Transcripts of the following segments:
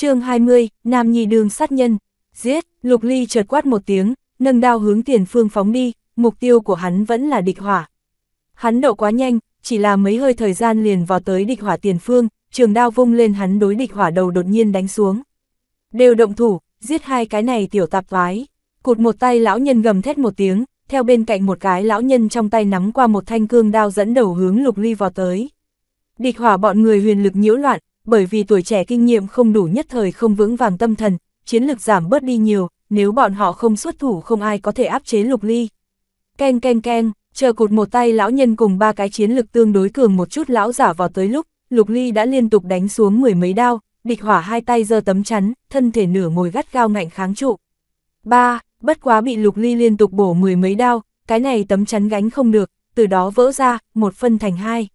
chương 20, Nam Nhi đường sát nhân, giết, Lục Ly chợt quát một tiếng, nâng đao hướng tiền phương phóng đi, mục tiêu của hắn vẫn là địch hỏa. Hắn đậu quá nhanh, chỉ là mấy hơi thời gian liền vào tới địch hỏa tiền phương, trường đao vung lên hắn đối địch hỏa đầu đột nhiên đánh xuống. Đều động thủ, giết hai cái này tiểu tạp vái. Cụt một tay lão nhân gầm thét một tiếng, theo bên cạnh một cái lão nhân trong tay nắm qua một thanh cương đao dẫn đầu hướng lục ly vào tới. Địch hỏa bọn người huyền lực nhiễu loạn, bởi vì tuổi trẻ kinh nghiệm không đủ nhất thời không vững vàng tâm thần, chiến lực giảm bớt đi nhiều, nếu bọn họ không xuất thủ không ai có thể áp chế lục ly. keng keng keng chờ cụt một tay lão nhân cùng ba cái chiến lực tương đối cường một chút lão giả vào tới lúc, lục ly đã liên tục đánh xuống mười mấy đao, địch hỏa hai tay giơ tấm chắn, thân thể nửa ngồi gắt gao ngạnh kháng trụ. ba Bất quá bị lục ly liên tục bổ mười mấy đao, cái này tấm chắn gánh không được, từ đó vỡ ra, một phân thành hai.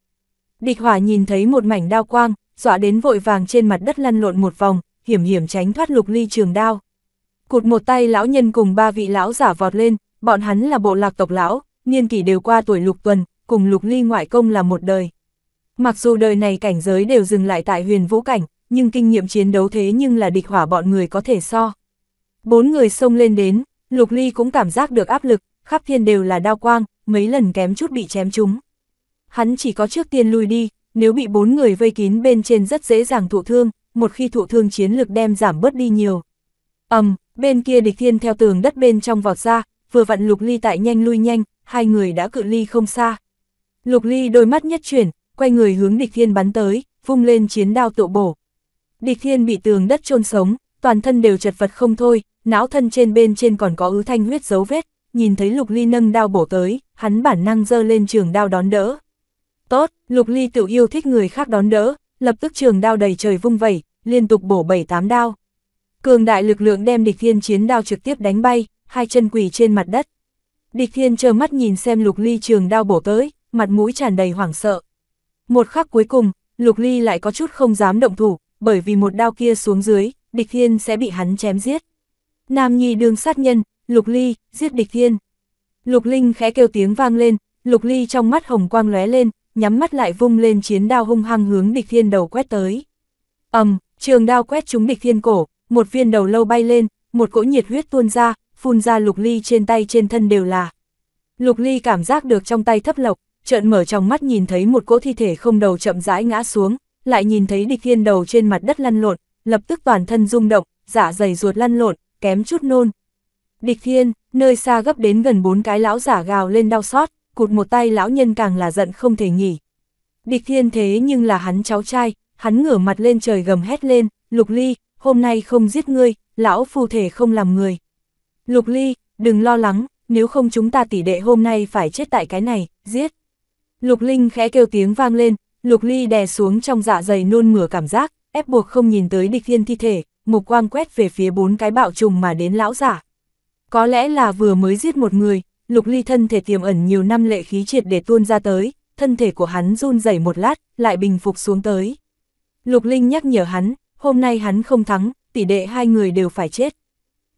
Địch hỏa nhìn thấy một mảnh đao quang, dọa đến vội vàng trên mặt đất lăn lộn một vòng, hiểm hiểm tránh thoát lục ly trường đao. Cụt một tay lão nhân cùng ba vị lão giả vọt lên, bọn hắn là bộ lạc tộc lão, niên kỷ đều qua tuổi lục tuần, cùng lục ly ngoại công là một đời. Mặc dù đời này cảnh giới đều dừng lại tại huyền vũ cảnh, nhưng kinh nghiệm chiến đấu thế nhưng là địch hỏa bọn người có thể so. Bốn người xông lên đến, lục ly cũng cảm giác được áp lực, khắp thiên đều là đao quang, mấy lần kém chút bị chém chúng. Hắn chỉ có trước tiên lui đi, nếu bị bốn người vây kín bên trên rất dễ dàng thụ thương, một khi thụ thương chiến lực đem giảm bớt đi nhiều. ầm, um, bên kia địch thiên theo tường đất bên trong vọt ra, vừa vặn lục ly tại nhanh lui nhanh, hai người đã cự ly không xa. Lục ly đôi mắt nhất chuyển, quay người hướng địch thiên bắn tới, vung lên chiến đao tụ bổ. Địch thiên bị tường đất chôn sống, toàn thân đều chật vật không thôi, não thân trên bên trên còn có ứ thanh huyết dấu vết, nhìn thấy lục ly nâng đao bổ tới, hắn bản năng dơ lên trường đao đón đỡ. Tốt, Lục Ly tự yêu thích người khác đón đỡ, lập tức trường đao đầy trời vung vẩy, liên tục bổ bảy tám đao. Cường đại lực lượng đem địch thiên chiến đao trực tiếp đánh bay, hai chân quỳ trên mặt đất. Địch thiên chờ mắt nhìn xem Lục Ly trường đao bổ tới, mặt mũi tràn đầy hoảng sợ. Một khắc cuối cùng, Lục Ly lại có chút không dám động thủ, bởi vì một đao kia xuống dưới, địch thiên sẽ bị hắn chém giết. Nam Nhi đương sát nhân, Lục Ly, giết địch thiên. Lục Linh khẽ kêu tiếng vang lên, Lục Ly trong mắt hồng quang lóe lên, nhắm mắt lại vung lên chiến đao hung hăng hướng địch thiên đầu quét tới. ầm, um, trường đao quét trúng địch thiên cổ, một viên đầu lâu bay lên, một cỗ nhiệt huyết tuôn ra, phun ra lục ly trên tay trên thân đều là. Lục ly cảm giác được trong tay thấp lộc, trợn mở trong mắt nhìn thấy một cỗ thi thể không đầu chậm rãi ngã xuống, lại nhìn thấy địch thiên đầu trên mặt đất lăn lộn, lập tức toàn thân rung động, dạ dày ruột lăn lộn, kém chút nôn. Địch thiên, nơi xa gấp đến gần bốn cái lão giả gào lên đau xót, cụt một tay lão nhân càng là giận không thể nghỉ. Địch thiên thế nhưng là hắn cháu trai, hắn ngửa mặt lên trời gầm hét lên, lục ly, hôm nay không giết ngươi, lão phù thể không làm người. Lục ly, đừng lo lắng, nếu không chúng ta tỷ đệ hôm nay phải chết tại cái này, giết. Lục linh khẽ kêu tiếng vang lên, lục ly đè xuống trong dạ dày nôn mửa cảm giác, ép buộc không nhìn tới địch thiên thi thể, mục quang quét về phía bốn cái bạo trùng mà đến lão giả. Có lẽ là vừa mới giết một người, lục ly thân thể tiềm ẩn nhiều năm lệ khí triệt để tuôn ra tới, thân thể của hắn run rẩy một lát, lại bình phục xuống tới. Lục Linh nhắc nhở hắn, hôm nay hắn không thắng, tỷ đệ hai người đều phải chết.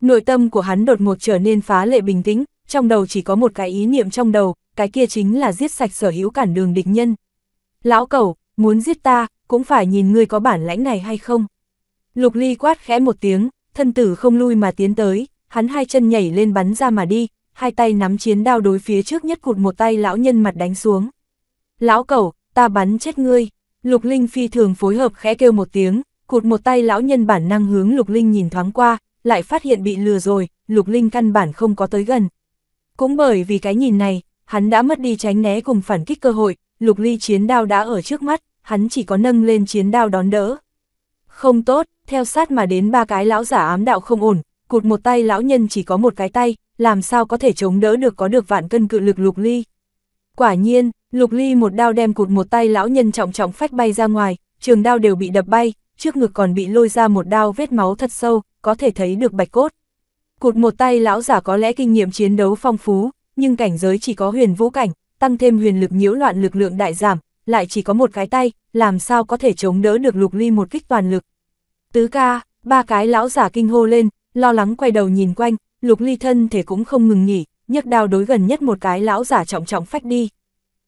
Nội tâm của hắn đột ngột trở nên phá lệ bình tĩnh, trong đầu chỉ có một cái ý niệm trong đầu, cái kia chính là giết sạch sở hữu cản đường địch nhân. Lão cẩu, muốn giết ta, cũng phải nhìn ngươi có bản lãnh này hay không. Lục Ly quát khẽ một tiếng, thân tử không lui mà tiến tới, hắn hai chân nhảy lên bắn ra mà đi, hai tay nắm chiến đao đối phía trước nhất cụt một tay lão nhân mặt đánh xuống. Lão cẩu, ta bắn chết ngươi, lục linh phi thường phối hợp khẽ kêu một tiếng, cụt một tay lão nhân bản năng hướng lục linh nhìn thoáng qua, lại phát hiện bị lừa rồi, lục linh căn bản không có tới gần. Cũng bởi vì cái nhìn này, hắn đã mất đi tránh né cùng phản kích cơ hội, lục ly chiến đao đã ở trước mắt, hắn chỉ có nâng lên chiến đao đón đỡ. Không tốt, theo sát mà đến ba cái lão giả ám đạo không ổn, cụt một tay lão nhân chỉ có một cái tay, làm sao có thể chống đỡ được có được vạn cân cự lực lục ly. Quả nhiên, lục ly một đao đem cụt một tay lão nhân trọng trọng phách bay ra ngoài, trường đao đều bị đập bay, trước ngực còn bị lôi ra một đao vết máu thật sâu, có thể thấy được bạch cốt. Cụt một tay lão giả có lẽ kinh nghiệm chiến đấu phong phú, nhưng cảnh giới chỉ có huyền vũ cảnh, tăng thêm huyền lực nhiễu loạn lực lượng đại giảm, lại chỉ có một cái tay, làm sao có thể chống đỡ được lục ly một kích toàn lực. Tứ ca, ba cái lão giả kinh hô lên, lo lắng quay đầu nhìn quanh, lục ly thân thể cũng không ngừng nghỉ, nhấc đao đối gần nhất một cái lão giả trọng trọng phách đi.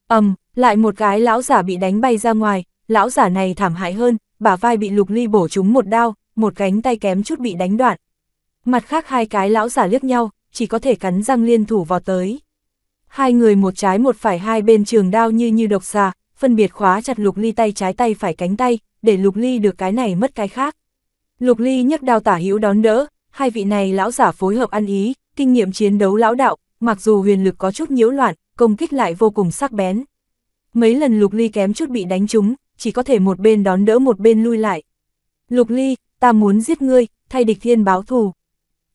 ầm, um, lại một cái lão giả bị đánh bay ra ngoài, lão giả này thảm hại hơn, bả vai bị lục ly bổ trúng một đao, một cánh tay kém chút bị đánh đoạn. Mặt khác hai cái lão giả liếc nhau, chỉ có thể cắn răng liên thủ vào tới. Hai người một trái một phải hai bên trường đao như như độc xà, phân biệt khóa chặt lục ly tay trái tay phải cánh tay, để lục ly được cái này mất cái khác. Lục ly nhấc đao tả hữu đón đỡ, hai vị này lão giả phối hợp ăn ý, kinh nghiệm chiến đấu lão đạo, mặc dù huyền lực có chút nhiễu loạn, công kích lại vô cùng sắc bén. Mấy lần Lục Ly kém chút bị đánh trúng, chỉ có thể một bên đón đỡ một bên lui lại. Lục Ly, ta muốn giết ngươi, thay địch thiên báo thù.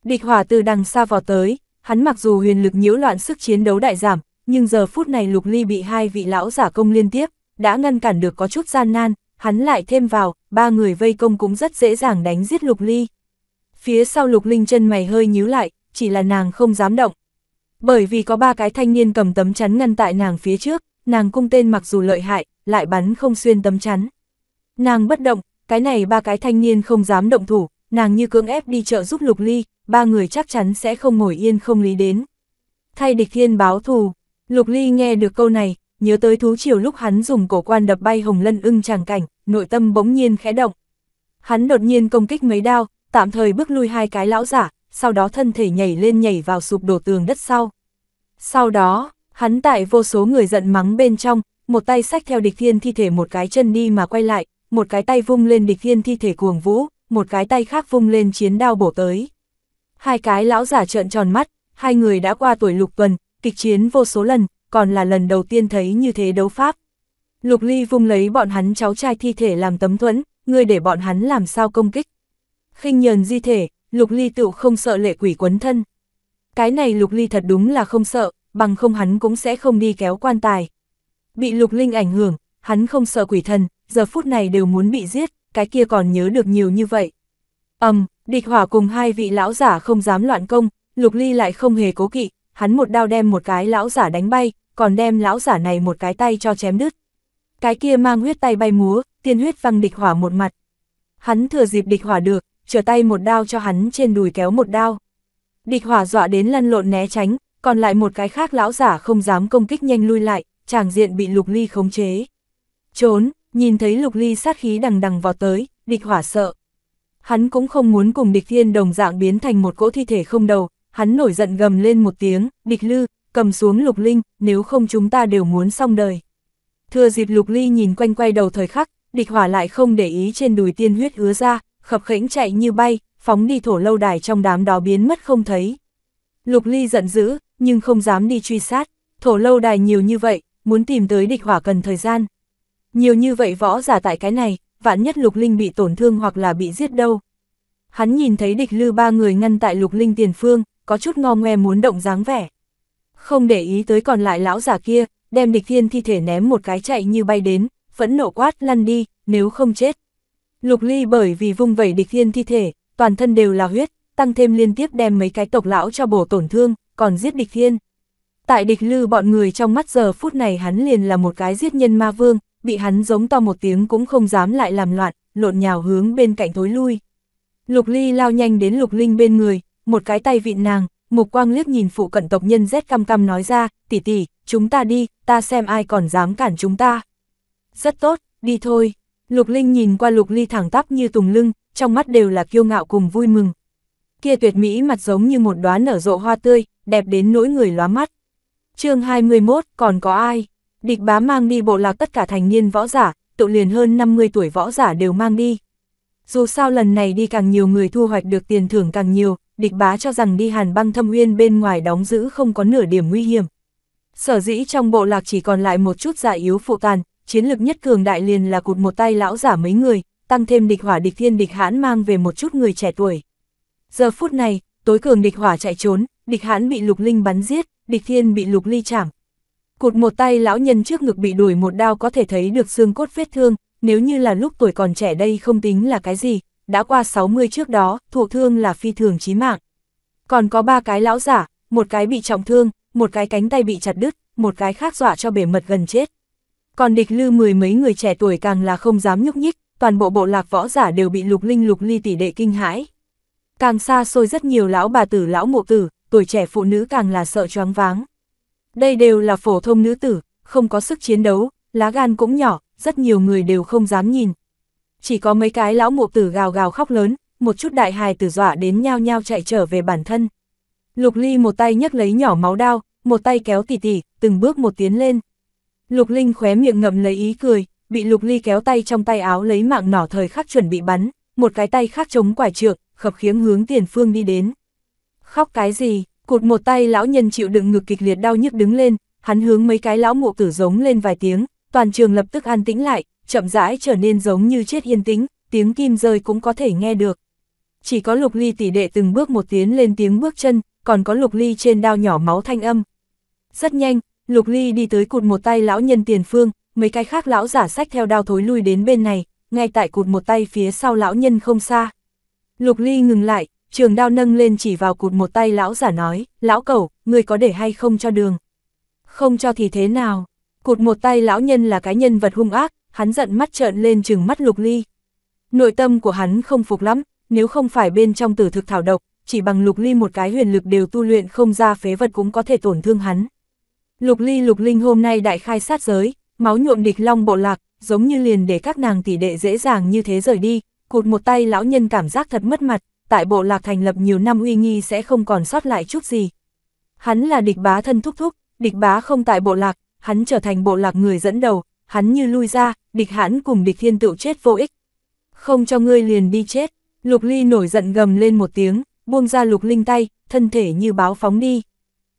Địch hỏa từ đằng xa vào tới, hắn mặc dù huyền lực nhiễu loạn sức chiến đấu đại giảm, nhưng giờ phút này Lục Ly bị hai vị lão giả công liên tiếp, đã ngăn cản được có chút gian nan, hắn lại thêm vào, ba người vây công cũng rất dễ dàng đánh giết Lục Ly phía sau lục linh chân mày hơi nhíu lại, chỉ là nàng không dám động. Bởi vì có ba cái thanh niên cầm tấm chắn ngăn tại nàng phía trước, nàng cung tên mặc dù lợi hại, lại bắn không xuyên tấm chắn. Nàng bất động, cái này ba cái thanh niên không dám động thủ, nàng như cưỡng ép đi chợ giúp lục ly, ba người chắc chắn sẽ không ngồi yên không lý đến. Thay địch thiên báo thù, lục ly nghe được câu này, nhớ tới thú chiều lúc hắn dùng cổ quan đập bay hồng lân ưng chàng cảnh, nội tâm bỗng nhiên khẽ động. Hắn đột nhiên công kích mấy đao, tạm thời bước lui hai cái lão giả, sau đó thân thể nhảy lên nhảy vào sụp đổ tường đất sau. Sau đó, hắn tại vô số người giận mắng bên trong, một tay sách theo địch thiên thi thể một cái chân đi mà quay lại, một cái tay vung lên địch thiên thi thể cuồng vũ, một cái tay khác vung lên chiến đao bổ tới. Hai cái lão giả trợn tròn mắt, hai người đã qua tuổi lục tuần, kịch chiến vô số lần, còn là lần đầu tiên thấy như thế đấu pháp. Lục Ly vung lấy bọn hắn cháu trai thi thể làm tấm thuẫn, người để bọn hắn làm sao công kích khinh nhờn di thể, lục ly tựu không sợ lệ quỷ quấn thân. Cái này lục ly thật đúng là không sợ, bằng không hắn cũng sẽ không đi kéo quan tài. Bị lục linh ảnh hưởng, hắn không sợ quỷ thần, giờ phút này đều muốn bị giết, cái kia còn nhớ được nhiều như vậy. ầm, um, địch hỏa cùng hai vị lão giả không dám loạn công, lục ly lại không hề cố kỵ, hắn một đao đem một cái lão giả đánh bay, còn đem lão giả này một cái tay cho chém đứt. Cái kia mang huyết tay bay múa, tiên huyết văng địch hỏa một mặt. Hắn thừa dịp địch hỏa được, trở tay một đao cho hắn trên đùi kéo một đao. Địch hỏa dọa đến lăn lộn né tránh, còn lại một cái khác lão giả không dám công kích nhanh lui lại, chàng diện bị lục ly khống chế. Trốn, nhìn thấy lục ly sát khí đằng đằng vào tới, địch hỏa sợ. Hắn cũng không muốn cùng địch thiên đồng dạng biến thành một cỗ thi thể không đầu, hắn nổi giận gầm lên một tiếng, địch lư, cầm xuống lục linh, nếu không chúng ta đều muốn xong đời. Thừa dịp lục ly nhìn quanh quay đầu thời khắc, địch hỏa lại không để ý trên đùi tiên huyết ứa ra, khập khẽnh chạy như bay, phóng đi thổ lâu đài trong đám đó biến mất không thấy. Lục Ly giận dữ, nhưng không dám đi truy sát, thổ lâu đài nhiều như vậy, muốn tìm tới địch hỏa cần thời gian. Nhiều như vậy võ giả tại cái này, vạn nhất Lục Linh bị tổn thương hoặc là bị giết đâu. Hắn nhìn thấy địch lư ba người ngăn tại Lục Linh tiền phương, có chút ngo ngoe muốn động dáng vẻ. Không để ý tới còn lại lão giả kia, đem địch thiên thi thể ném một cái chạy như bay đến, phẫn nộ quát lăn đi, nếu không chết, Lục Ly bởi vì vung vẩy địch thiên thi thể, toàn thân đều là huyết, tăng thêm liên tiếp đem mấy cái tộc lão cho bổ tổn thương, còn giết địch thiên. Tại địch lư bọn người trong mắt giờ phút này hắn liền là một cái giết nhân ma vương, bị hắn giống to một tiếng cũng không dám lại làm loạn, lộn nhào hướng bên cạnh thối lui. Lục Ly lao nhanh đến Lục Linh bên người, một cái tay vịn nàng, mục quang liếc nhìn phụ cận tộc nhân rét căm căm nói ra, tỷ tỷ, chúng ta đi, ta xem ai còn dám cản chúng ta. Rất tốt, đi thôi. Lục Linh nhìn qua Lục Ly thẳng tắp như tùng lưng, trong mắt đều là kiêu ngạo cùng vui mừng. Kia tuyệt mỹ mặt giống như một đóa nở rộ hoa tươi, đẹp đến nỗi người lóa mắt. chương 21, còn có ai? Địch bá mang đi bộ lạc tất cả thành niên võ giả, tụ liền hơn 50 tuổi võ giả đều mang đi. Dù sao lần này đi càng nhiều người thu hoạch được tiền thưởng càng nhiều, địch bá cho rằng đi hàn băng thâm uyên bên ngoài đóng giữ không có nửa điểm nguy hiểm. Sở dĩ trong bộ lạc chỉ còn lại một chút giả yếu phụ tàn, chiến lực nhất cường đại liền là cụt một tay lão giả mấy người, tăng thêm địch hỏa địch thiên địch hãn mang về một chút người trẻ tuổi. Giờ phút này, tối cường địch hỏa chạy trốn, địch hãn bị lục linh bắn giết, địch thiên bị lục ly chảm. Cụt một tay lão nhân trước ngực bị đuổi một đao có thể thấy được xương cốt vết thương, nếu như là lúc tuổi còn trẻ đây không tính là cái gì, đã qua 60 trước đó, thụ thương là phi thường chí mạng. Còn có ba cái lão giả, một cái bị trọng thương, một cái cánh tay bị chặt đứt, một cái khác dọa cho bể mật gần chết. Còn địch lư mười mấy người trẻ tuổi càng là không dám nhúc nhích, toàn bộ bộ lạc võ giả đều bị lục linh lục ly tỷ đệ kinh hãi. Càng xa xôi rất nhiều lão bà tử lão mộ tử, tuổi trẻ phụ nữ càng là sợ choáng váng. Đây đều là phổ thông nữ tử, không có sức chiến đấu, lá gan cũng nhỏ, rất nhiều người đều không dám nhìn. Chỉ có mấy cái lão mộ tử gào gào khóc lớn, một chút đại hài tử dọa đến nhao nhao chạy trở về bản thân. Lục ly một tay nhấc lấy nhỏ máu đao, một tay kéo tỉ tỉ, từng bước một tiến lên, Lục Linh khóe miệng ngậm lấy ý cười, bị Lục Ly kéo tay trong tay áo lấy mạng nỏ thời khắc chuẩn bị bắn, một cái tay khác chống quải trượng, khập khiếng hướng tiền phương đi đến. Khóc cái gì, cụt một tay lão nhân chịu đựng ngực kịch liệt đau nhức đứng lên, hắn hướng mấy cái lão mụ tử giống lên vài tiếng, toàn trường lập tức an tĩnh lại, chậm rãi trở nên giống như chết yên tĩnh, tiếng kim rơi cũng có thể nghe được. Chỉ có lục ly tỷ đệ từng bước một tiến lên tiếng bước chân, còn có lục ly trên đao nhỏ máu thanh âm. Rất nhanh, Lục Ly đi tới cụt một tay lão nhân tiền phương, mấy cái khác lão giả sách theo đao thối lui đến bên này, ngay tại cụt một tay phía sau lão nhân không xa. Lục Ly ngừng lại, trường đao nâng lên chỉ vào cụt một tay lão giả nói, lão cẩu, người có để hay không cho đường? Không cho thì thế nào? Cụt một tay lão nhân là cái nhân vật hung ác, hắn giận mắt trợn lên chừng mắt Lục Ly. Nội tâm của hắn không phục lắm, nếu không phải bên trong tử thực thảo độc, chỉ bằng Lục Ly một cái huyền lực đều tu luyện không ra phế vật cũng có thể tổn thương hắn. Lục ly lục linh hôm nay đại khai sát giới, máu nhuộm địch long bộ lạc, giống như liền để các nàng tỷ đệ dễ dàng như thế rời đi, cụt một tay lão nhân cảm giác thật mất mặt, tại bộ lạc thành lập nhiều năm uy nghi sẽ không còn sót lại chút gì. Hắn là địch bá thân thúc thúc, địch bá không tại bộ lạc, hắn trở thành bộ lạc người dẫn đầu, hắn như lui ra, địch hắn cùng địch thiên tựu chết vô ích. Không cho ngươi liền đi chết, lục ly nổi giận gầm lên một tiếng, buông ra lục linh tay, thân thể như báo phóng đi.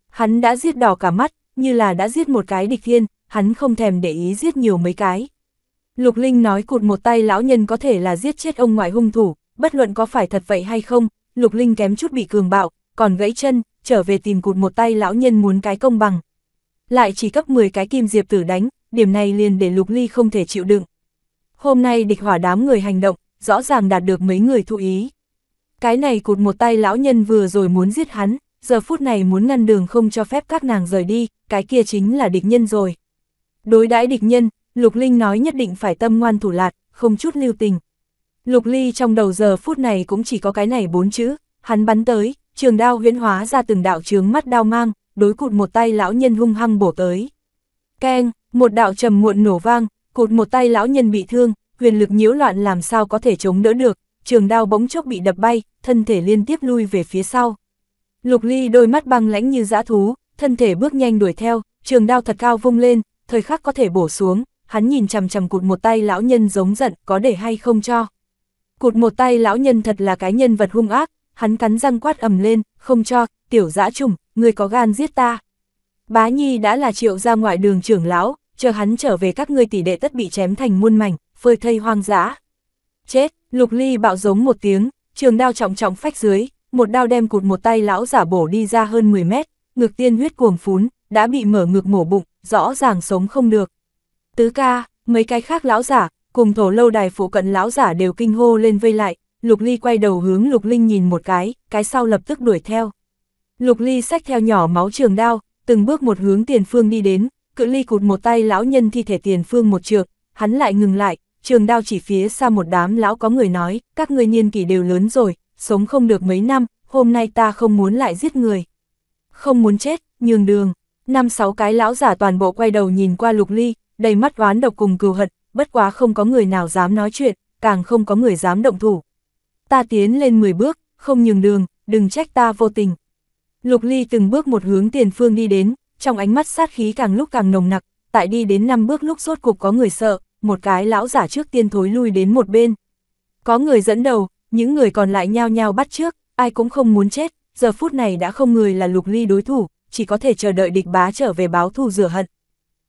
Hắn đã giết đỏ cả mắt, như là đã giết một cái địch thiên, hắn không thèm để ý giết nhiều mấy cái. Lục Linh nói cụt một tay lão nhân có thể là giết chết ông ngoại hung thủ, bất luận có phải thật vậy hay không, Lục Linh kém chút bị cường bạo, còn gãy chân, trở về tìm cụt một tay lão nhân muốn cái công bằng. Lại chỉ cấp 10 cái kim diệp tử đánh, điểm này liền để Lục Ly không thể chịu đựng. Hôm nay địch hỏa đám người hành động, rõ ràng đạt được mấy người thụ ý. Cái này cụt một tay lão nhân vừa rồi muốn giết hắn, giờ phút này muốn ngăn đường không cho phép các nàng rời đi, cái kia chính là địch nhân rồi. Đối đãi địch nhân, Lục Linh nói nhất định phải tâm ngoan thủ lạt, không chút lưu tình. Lục Ly trong đầu giờ phút này cũng chỉ có cái này bốn chữ, hắn bắn tới, trường đao huyễn hóa ra từng đạo trướng mắt đao mang, đối cụt một tay lão nhân hung hăng bổ tới. Keng, một đạo trầm muộn nổ vang, cụt một tay lão nhân bị thương, huyền lực nhiễu loạn làm sao có thể chống đỡ được, trường đao bỗng chốc bị đập bay, thân thể liên tiếp lui về phía sau. Lục Ly đôi mắt băng lãnh như dã thú, thân thể bước nhanh đuổi theo, trường đao thật cao vung lên, thời khắc có thể bổ xuống, hắn nhìn chằm chằm cụt một tay lão nhân giống giận có để hay không cho. Cụt một tay lão nhân thật là cái nhân vật hung ác, hắn cắn răng quát ầm lên, không cho, tiểu dã trùng, người có gan giết ta. Bá Nhi đã là triệu ra ngoại đường trưởng lão, chờ hắn trở về các ngươi tỷ đệ tất bị chém thành muôn mảnh, phơi thây hoang dã. Chết, lục ly bạo giống một tiếng, trường đao trọng trọng phách dưới, một đao đem cụt một tay lão giả bổ đi ra hơn 10 mét, ngực tiên huyết cuồng phún, đã bị mở ngực mổ bụng, rõ ràng sống không được. Tứ ca, mấy cái khác lão giả, cùng thổ lâu đài phụ cận lão giả đều kinh hô lên vây lại, Lục Ly quay đầu hướng Lục Linh nhìn một cái, cái sau lập tức đuổi theo. Lục Ly xách theo nhỏ máu trường đao, từng bước một hướng tiền phương đi đến, cự ly cụt một tay lão nhân thi thể tiền phương một trượt, hắn lại ngừng lại, trường đao chỉ phía xa một đám lão có người nói, các người niên kỷ đều lớn rồi, sống không được mấy năm, hôm nay ta không muốn lại giết người. Không muốn chết, nhường đường, năm sáu cái lão giả toàn bộ quay đầu nhìn qua lục ly, đầy mắt oán độc cùng cừu hận, bất quá không có người nào dám nói chuyện, càng không có người dám động thủ. Ta tiến lên 10 bước, không nhường đường, đừng trách ta vô tình. Lục ly từng bước một hướng tiền phương đi đến, trong ánh mắt sát khí càng lúc càng nồng nặc, tại đi đến năm bước lúc rốt cục có người sợ, một cái lão giả trước tiên thối lui đến một bên. Có người dẫn đầu, những người còn lại nhao nhao bắt trước, ai cũng không muốn chết, giờ phút này đã không người là lục ly đối thủ, chỉ có thể chờ đợi địch bá trở về báo thù rửa hận.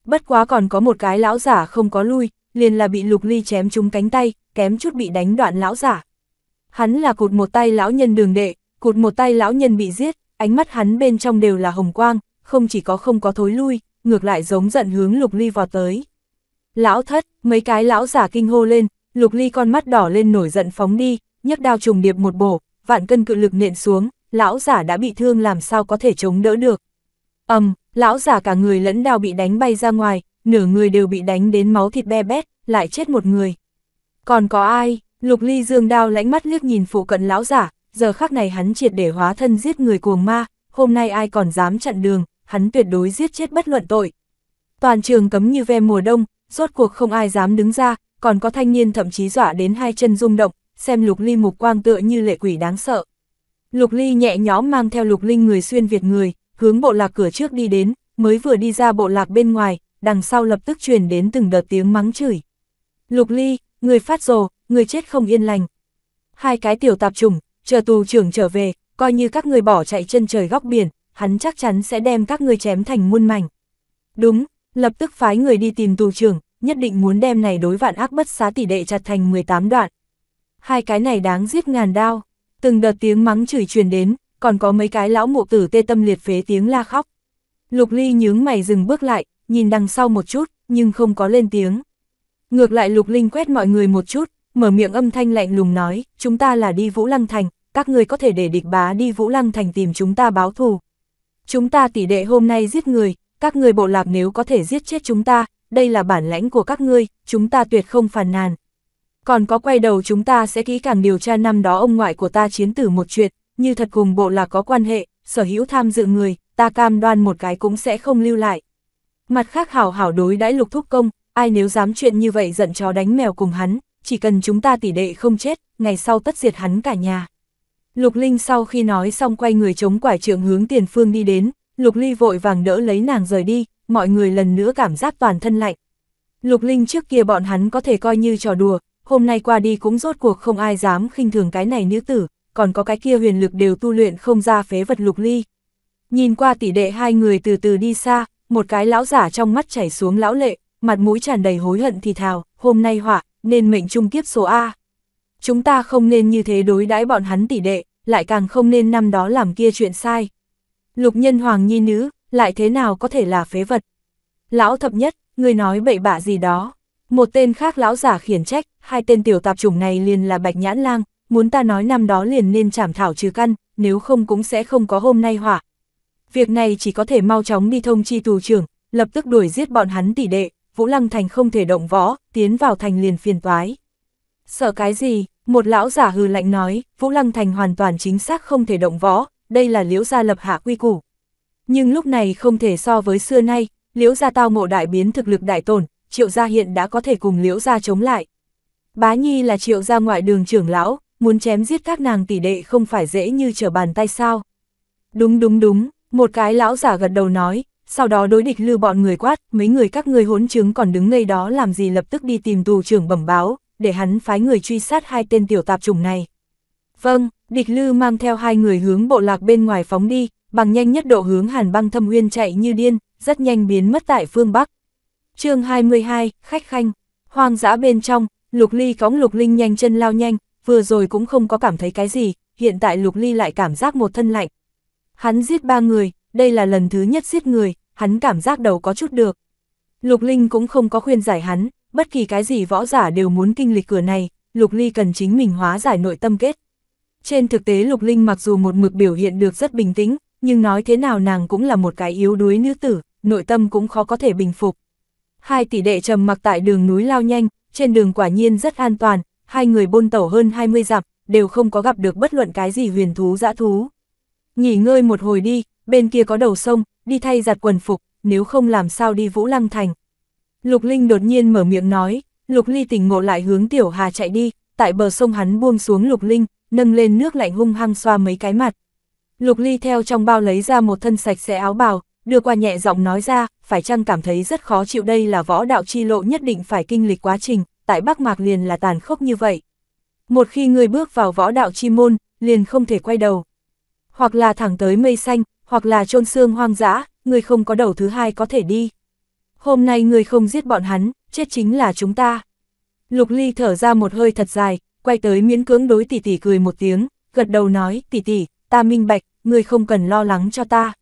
Bất quá còn có một cái lão giả không có lui, liền là bị lục ly chém trúng cánh tay, kém chút bị đánh đoạn lão giả. Hắn là cụt một tay lão nhân đường đệ, cụt một tay lão nhân bị giết, ánh mắt hắn bên trong đều là hồng quang, không chỉ có không có thối lui, ngược lại giống giận hướng lục ly vào tới. Lão thất, mấy cái lão giả kinh hô lên, lục ly con mắt đỏ lên nổi giận phóng đi, nhấc đao trùng điệp một bổ, vạn cân cự lực nện xuống, lão giả đã bị thương làm sao có thể chống đỡ được. Ầm, um, lão giả cả người lẫn đao bị đánh bay ra ngoài, nửa người đều bị đánh đến máu thịt be bét, lại chết một người. Còn có ai? Lục Ly Dương đao lãnh mắt liếc nhìn phụ cận lão giả, giờ khắc này hắn triệt để hóa thân giết người cuồng ma, hôm nay ai còn dám chặn đường, hắn tuyệt đối giết chết bất luận tội. Toàn trường cấm như ve mùa đông, rốt cuộc không ai dám đứng ra, còn có thanh niên thậm chí dọa đến hai chân rung động, xem lục ly mục quang tựa như lệ quỷ đáng sợ. Lục ly nhẹ nhõm mang theo lục linh người xuyên Việt người, hướng bộ lạc cửa trước đi đến, mới vừa đi ra bộ lạc bên ngoài, đằng sau lập tức truyền đến từng đợt tiếng mắng chửi. Lục ly, người phát rồ, người chết không yên lành. Hai cái tiểu tạp trùng, chờ tù trưởng trở về, coi như các người bỏ chạy chân trời góc biển, hắn chắc chắn sẽ đem các người chém thành muôn mảnh. Đúng, lập tức phái người đi tìm tù trưởng, nhất định muốn đem này đối vạn ác bất xá tỷ đệ chặt thành 18 đoạn, hai cái này đáng giết ngàn đao. Từng đợt tiếng mắng chửi truyền đến, còn có mấy cái lão mụ tử tê tâm liệt phế tiếng la khóc. Lục Ly nhướng mày dừng bước lại, nhìn đằng sau một chút, nhưng không có lên tiếng. Ngược lại Lục Linh quét mọi người một chút, mở miệng âm thanh lạnh lùng nói, chúng ta là đi Vũ Lăng Thành, các người có thể để địch bá đi Vũ Lăng Thành tìm chúng ta báo thù. Chúng ta tỷ đệ hôm nay giết người, các người bộ lạc nếu có thể giết chết chúng ta, đây là bản lãnh của các ngươi, chúng ta tuyệt không phản nàn. Còn có quay đầu chúng ta sẽ kỹ càng điều tra năm đó ông ngoại của ta chiến tử một chuyện, như thật cùng bộ là có quan hệ, sở hữu tham dự người, ta cam đoan một cái cũng sẽ không lưu lại. Mặt khác hảo hảo đối đãi lục thúc công, ai nếu dám chuyện như vậy giận chó đánh mèo cùng hắn, chỉ cần chúng ta tỷ đệ không chết, ngày sau tất diệt hắn cả nhà. Lục Linh sau khi nói xong quay người chống quải trượng hướng tiền phương đi đến, Lục Ly vội vàng đỡ lấy nàng rời đi, mọi người lần nữa cảm giác toàn thân lạnh. Lục Linh trước kia bọn hắn có thể coi như trò đùa, hôm nay qua đi cũng rốt cuộc không ai dám khinh thường cái này nữ tử, còn có cái kia huyền lực đều tu luyện không ra phế vật lục ly. Nhìn qua tỷ đệ hai người từ từ đi xa, một cái lão giả trong mắt chảy xuống lão lệ, mặt mũi tràn đầy hối hận thì thào, hôm nay họa, nên mệnh trung kiếp số A. Chúng ta không nên như thế đối đãi bọn hắn tỷ đệ, lại càng không nên năm đó làm kia chuyện sai. Lục nhân hoàng nhi nữ, lại thế nào có thể là phế vật. Lão thập nhất, người nói bậy bạ gì đó. Một tên khác lão giả khiển trách, hai tên tiểu tạp chủng này liền là Bạch Nhãn Lang, muốn ta nói năm đó liền nên chảm thảo trừ căn, nếu không cũng sẽ không có hôm nay hỏa. Việc này chỉ có thể mau chóng đi thông chi tù trưởng, lập tức đuổi giết bọn hắn tỉ đệ, Vũ Lăng Thành không thể động võ, tiến vào thành liền phiền toái. Sợ cái gì? Một lão giả hừ lạnh nói, Vũ Lăng Thành hoàn toàn chính xác không thể động võ, đây là liễu gia lập hạ quy củ. Nhưng lúc này không thể so với xưa nay, liễu gia tao ngộ đại biến thực lực đại tổn, triệu gia hiện đã có thể cùng liễu gia chống lại. Bá Nhi là triệu gia ngoại đường trưởng lão, muốn chém giết các nàng tỷ đệ không phải dễ như trở bàn tay sao. Đúng đúng đúng, một cái lão giả gật đầu nói, sau đó đối địch lưu bọn người quát, mấy người các ngươi hỗn chứng còn đứng ngây đó làm gì lập tức đi tìm tù trưởng bẩm báo, để hắn phái người truy sát hai tên tiểu tạp chủng này. Vâng, địch lư mang theo hai người hướng bộ lạc bên ngoài phóng đi, bằng nhanh nhất độ hướng hàn băng thâm huyên chạy như điên, rất nhanh biến mất tại phương Bắc. chương 22, Khách Khanh, hoang dã bên trong, Lục Ly cõng Lục Linh nhanh chân lao nhanh, vừa rồi cũng không có cảm thấy cái gì, hiện tại Lục Ly lại cảm giác một thân lạnh. Hắn giết ba người, đây là lần thứ nhất giết người, hắn cảm giác đầu có chút được. Lục Linh cũng không có khuyên giải hắn, bất kỳ cái gì võ giả đều muốn kinh lịch cửa này, Lục Ly cần chính mình hóa giải nội tâm kết. Trên thực tế Lục Linh mặc dù một mực biểu hiện được rất bình tĩnh, nhưng nói thế nào nàng cũng là một cái yếu đuối nữ tử, nội tâm cũng khó có thể bình phục. Hai tỷ đệ trầm mặc tại đường núi lao nhanh, trên đường quả nhiên rất an toàn, hai người bôn tẩu hơn 20 dặm, đều không có gặp được bất luận cái gì huyền thú dã thú. Nghỉ ngơi một hồi đi, bên kia có đầu sông, đi thay giặt quần phục, nếu không làm sao đi Vũ Lăng Thành. Lục Linh đột nhiên mở miệng nói, Lục Ly tỉnh ngộ lại hướng Tiểu Hà chạy đi, tại bờ sông hắn buông xuống Lục Linh, nâng lên nước lạnh hung hăng xoa mấy cái mặt. Lục Ly theo trong bao lấy ra một thân sạch sẽ áo bào, đưa qua nhẹ giọng nói ra, phải chăng cảm thấy rất khó chịu đây là võ đạo chi lộ nhất định phải kinh lịch quá trình, tại Bắc Mạc liền là tàn khốc như vậy. Một khi người bước vào võ đạo chi môn, liền không thể quay đầu. Hoặc là thẳng tới mây xanh, hoặc là chôn xương hoang dã, người không có đầu thứ hai có thể đi. Hôm nay người không giết bọn hắn, chết chính là chúng ta. Lục Ly thở ra một hơi thật dài, quay tới miễn cưỡng đối tỷ tỷ cười một tiếng, gật đầu nói, tỷ tỷ, ta minh bạch, người không cần lo lắng cho ta.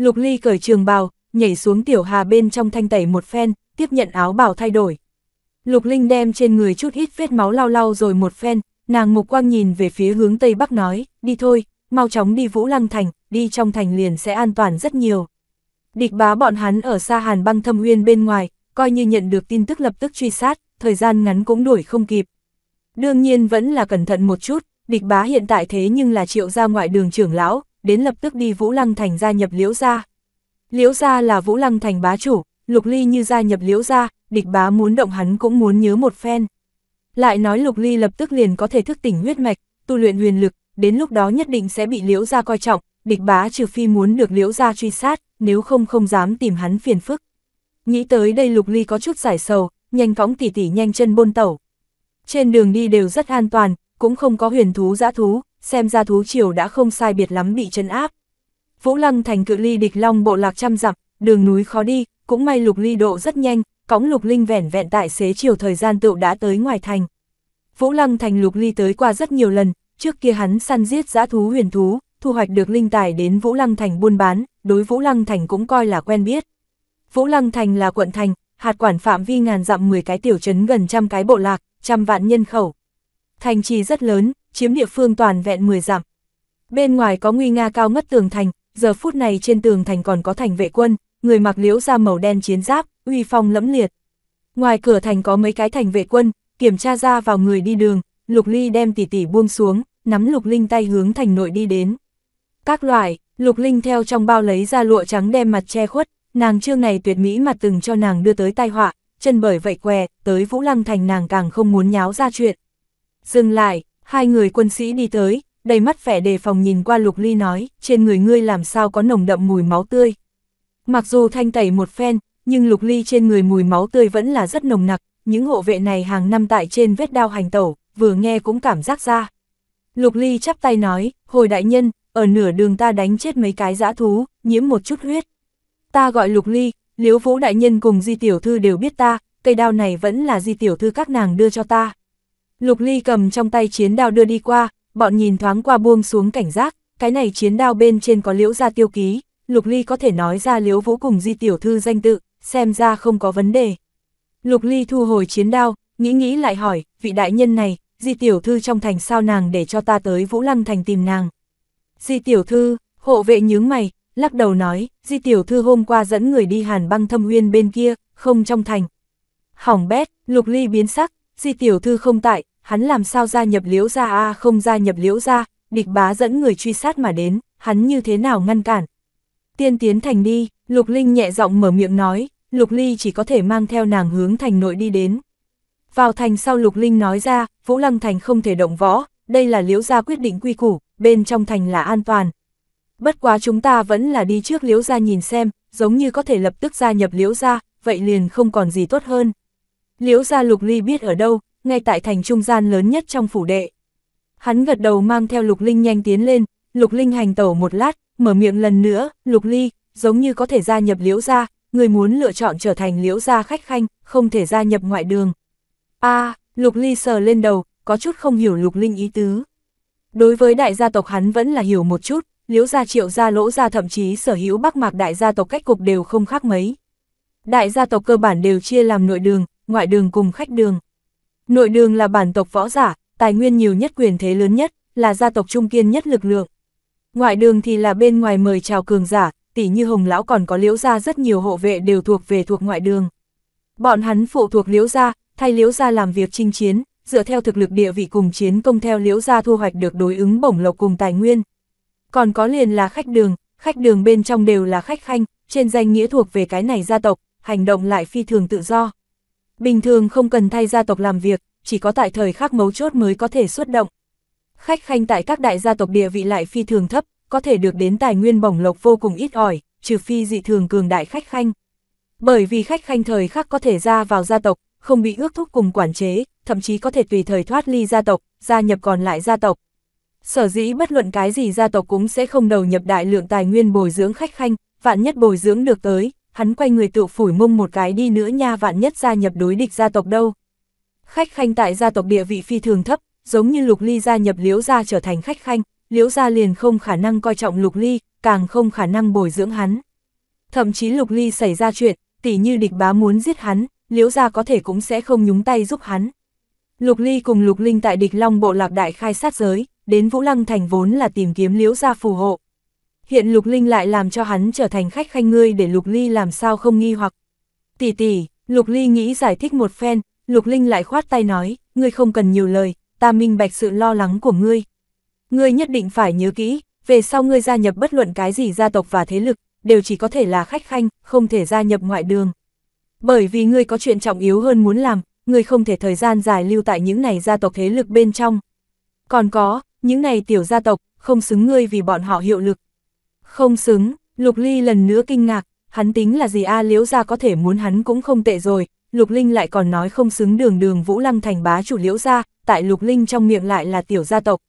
Lục Ly cởi trường bào, nhảy xuống tiểu hà bên trong thanh tẩy một phen, tiếp nhận áo bào thay đổi. Lục Linh đem trên người chút ít vết máu lau lau rồi một phen, nàng mục quang nhìn về phía hướng Tây Bắc nói, đi thôi, mau chóng đi Vũ Lăng Thành, đi trong thành liền sẽ an toàn rất nhiều. Địch bá bọn hắn ở xa Hàn băng thâm uyên bên ngoài, coi như nhận được tin tức lập tức truy sát, thời gian ngắn cũng đuổi không kịp. Đương nhiên vẫn là cẩn thận một chút, địch bá hiện tại thế nhưng là triệu ra ngoại đường trưởng lão, đến lập tức đi Vũ Lăng Thành gia nhập Liễu Gia. Liễu Gia là Vũ Lăng Thành bá chủ, Lục Ly như gia nhập Liễu Gia, địch bá muốn động hắn cũng muốn nhớ một phen. Lại nói Lục Ly lập tức liền có thể thức tỉnh huyết mạch, tu luyện huyền lực, đến lúc đó nhất định sẽ bị Liễu Gia coi trọng, địch bá trừ phi muốn được Liễu Gia truy sát, nếu không không dám tìm hắn phiền phức. Nghĩ tới đây Lục Ly có chút giải sầu, nhanh phóng tỉ tỉ nhanh chân bôn tẩu. Trên đường đi đều rất an toàn, cũng không có huyền thú dã thú, xem ra thú triều đã không sai biệt lắm bị chân áp. Vũ Lăng thành cự ly địch long bộ lạc trăm dặm, đường núi khó đi, cũng may lục ly độ rất nhanh, cõng lục linh vẻn vẹn tại xế chiều thời gian tựu đã tới ngoài thành. Vũ Lăng thành lục ly tới qua rất nhiều lần, trước kia hắn săn giết giã thú huyền thú, thu hoạch được linh tài đến Vũ Lăng thành buôn bán, đối Vũ Lăng thành cũng coi là quen biết. Vũ Lăng thành là quận thành, hạt quản phạm vi ngàn dặm 10 cái tiểu trấn gần trăm cái bộ lạc, trăm vạn nhân khẩu. Thành trì rất lớn, chiếm địa phương toàn vẹn 10 dặm. Bên ngoài có nguy nga cao ngất tường thành, giờ phút này trên tường thành còn có thành vệ quân, người mặc liễu da màu đen chiến giáp, uy phong lẫm liệt. Ngoài cửa thành có mấy cái thành vệ quân, kiểm tra ra vào người đi đường, Lục Ly đem tỉ tỉ buông xuống, nắm Lục Linh tay hướng thành nội đi đến. Các loại, Lục Linh theo trong bao lấy ra lụa trắng đem mặt che khuất, nàng trương này tuyệt mỹ mặt từng cho nàng đưa tới tai họa, chân bởi vậy què, tới Vũ Lăng Thành nàng càng không muốn nháo ra chuyện. Dừng lại, Hai người quân sĩ đi tới, đầy mắt vẻ đề phòng nhìn qua Lục Ly nói, trên người ngươi làm sao có nồng đậm mùi máu tươi. Mặc dù thanh tẩy một phen, nhưng Lục Ly trên người mùi máu tươi vẫn là rất nồng nặc, những hộ vệ này hàng năm tại trên vết đao hành tẩu, vừa nghe cũng cảm giác ra. Lục Ly chắp tay nói, hồi đại nhân, ở nửa đường ta đánh chết mấy cái dã thú, nhiễm một chút huyết. Ta gọi Lục Ly, Liễu vũ đại nhân cùng di tiểu thư đều biết ta, cây đao này vẫn là di tiểu thư các nàng đưa cho ta. Lục Ly cầm trong tay chiến đao đưa đi qua, bọn nhìn thoáng qua buông xuống cảnh giác, cái này chiến đao bên trên có liễu ra tiêu ký, Lục Ly có thể nói ra liễu vũ cùng di tiểu thư danh tự, xem ra không có vấn đề. Lục Ly thu hồi chiến đao, nghĩ nghĩ lại hỏi, vị đại nhân này, di tiểu thư trong thành sao nàng để cho ta tới Vũ Lăng thành tìm nàng. Di tiểu thư, hộ vệ nhướng mày, lắc đầu nói, di tiểu thư hôm qua dẫn người đi hàn băng thâm huyên bên kia, không trong thành. Hỏng bét, Lục Ly biến sắc, di tiểu thư không tại, hắn làm sao gia nhập liễu gia a không gia nhập liễu gia, địch bá dẫn người truy sát mà đến, hắn như thế nào ngăn cản. Tiên tiến thành đi, Lục Linh nhẹ giọng mở miệng nói, Lục Ly chỉ có thể mang theo nàng hướng thành nội đi đến. Vào thành sau Lục Linh nói ra, Vũ Lăng Thành không thể động võ, đây là liễu gia quyết định quy củ, bên trong thành là an toàn. Bất quá chúng ta vẫn là đi trước liễu gia nhìn xem, giống như có thể lập tức gia nhập liễu gia, vậy liền không còn gì tốt hơn. Liễu gia Lục Ly biết ở đâu, ngay tại thành trung gian lớn nhất trong phủ đệ. Hắn gật đầu mang theo Lục Linh nhanh tiến lên, Lục Linh hành tẩu một lát, mở miệng lần nữa, Lục Ly, giống như có thể gia nhập liễu gia, người muốn lựa chọn trở thành liễu gia khách khanh, không thể gia nhập ngoại đường. a Lục Ly sờ lên đầu, có chút không hiểu Lục Linh ý tứ. Đối với đại gia tộc hắn vẫn là hiểu một chút, liễu gia triệu gia lỗ gia thậm chí sở hữu bắc mạc đại gia tộc cách cục đều không khác mấy. Đại gia tộc cơ bản đều chia làm nội đường, ngoại đường cùng khách đường. Nội đường là bản tộc võ giả, tài nguyên nhiều nhất quyền thế lớn nhất, là gia tộc trung kiên nhất lực lượng. Ngoại đường thì là bên ngoài mời chào cường giả, tỷ như Hồng Lão còn có liễu gia rất nhiều hộ vệ đều thuộc về thuộc ngoại đường. Bọn hắn phụ thuộc liễu gia, thay liễu gia làm việc chinh chiến, dựa theo thực lực địa vị cùng chiến công theo liễu gia thu hoạch được đối ứng bổng lộc cùng tài nguyên. Còn có liền là khách đường, khách đường bên trong đều là khách khanh, trên danh nghĩa thuộc về cái này gia tộc, hành động lại phi thường tự do. Bình thường không cần thay gia tộc làm việc, chỉ có tại thời khắc mấu chốt mới có thể xuất động. Khách khanh tại các đại gia tộc địa vị lại phi thường thấp, có thể được đến tài nguyên bổng lộc vô cùng ít ỏi, trừ phi dị thường cường đại khách khanh. Bởi vì khách khanh thời khắc có thể ra vào gia tộc, không bị ước thúc cùng quản chế, thậm chí có thể tùy thời thoát ly gia tộc, gia nhập còn lại gia tộc. Sở dĩ bất luận cái gì gia tộc cũng sẽ không đầu nhập đại lượng tài nguyên bồi dưỡng khách khanh, vạn nhất bồi dưỡng được tới, hắn quay người tự phủi mông một cái đi nữa nha vạn nhất gia nhập đối địch gia tộc đâu. Khách khanh tại gia tộc địa vị phi thường thấp, giống như lục ly gia nhập liễu gia trở thành khách khanh, liễu gia liền không khả năng coi trọng lục ly, càng không khả năng bồi dưỡng hắn. Thậm chí lục ly xảy ra chuyện, tỉ như địch bá muốn giết hắn, liễu gia có thể cũng sẽ không nhúng tay giúp hắn. Lục ly cùng lục linh tại địch long bộ lạc đại khai sát giới, đến Vũ Lăng Thành vốn là tìm kiếm liễu gia phù hộ, hiện Lục Linh lại làm cho hắn trở thành khách khanh ngươi để Lục Ly làm sao không nghi hoặc. Tỷ tỷ, Lục Ly nghĩ giải thích một phen, Lục Linh lại khoát tay nói, ngươi không cần nhiều lời, ta minh bạch sự lo lắng của ngươi. Ngươi nhất định phải nhớ kỹ, về sau ngươi gia nhập bất luận cái gì gia tộc và thế lực, đều chỉ có thể là khách khanh, không thể gia nhập ngoại đường. Bởi vì ngươi có chuyện trọng yếu hơn muốn làm, ngươi không thể thời gian dài lưu tại những này gia tộc thế lực bên trong. Còn có, những này tiểu gia tộc, không xứng ngươi vì bọn họ hiệu lực, không xứng, Lục Ly lần nữa kinh ngạc, hắn tính là gì a liễu ra có thể muốn hắn cũng không tệ rồi, Lục Linh lại còn nói không xứng đường đường Vũ Lăng thành bá chủ liễu ra, tại Lục Linh trong miệng lại là tiểu gia tộc.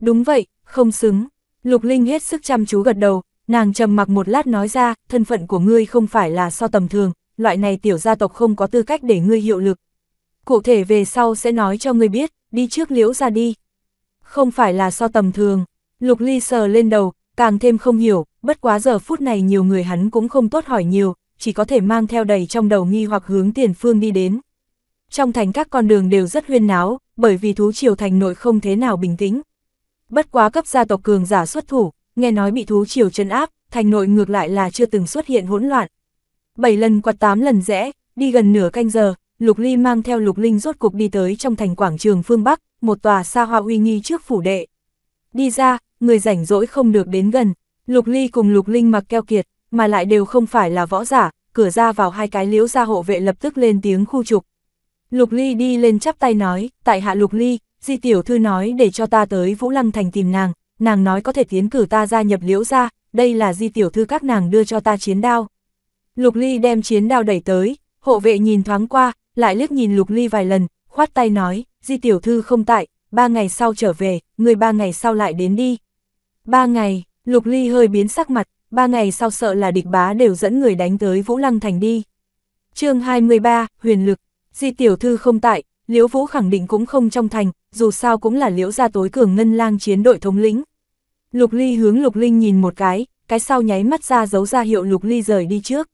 Đúng vậy, không xứng, Lục Linh hết sức chăm chú gật đầu, nàng trầm mặc một lát nói ra, thân phận của ngươi không phải là so tầm thường, loại này tiểu gia tộc không có tư cách để ngươi hiệu lực. Cụ thể về sau sẽ nói cho ngươi biết, đi trước liễu ra đi. Không phải là so tầm thường, Lục Ly sờ lên đầu, càng thêm không hiểu, bất quá giờ phút này nhiều người hắn cũng không tốt hỏi nhiều, chỉ có thể mang theo đầy trong đầu nghi hoặc hướng tiền phương đi đến. Trong thành các con đường đều rất huyên náo, bởi vì thú triều thành nội không thế nào bình tĩnh. Bất quá cấp gia tộc cường giả xuất thủ, nghe nói bị thú triều chân áp, thành nội ngược lại là chưa từng xuất hiện hỗn loạn. Bảy lần quạt tám lần rẽ, đi gần nửa canh giờ, Lục Ly mang theo Lục Linh rốt cục đi tới trong thành quảng trường phương Bắc, một tòa xa hoa uy nghi trước phủ đệ. Đi ra, người rảnh rỗi không được đến gần, Lục Ly cùng Lục Linh mặc keo kiệt, mà lại đều không phải là võ giả, cửa ra vào hai cái liễu ra hộ vệ lập tức lên tiếng khu trục. Lục Ly đi lên chắp tay nói, tại hạ Lục Ly, di tiểu thư nói để cho ta tới Vũ Lăng Thành tìm nàng, nàng nói có thể tiến cử ta gia nhập liễu ra, đây là di tiểu thư các nàng đưa cho ta chiến đao. Lục Ly đem chiến đao đẩy tới, hộ vệ nhìn thoáng qua, lại liếc nhìn Lục Ly vài lần, khoát tay nói, di tiểu thư không tại, ba ngày sau trở về, người ba ngày sau lại đến đi. Ba ngày, Lục Ly hơi biến sắc mặt, ba ngày sau sợ là địch bá đều dẫn người đánh tới Vũ Lăng Thành đi. chương 23, Huyền Lực, Di Tiểu Thư không tại, Liễu Vũ khẳng định cũng không trong thành, dù sao cũng là Liễu gia tối cường ngân lang chiến đội thống lĩnh. Lục Ly hướng Lục Linh nhìn một cái, cái sau nháy mắt ra giấu ra hiệu Lục Ly rời đi trước.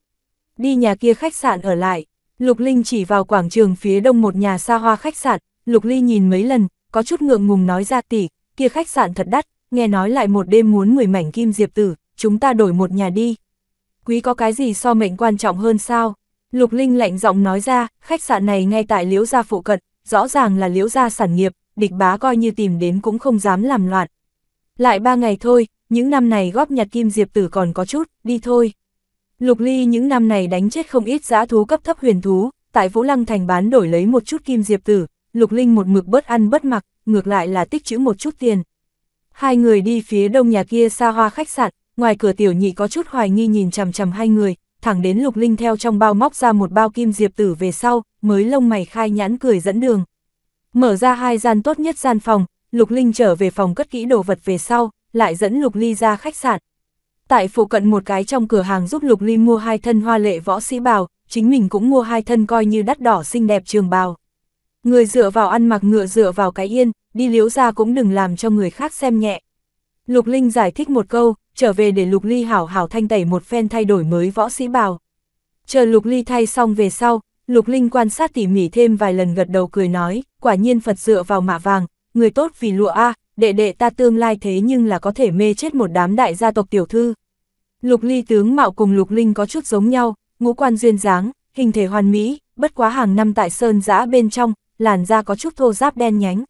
Đi nhà kia khách sạn ở lại, Lục Linh chỉ vào quảng trường phía đông một nhà xa hoa khách sạn, Lục Ly nhìn mấy lần, có chút ngượng ngùng nói ra tỷ, kia khách sạn thật đắt, nghe nói lại một đêm muốn 10 mảnh kim diệp tử, chúng ta đổi một nhà đi. Quý có cái gì so mệnh quan trọng hơn sao? Lục Linh lạnh giọng nói ra, khách sạn này ngay tại Liễu Gia phụ cận, rõ ràng là Liễu Gia sản nghiệp, địch bá coi như tìm đến cũng không dám làm loạn. Lại ba ngày thôi, những năm này góp nhặt kim diệp tử còn có chút, đi thôi. Lục Ly những năm này đánh chết không ít giã thú cấp thấp huyền thú, tại Vũ Lăng Thành bán đổi lấy một chút kim diệp tử, Lục Linh một mực bớt ăn bất mặc, ngược lại là tích chữ một chút tiền. Hai người đi phía đông nhà kia xa hoa khách sạn, ngoài cửa tiểu nhị có chút hoài nghi nhìn chằm chằm hai người, thẳng đến Lục Linh theo trong bao móc ra một bao kim diệp tử về sau, mới lông mày khai nhãn cười dẫn đường. Mở ra hai gian tốt nhất gian phòng, Lục Linh trở về phòng cất kỹ đồ vật về sau, lại dẫn Lục Ly ra khách sạn. Tại phụ cận một cái trong cửa hàng giúp Lục Ly mua hai thân hoa lệ võ sĩ bào, chính mình cũng mua hai thân coi như đắt đỏ xinh đẹp trường bào. Người dựa vào ăn mặc ngựa dựa vào cái yên, đi liếu ra cũng đừng làm cho người khác xem nhẹ. Lục Linh giải thích một câu, trở về để Lục Ly hảo hảo thanh tẩy một phen thay đổi mới võ sĩ bào. Chờ Lục Ly thay xong về sau, Lục Linh quan sát tỉ mỉ thêm vài lần gật đầu cười nói, quả nhiên Phật dựa vào mạ vàng, người tốt vì lụa a, đệ đệ ta tương lai thế nhưng là có thể mê chết một đám đại gia tộc tiểu thư. Lục Ly tướng mạo cùng Lục Linh có chút giống nhau, ngũ quan duyên dáng, hình thể hoàn mỹ, bất quá hàng năm tại sơn giã bên trong, làn da có chút thô giáp đen nhánh,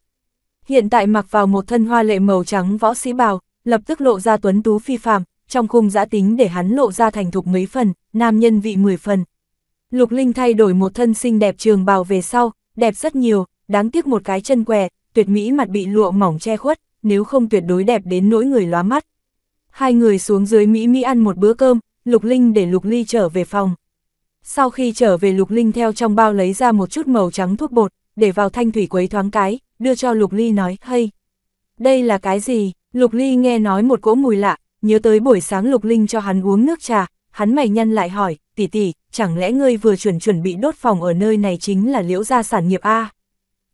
Hiện tại mặc vào một thân hoa lệ màu trắng võ sĩ bào, lập tức lộ ra tuấn tú phi phàm, trong khung giã tính để hắn lộ ra thành thục mấy phần, nam nhân vị 10 phần. Lục Linh thay đổi một thân xinh đẹp trường bào về sau, đẹp rất nhiều, đáng tiếc một cái chân què, tuyệt mỹ mặt bị lụa mỏng che khuất, nếu không tuyệt đối đẹp đến nỗi người lóa mắt. Hai người xuống dưới Mỹ Mỹ ăn một bữa cơm, Lục Linh để Lục Ly trở về phòng. Sau khi trở về Lục Linh theo trong bao lấy ra một chút màu trắng thuốc bột, để vào thanh thủy quấy thoáng cái, đưa cho Lục Ly nói, hay, đây là cái gì? Lục Ly nghe nói một cỗ mùi lạ, nhớ tới buổi sáng Lục Linh cho hắn uống nước trà, hắn mày nhăn lại hỏi, tỷ tỷ, chẳng lẽ ngươi vừa chuẩn chuẩn bị đốt phòng ở nơi này chính là liễu gia sản nghiệp A?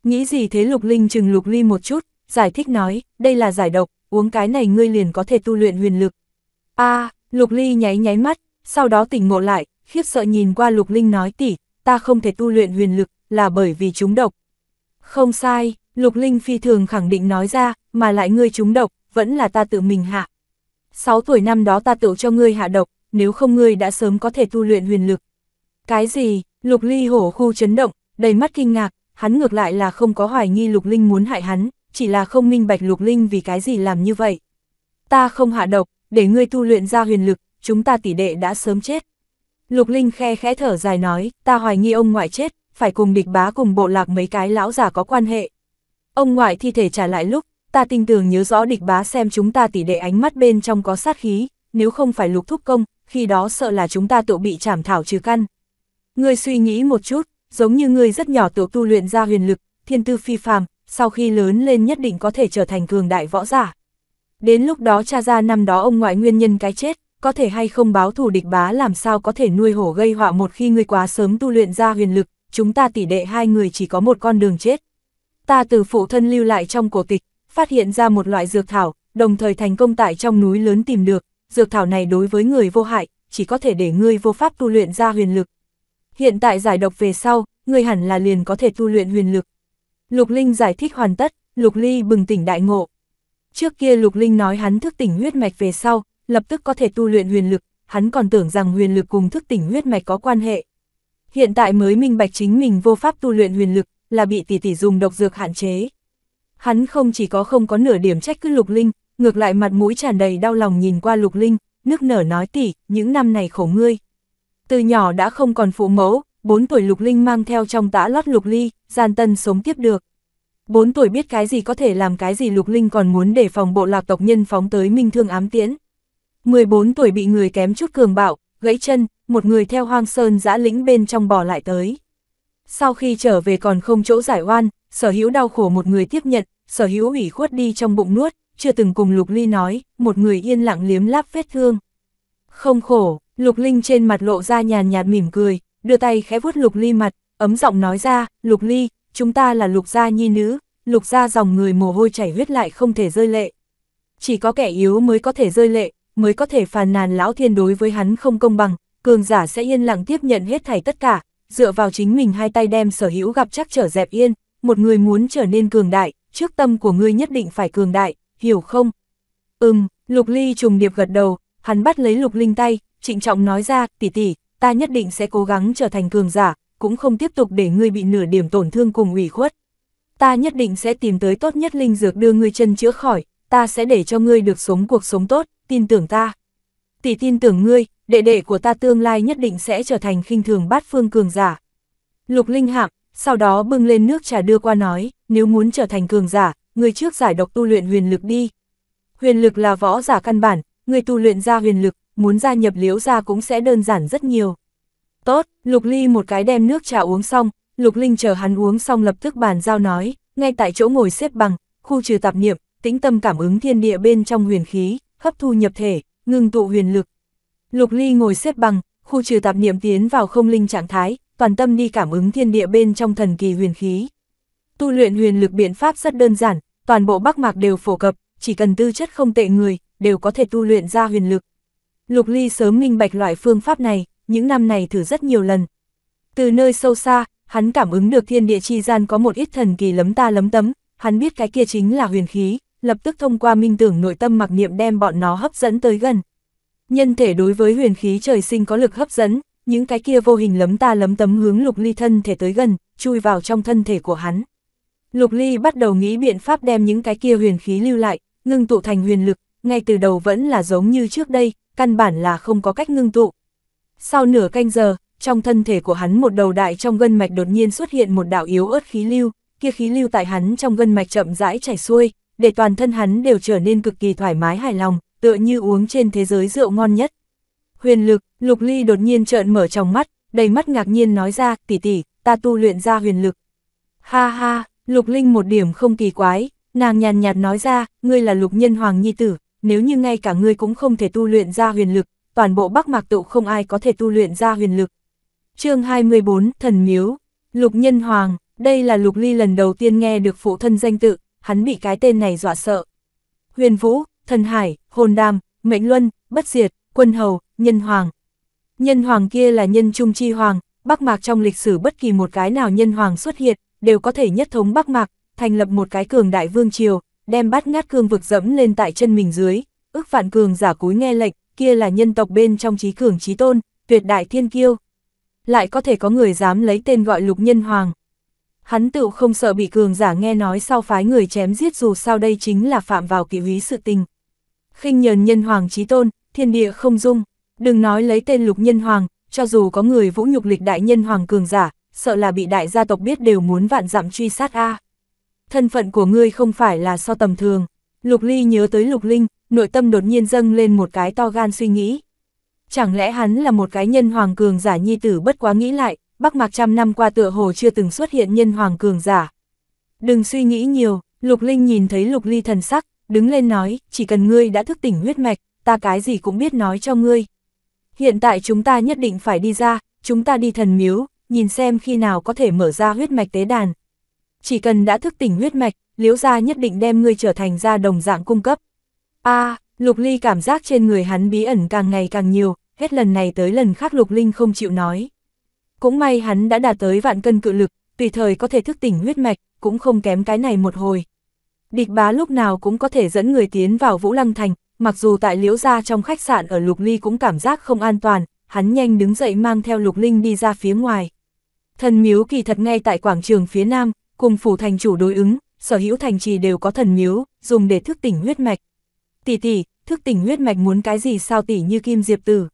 Nghĩ gì thế Lục Linh chừng Lục Ly một chút, giải thích nói, đây là giải độc, uống cái này ngươi liền có thể tu luyện huyền lực. A, Lục Ly nháy nháy mắt, sau đó tỉnh ngộ lại, khiếp sợ nhìn qua Lục Linh nói tỷ, ta không thể tu luyện huyền lực, là bởi vì chúng độc. Không sai, Lục Linh phi thường khẳng định nói ra, mà lại ngươi trúng độc, vẫn là ta tự mình hạ. 6 tuổi năm đó ta tự cho ngươi hạ độc, nếu không ngươi đã sớm có thể tu luyện huyền lực. Cái gì, lục ly hổ khu chấn động, đầy mắt kinh ngạc, hắn ngược lại là không có hoài nghi lục linh muốn hại hắn, chỉ là không minh bạch lục linh vì cái gì làm như vậy. Ta không hạ độc, để ngươi tu luyện ra huyền lực, chúng ta tỷ đệ đã sớm chết. Lục linh khe khẽ thở dài nói, ta hoài nghi ông ngoại chết, phải cùng địch bá cùng bộ lạc mấy cái lão già có quan hệ. Ông ngoại thi thể trả lại lúc, ta tin tưởng nhớ rõ địch bá xem chúng ta tỉ đệ ánh mắt bên trong có sát khí, nếu không phải lục thúc công, khi đó sợ là chúng ta tự bị trảm thảo trừ căn. Ngươi suy nghĩ một chút, giống như ngươi rất nhỏ tự tu luyện ra huyền lực, thiên tư phi phàm, sau khi lớn lên nhất định có thể trở thành cường đại võ giả. Đến lúc đó cha ra năm đó ông ngoại nguyên nhân cái chết, có thể hay không báo thù địch bá làm sao có thể nuôi hổ gây họa một khi ngươi quá sớm tu luyện ra huyền lực, chúng ta tỉ đệ hai người chỉ có một con đường chết ta từ phụ thân lưu lại trong cổ tịch, phát hiện ra một loại dược thảo, đồng thời thành công tại trong núi lớn tìm được, dược thảo này đối với người vô hại, chỉ có thể để ngươi vô pháp tu luyện ra huyền lực. Hiện tại giải độc về sau, ngươi hẳn là liền có thể tu luyện huyền lực. Lục Linh giải thích hoàn tất, Lục Ly bừng tỉnh đại ngộ. Trước kia Lục Linh nói hắn thức tỉnh huyết mạch về sau, lập tức có thể tu luyện huyền lực, hắn còn tưởng rằng huyền lực cùng thức tỉnh huyết mạch có quan hệ. Hiện tại mới minh bạch chính mình vô pháp tu luyện huyền lực, là bị tỷ tỷ dùng độc dược hạn chế. Hắn không chỉ có không có nửa điểm trách cứ Lục Linh, ngược lại mặt mũi tràn đầy đau lòng nhìn qua Lục Linh, nước nở nói tỷ, những năm này khổ ngươi. Từ nhỏ đã không còn phụ mẫu, 4 tuổi Lục Linh mang theo trong tã lót Lục Ly, gian tân sống tiếp được. 4 tuổi biết cái gì có thể làm cái gì Lục Linh còn muốn để phòng bộ lạc tộc nhân phóng tới minh thương ám tiễn. 14 tuổi bị người kém chút cường bạo, gãy chân, một người theo hoang sơn giã lĩnh bên trong bỏ lại tới. Sau khi trở về còn không chỗ giải oan, sở hữu đau khổ một người tiếp nhận, sở hữu ủy khuất đi trong bụng nuốt, chưa từng cùng Lục Ly nói, một người yên lặng liếm láp vết thương. Không khổ, Lục Linh trên mặt lộ ra nhàn nhạt mỉm cười, đưa tay khẽ vuốt Lục Ly mặt, ấm giọng nói ra, Lục Ly, chúng ta là Lục gia nhi nữ, Lục gia dòng người mồ hôi chảy huyết lại không thể rơi lệ. Chỉ có kẻ yếu mới có thể rơi lệ, mới có thể phàn nàn lão thiên đối với hắn không công bằng, cường giả sẽ yên lặng tiếp nhận hết thảy tất cả, dựa vào chính mình hai tay đem sở hữu gặp chắc trở dẹp yên, một người muốn trở nên cường đại, trước tâm của ngươi nhất định phải cường đại, hiểu không? Ừm, Lục Ly trùng điệp gật đầu, hắn bắt lấy Lục Linh tay, trịnh trọng nói ra, tỷ tỷ, ta nhất định sẽ cố gắng trở thành cường giả, cũng không tiếp tục để ngươi bị nửa điểm tổn thương cùng ủy khuất. Ta nhất định sẽ tìm tới tốt nhất linh dược đưa ngươi chân chữa khỏi, ta sẽ để cho ngươi được sống cuộc sống tốt, tin tưởng ta. Tỷ tin tưởng ngươi, đệ đệ của ta tương lai nhất định sẽ trở thành khinh thường bát phương cường giả. Lục Linh Hạc, sau đó bưng lên nước trà đưa qua nói, nếu muốn trở thành cường giả, người trước giải độc tu luyện huyền lực đi. Huyền lực là võ giả căn bản, người tu luyện ra huyền lực, muốn gia nhập liễu ra cũng sẽ đơn giản rất nhiều. Tốt, Lục Ly một cái đem nước trà uống xong, Lục Linh chờ hắn uống xong lập tức bàn giao nói, ngay tại chỗ ngồi xếp bằng, khu trừ tạp niệm, tĩnh tâm cảm ứng thiên địa bên trong huyền khí, hấp thu nhập thể, ngừng tụ huyền lực, Lục Ly ngồi xếp bằng, khu trừ tạp niệm tiến vào không linh trạng thái, toàn tâm đi cảm ứng thiên địa bên trong thần kỳ huyền khí. Tu luyện huyền lực biện pháp rất đơn giản, toàn bộ Bắc Mạc đều phổ cập, chỉ cần tư chất không tệ người, đều có thể tu luyện ra huyền lực. Lục Ly sớm minh bạch loại phương pháp này, những năm này thử rất nhiều lần. Từ nơi sâu xa, hắn cảm ứng được thiên địa chi gian có một ít thần kỳ lấm ta lấm tấm, hắn biết cái kia chính là huyền khí, lập tức thông qua minh tưởng nội tâm mặc niệm đem bọn nó hấp dẫn tới gần. Nhân thể đối với huyền khí trời sinh có lực hấp dẫn, những cái kia vô hình lấm ta lấm tấm hướng lục ly thân thể tới gần, chui vào trong thân thể của hắn. Lục ly bắt đầu nghĩ biện pháp đem những cái kia huyền khí lưu lại, ngưng tụ thành huyền lực, ngay từ đầu vẫn là giống như trước đây, căn bản là không có cách ngưng tụ. Sau nửa canh giờ, trong thân thể của hắn một đầu đại trong gân mạch đột nhiên xuất hiện một đạo yếu ớt khí lưu, kia khí lưu tại hắn trong gân mạch chậm rãi chảy xuôi, để toàn thân hắn đều trở nên cực kỳ thoải mái hài lòng, tựa như uống trên thế giới rượu ngon nhất. Huyền lực, Lục Ly đột nhiên trợn mở trong mắt, đầy mắt ngạc nhiên nói ra, tỷ tỷ, ta tu luyện ra huyền lực. Ha ha, Lục Linh một điểm không kỳ quái, nàng nhàn nhạt nói ra, ngươi là Lục Nhân Hoàng Nhi Tử, nếu như ngay cả ngươi cũng không thể tu luyện ra huyền lực, toàn bộ Bắc Mạc Tụ không ai có thể tu luyện ra huyền lực. chương 24, Thần Miếu, Lục Nhân Hoàng, đây là Lục Ly lần đầu tiên nghe được phụ thân danh tự, hắn bị cái tên này dọa sợ. Huyền Vũ, thần hải, hồn Đam, mệnh luân, bất diệt, quân hầu, nhân hoàng. Nhân hoàng kia là nhân trung chi hoàng, Bắc Mạc trong lịch sử bất kỳ một cái nào nhân hoàng xuất hiện, đều có thể nhất thống Bắc Mạc, thành lập một cái cường đại vương triều, đem bát ngát cương vực dẫm lên tại chân mình dưới, ước vạn cường giả cúi nghe lệnh, kia là nhân tộc bên trong trí cường trí tôn, tuyệt đại thiên kiêu. Lại có thể có người dám lấy tên gọi lục nhân hoàng. Hắn tựu không sợ bị cường giả nghe nói sau phái người chém giết dù sao đây chính là phạm vào kỵ quý sự tình khinh nhờn nhân hoàng chí tôn, thiên địa không dung, đừng nói lấy tên lục nhân hoàng, cho dù có người vũ nhục lịch đại nhân hoàng cường giả, sợ là bị đại gia tộc biết đều muốn vạn dặm truy sát a. Thân phận của ngươi không phải là so tầm thường. Lục Ly nhớ tới Lục Linh, nội tâm đột nhiên dâng lên một cái to gan suy nghĩ. Chẳng lẽ hắn là một cái nhân hoàng cường giả nhi tử bất quá nghĩ lại, Bắc Mạc trăm năm qua tựa hồ chưa từng xuất hiện nhân hoàng cường giả. Đừng suy nghĩ nhiều, Lục Linh nhìn thấy Lục Ly thần sắc, đứng lên nói, chỉ cần ngươi đã thức tỉnh huyết mạch, ta cái gì cũng biết nói cho ngươi. Hiện tại chúng ta nhất định phải đi ra, chúng ta đi thần miếu, nhìn xem khi nào có thể mở ra huyết mạch tế đàn. Chỉ cần đã thức tỉnh huyết mạch, liễu gia nhất định đem ngươi trở thành ra đồng dạng cung cấp. a Lục Ly cảm giác trên người hắn bí ẩn càng ngày càng nhiều, hết lần này tới lần khác Lục Linh không chịu nói. Cũng may hắn đã đạt tới vạn cân cự lực, tùy thời có thể thức tỉnh huyết mạch, cũng không kém cái này một hồi địch bá lúc nào cũng có thể dẫn người tiến vào Vũ Lăng Thành, mặc dù tại Liễu Gia trong khách sạn ở Lục Ly cũng cảm giác không an toàn, hắn nhanh đứng dậy mang theo Lục Linh đi ra phía ngoài. Thần miếu kỳ thật ngay tại quảng trường phía nam, cùng phủ thành chủ đối ứng, sở hữu thành trì đều có thần miếu, dùng để thức tỉnh huyết mạch. Tỷ tỷ, thức tỉnh huyết mạch muốn cái gì sao tỷ như Kim Diệp Tử.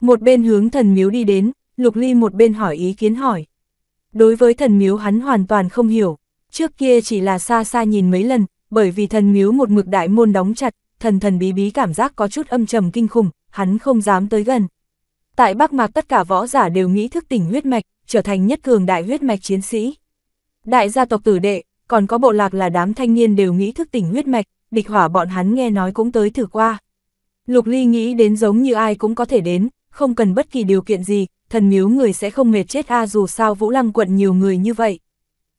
Một bên hướng thần miếu đi đến, Lục Ly một bên hỏi ý kiến hỏi. Đối với thần miếu hắn hoàn toàn không hiểu. Trước kia chỉ là xa xa nhìn mấy lần, bởi vì thần miếu một mực đại môn đóng chặt, thần thần bí bí cảm giác có chút âm trầm kinh khủng, hắn không dám tới gần. Tại Bắc Mạc tất cả võ giả đều nghĩ thức tỉnh huyết mạch, trở thành nhất cường đại huyết mạch chiến sĩ. Đại gia tộc tử đệ, còn có bộ lạc là đám thanh niên đều nghĩ thức tỉnh huyết mạch, địch hỏa bọn hắn nghe nói cũng tới thử qua. Lục Ly nghĩ đến giống như ai cũng có thể đến, không cần bất kỳ điều kiện gì, thần miếu người sẽ không mệt chết a dù sao Vũ Lăng quận nhiều người như vậy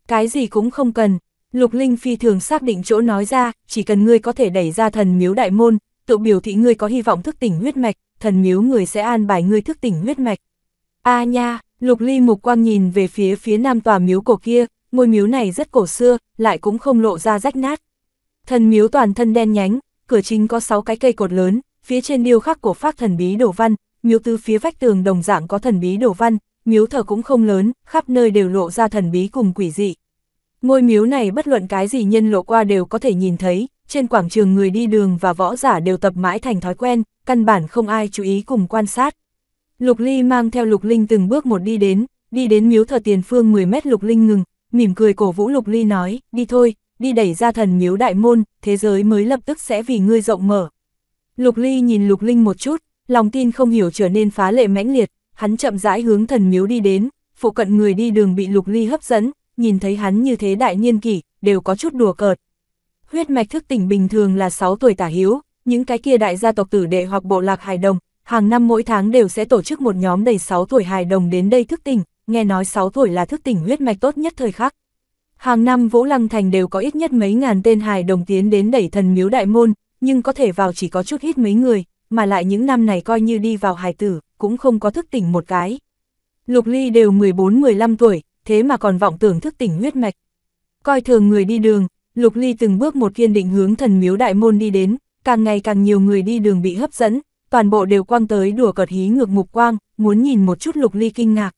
cái gì cũng không cần. Lục Linh phi thường xác định chỗ nói ra, chỉ cần ngươi có thể đẩy ra thần miếu đại môn, tự biểu thị ngươi có hy vọng thức tỉnh huyết mạch, thần miếu người sẽ an bài ngươi thức tỉnh huyết mạch. A nha, Lục Ly mục quang nhìn về phía phía nam tòa miếu cổ kia, ngôi miếu này rất cổ xưa, lại cũng không lộ ra rách nát. Thần miếu toàn thân đen nhánh, cửa chính có 6 cái cây cột lớn, phía trên điêu khắc cổ phác thần bí đổ văn, miếu tứ phía vách tường đồng dạng có thần bí đổ văn, miếu thờ cũng không lớn, khắp nơi đều lộ ra thần bí cùng quỷ dị. Ngôi miếu này bất luận cái gì nhân lộ qua đều có thể nhìn thấy, trên quảng trường người đi đường và võ giả đều tập mãi thành thói quen, căn bản không ai chú ý cùng quan sát. Lục Ly mang theo Lục Linh từng bước một đi đến, đi đến miếu thờ tiền phương 10 mét Lục Linh ngừng, mỉm cười cổ vũ Lục Ly nói, đi thôi, đi đẩy ra thần miếu đại môn, thế giới mới lập tức sẽ vì ngươi rộng mở. Lục Ly nhìn Lục Linh một chút, lòng tin không hiểu trở nên phá lệ mãnh liệt, hắn chậm rãi hướng thần miếu đi đến, phụ cận người đi đường bị lục ly hấp dẫn, nhìn thấy hắn như thế đại niên kỷ, đều có chút đùa cợt. Huyết mạch thức tỉnh bình thường là 6 tuổi tả hiếu, những cái kia đại gia tộc tử đệ hoặc bộ lạc hài đồng, hàng năm mỗi tháng đều sẽ tổ chức một nhóm đầy 6 tuổi hài đồng đến đây thức tỉnh, nghe nói 6 tuổi là thức tỉnh huyết mạch tốt nhất thời khắc. Hàng năm Vũ Lăng Thành đều có ít nhất mấy ngàn tên hài đồng tiến đến đẩy thần miếu đại môn, nhưng có thể vào chỉ có chút ít mấy người, mà lại những năm này coi như đi vào hài tử cũng không có thức tỉnh một cái. Lục Ly đều 14-15 tuổi, thế mà còn vọng tưởng thức tỉnh huyết mạch. Coi thường người đi đường, Lục Ly từng bước một kiên định hướng thần miếu đại môn đi đến, càng ngày càng nhiều người đi đường bị hấp dẫn, toàn bộ đều quang tới đùa cợt hí ngược mục quang, muốn nhìn một chút Lục Ly kinh ngạc.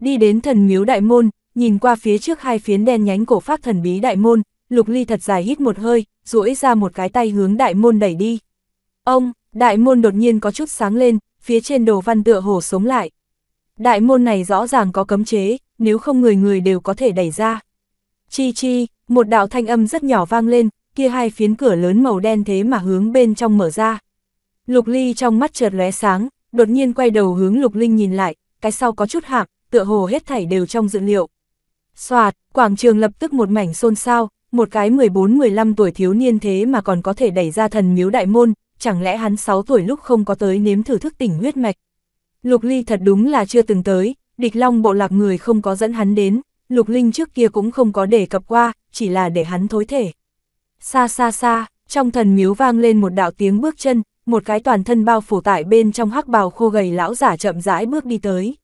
Đi đến thần miếu đại môn, nhìn qua phía trước hai phiến đen nhánh cổ pháp thần bí đại môn, Lục Ly thật dài hít một hơi, duỗi ra một cái tay hướng đại môn đẩy đi. Ông, đại môn đột nhiên có chút sáng lên, phía trên đồ văn tựa hồ sống lại. Đại môn này rõ ràng có cấm chế, nếu không người người đều có thể đẩy ra. Chi chi, một đạo thanh âm rất nhỏ vang lên, kia hai phiến cửa lớn màu đen thế mà hướng bên trong mở ra. Lục Ly trong mắt chợt lóe sáng, đột nhiên quay đầu hướng Lục Linh nhìn lại, cái sau có chút hạc tựa hồ hết thảy đều trong dự liệu. Soạt, quảng trường lập tức một mảnh xôn xao, một cái 14-15 tuổi thiếu niên thế mà còn có thể đẩy ra thần miếu đại môn, chẳng lẽ hắn 6 tuổi lúc không có tới nếm thử thức tỉnh huyết mạch. Lục Ly thật đúng là chưa từng tới, địch long bộ lạc người không có dẫn hắn đến, Lục Linh trước kia cũng không có đề cập qua, chỉ là để hắn thối thể. Xa xa xa, trong thần miếu vang lên một đạo tiếng bước chân, một cái toàn thân bao phủ tại bên trong hắc bào khô gầy lão giả chậm rãi bước đi tới.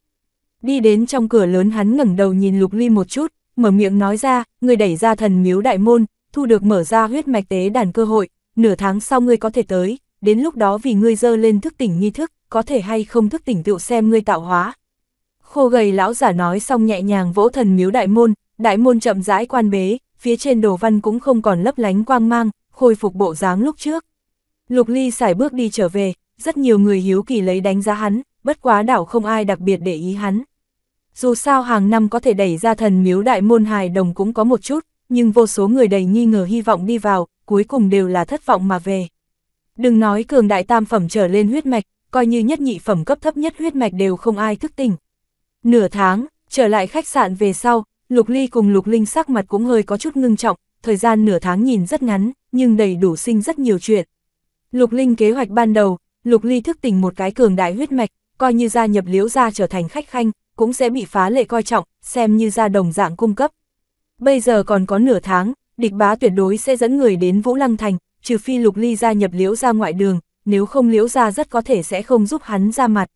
Đi đến trong cửa lớn hắn ngẩng đầu nhìn Lục Ly một chút, mở miệng nói ra, người đẩy ra thần miếu đại môn, thu được mở ra huyết mạch tế đàn cơ hội, nửa tháng sau ngươi có thể tới, đến lúc đó vì ngươi dơ lên thức tỉnh nghi thức, có thể hay không thức tỉnh tựu xem ngươi tạo hóa. Khô gầy lão giả nói xong nhẹ nhàng vỗ thần miếu đại môn, đại môn chậm rãi quan bế, phía trên đồ văn cũng không còn lấp lánh quang mang, khôi phục bộ dáng lúc trước. Lục Ly xài bước đi trở về, rất nhiều người hiếu kỳ lấy đánh giá hắn, bất quá đảo không ai đặc biệt để ý hắn. Dù sao hàng năm có thể đẩy ra thần miếu đại môn hài đồng cũng có một chút, nhưng vô số người đầy nghi ngờ hy vọng đi vào, cuối cùng đều là thất vọng mà về. Đừng nói cường đại tam phẩm trở lên huyết mạch, coi như nhất nhị phẩm cấp thấp nhất huyết mạch đều không ai thức tỉnh. Nửa tháng, trở lại khách sạn về sau, Lục Ly cùng Lục Linh sắc mặt cũng hơi có chút ngưng trọng, thời gian nửa tháng nhìn rất ngắn, nhưng đầy đủ sinh rất nhiều chuyện. Lục Linh kế hoạch ban đầu, Lục Ly thức tỉnh một cái cường đại huyết mạch, coi như gia nhập liễu gia trở thành khách khanh, cũng sẽ bị phá lệ coi trọng, xem như gia đồng dạng cung cấp. Bây giờ còn có nửa tháng, địch bá tuyệt đối sẽ dẫn người đến Vũ Lăng Thành, trừ phi Lục Ly gia nhập liễu ra ngoại đường, nếu không liễu ra rất có thể sẽ không giúp hắn ra mặt.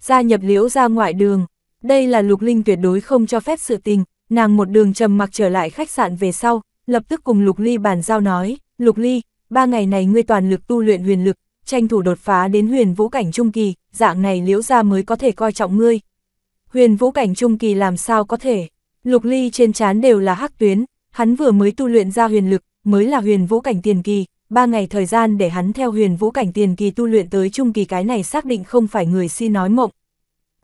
Gia nhập liễu ra ngoại đường, đây là Lục Linh tuyệt đối không cho phép sự tình, nàng một đường trầm mặc trở lại khách sạn về sau, lập tức cùng Lục Ly bàn giao nói, Lục Ly, ba ngày này ngươi toàn lực tu luyện huyền lực, tranh thủ đột phá đến huyền vũ cảnh trung kỳ, dạng này liễu ra mới có thể coi trọng ngươi. Huyền vũ cảnh trung kỳ làm sao có thể, Lục Ly trên trán đều là hắc tuyến, hắn vừa mới tu luyện ra huyền lực, mới là huyền vũ cảnh tiền kỳ, ba ngày thời gian để hắn theo huyền vũ cảnh tiền kỳ tu luyện tới trung kỳ cái này xác định không phải người si nói mộng.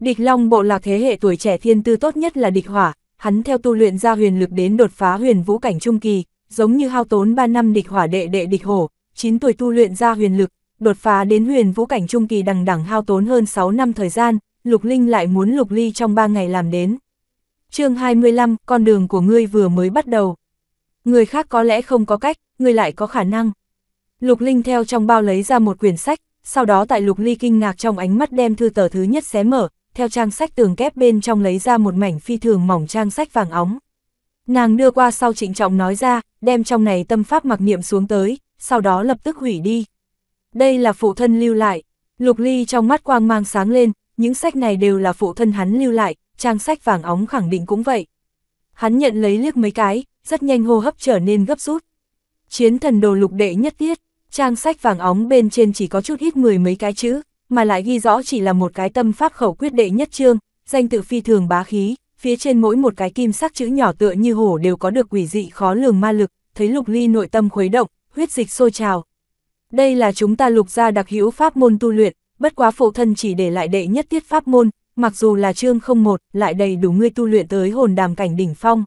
Địch Long bộ lạc thế hệ tuổi trẻ thiên tư tốt nhất là địch hỏa, hắn theo tu luyện ra huyền lực đến đột phá huyền vũ cảnh trung kỳ, giống như hao tốn 3 năm địch hỏa đệ đệ địch hổ, 9 tuổi tu luyện ra huyền lực, đột phá đến huyền vũ cảnh trung kỳ đằng đẳng hao tốn hơn 6 năm thời gian, Lục Linh lại muốn Lục Ly trong 3 ngày làm đến. chương 25, con đường của ngươi vừa mới bắt đầu. Người khác có lẽ không có cách, người lại có khả năng. Lục Linh theo trong bao lấy ra một quyển sách, sau đó tại Lục Ly kinh ngạc trong ánh mắt đem thư tờ thứ nhất xé mở, theo trang sách tường kép bên trong lấy ra một mảnh phi thường mỏng trang sách vàng óng. Nàng đưa qua sau trịnh trọng nói ra, đem trong này tâm pháp mặc niệm xuống tới, sau đó lập tức hủy đi. Đây là phụ thân lưu lại, Lục Ly trong mắt quang mang sáng lên, những sách này đều là phụ thân hắn lưu lại, trang sách vàng óng khẳng định cũng vậy. Hắn nhận lấy liếc mấy cái, rất nhanh hô hấp trở nên gấp rút. Chiến thần đồ lục đệ nhất tiết, Trang sách vàng óng bên trên chỉ có chút ít mười mấy cái chữ, mà lại ghi rõ chỉ là một cái tâm pháp khẩu quyết đệ nhất chương, danh tự phi thường bá khí, phía trên mỗi một cái kim sắc chữ nhỏ tựa như hổ đều có được quỷ dị khó lường ma lực, thấy Lục Ly nội tâm khuấy động, huyết dịch sôi trào. Đây là chúng ta lục gia đặc hữu pháp môn tu luyện, bất quá phụ thân chỉ để lại đệ nhất tiết pháp môn, mặc dù là chương không một, lại đầy đủ ngươi tu luyện tới hồn đàm cảnh đỉnh phong.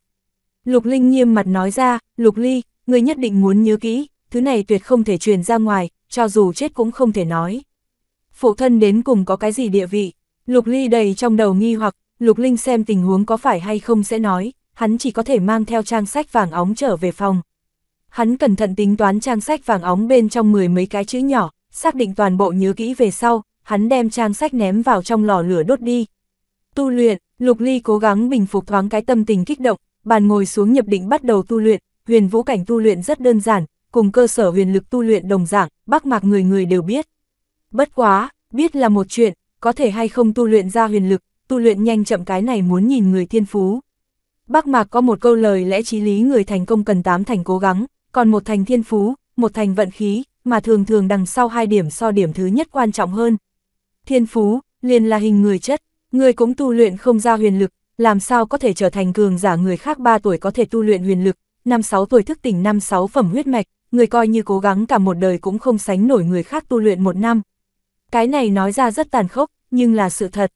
Lục Linh nghiêm mặt nói ra, Lục Ly, ngươi nhất định muốn nhớ kỹ, thứ này tuyệt không thể truyền ra ngoài, cho dù chết cũng không thể nói. Phụ thân đến cùng có cái gì địa vị, Lục Ly đầy trong đầu nghi hoặc, Lục Linh xem tình huống có phải hay không sẽ nói, hắn chỉ có thể mang theo trang sách vàng óng trở về phòng. Hắn cẩn thận tính toán trang sách vàng óng bên trong mười mấy cái chữ nhỏ, xác định toàn bộ nhớ kỹ về sau, hắn đem trang sách ném vào trong lò lửa đốt đi. Tu luyện, Lục Ly cố gắng bình phục thoáng cái tâm tình kích động, bàn ngồi xuống nhập định bắt đầu tu luyện, huyền vũ cảnh tu luyện rất đơn giản, cùng cơ sở huyền lực tu luyện đồng dạng, bác mạc người người đều biết. Bất quá, biết là một chuyện, có thể hay không tu luyện ra huyền lực, tu luyện nhanh chậm cái này muốn nhìn người thiên phú. Bác mạc có một câu lời lẽ trí lý người thành công cần tám thành cố gắng, còn một thành thiên phú, một thành vận khí, mà thường thường đằng sau hai điểm so điểm thứ nhất quan trọng hơn. Thiên phú, liền là hình người chất, người cũng tu luyện không ra huyền lực, làm sao có thể trở thành cường giả người khác 3 tuổi có thể tu luyện huyền lực, năm sáu tuổi thức tỉnh năm sáu phẩm huyết mạch, người coi như cố gắng cả một đời cũng không sánh nổi người khác tu luyện một năm. Cái này nói ra rất tàn khốc, nhưng là sự thật.